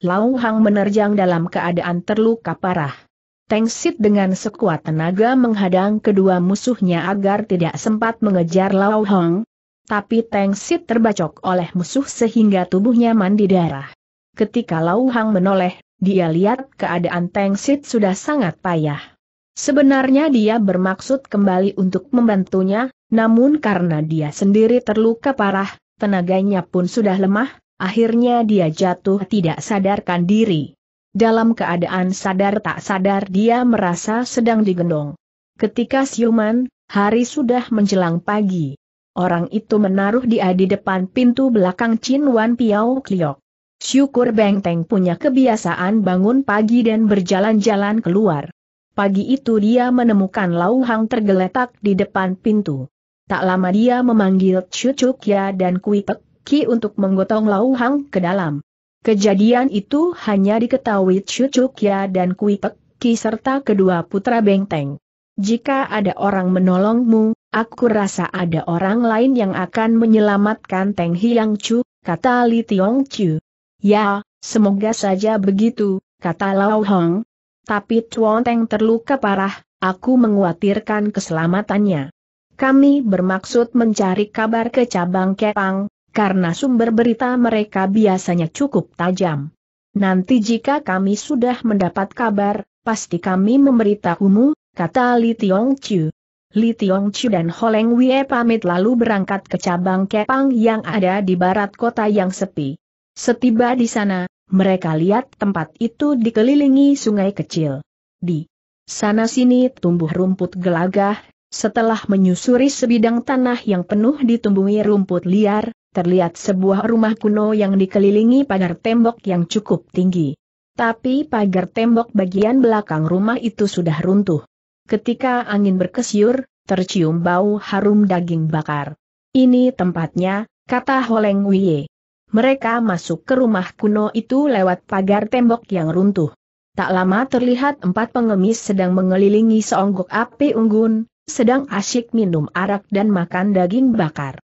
Lau Hang menerjang dalam keadaan terluka parah. Teng Sit dengan sekuat tenaga menghadang kedua musuhnya agar tidak sempat mengejar Lau Hang. Tapi Teng Sit terbacok oleh musuh sehingga tubuhnya mandi darah. Ketika Lau Hang menoleh, dia lihat keadaan Teng Sit sudah sangat payah. Sebenarnya dia bermaksud kembali untuk membantunya, namun karena dia sendiri terluka parah, tenaganya pun sudah lemah, akhirnya dia jatuh tidak sadarkan diri. Dalam keadaan sadar tak sadar dia merasa sedang digendong. Ketika siuman, hari sudah menjelang pagi. Orang itu menaruh dia di depan pintu belakang Chin Wan Piao Kliok. Syukur Beng Teng punya kebiasaan bangun pagi dan berjalan-jalan keluar. Pagi itu dia menemukan Lau Hang tergeletak di depan pintu. Tak lama dia memanggil Chu Chukya dan Kui Pek Ki untuk menggotong Lau Hang ke dalam. Kejadian itu hanya diketahui Chu Chukya dan Kui Pek Ki serta kedua putra Bengteng. Jika ada orang menolongmu, aku rasa ada orang lain yang akan menyelamatkan Teng Hiang Chu, kata Li Tiong Chu. Ya, semoga saja begitu, kata Lau Hang, tapi Chuan Teng terluka parah, aku menguatirkan keselamatannya. Kami bermaksud mencari kabar ke cabang Kepang, karena sumber berita mereka biasanya cukup tajam. Nanti jika kami sudah mendapat kabar, pasti kami memberitahumu, kata Li Tiong Chu. Li Tiong Chu dan Holeng Wie pamit lalu berangkat ke cabang Kepang yang ada di barat kota yang sepi. Setiba di sana, mereka lihat tempat itu dikelilingi sungai kecil. Di sana-sini tumbuh rumput gelagah, setelah menyusuri sebidang tanah yang penuh ditumbuhi rumput liar, terlihat sebuah rumah kuno yang dikelilingi pagar tembok yang cukup tinggi. Tapi pagar tembok bagian belakang rumah itu sudah runtuh. Ketika angin berkesiur, tercium bau harum daging bakar. Ini tempatnya, kata Holeng Wiye. Mereka masuk ke rumah kuno itu lewat pagar tembok yang runtuh. Tak lama terlihat empat pengemis sedang mengelilingi seonggok api unggun, sedang asyik minum arak dan makan daging bakar.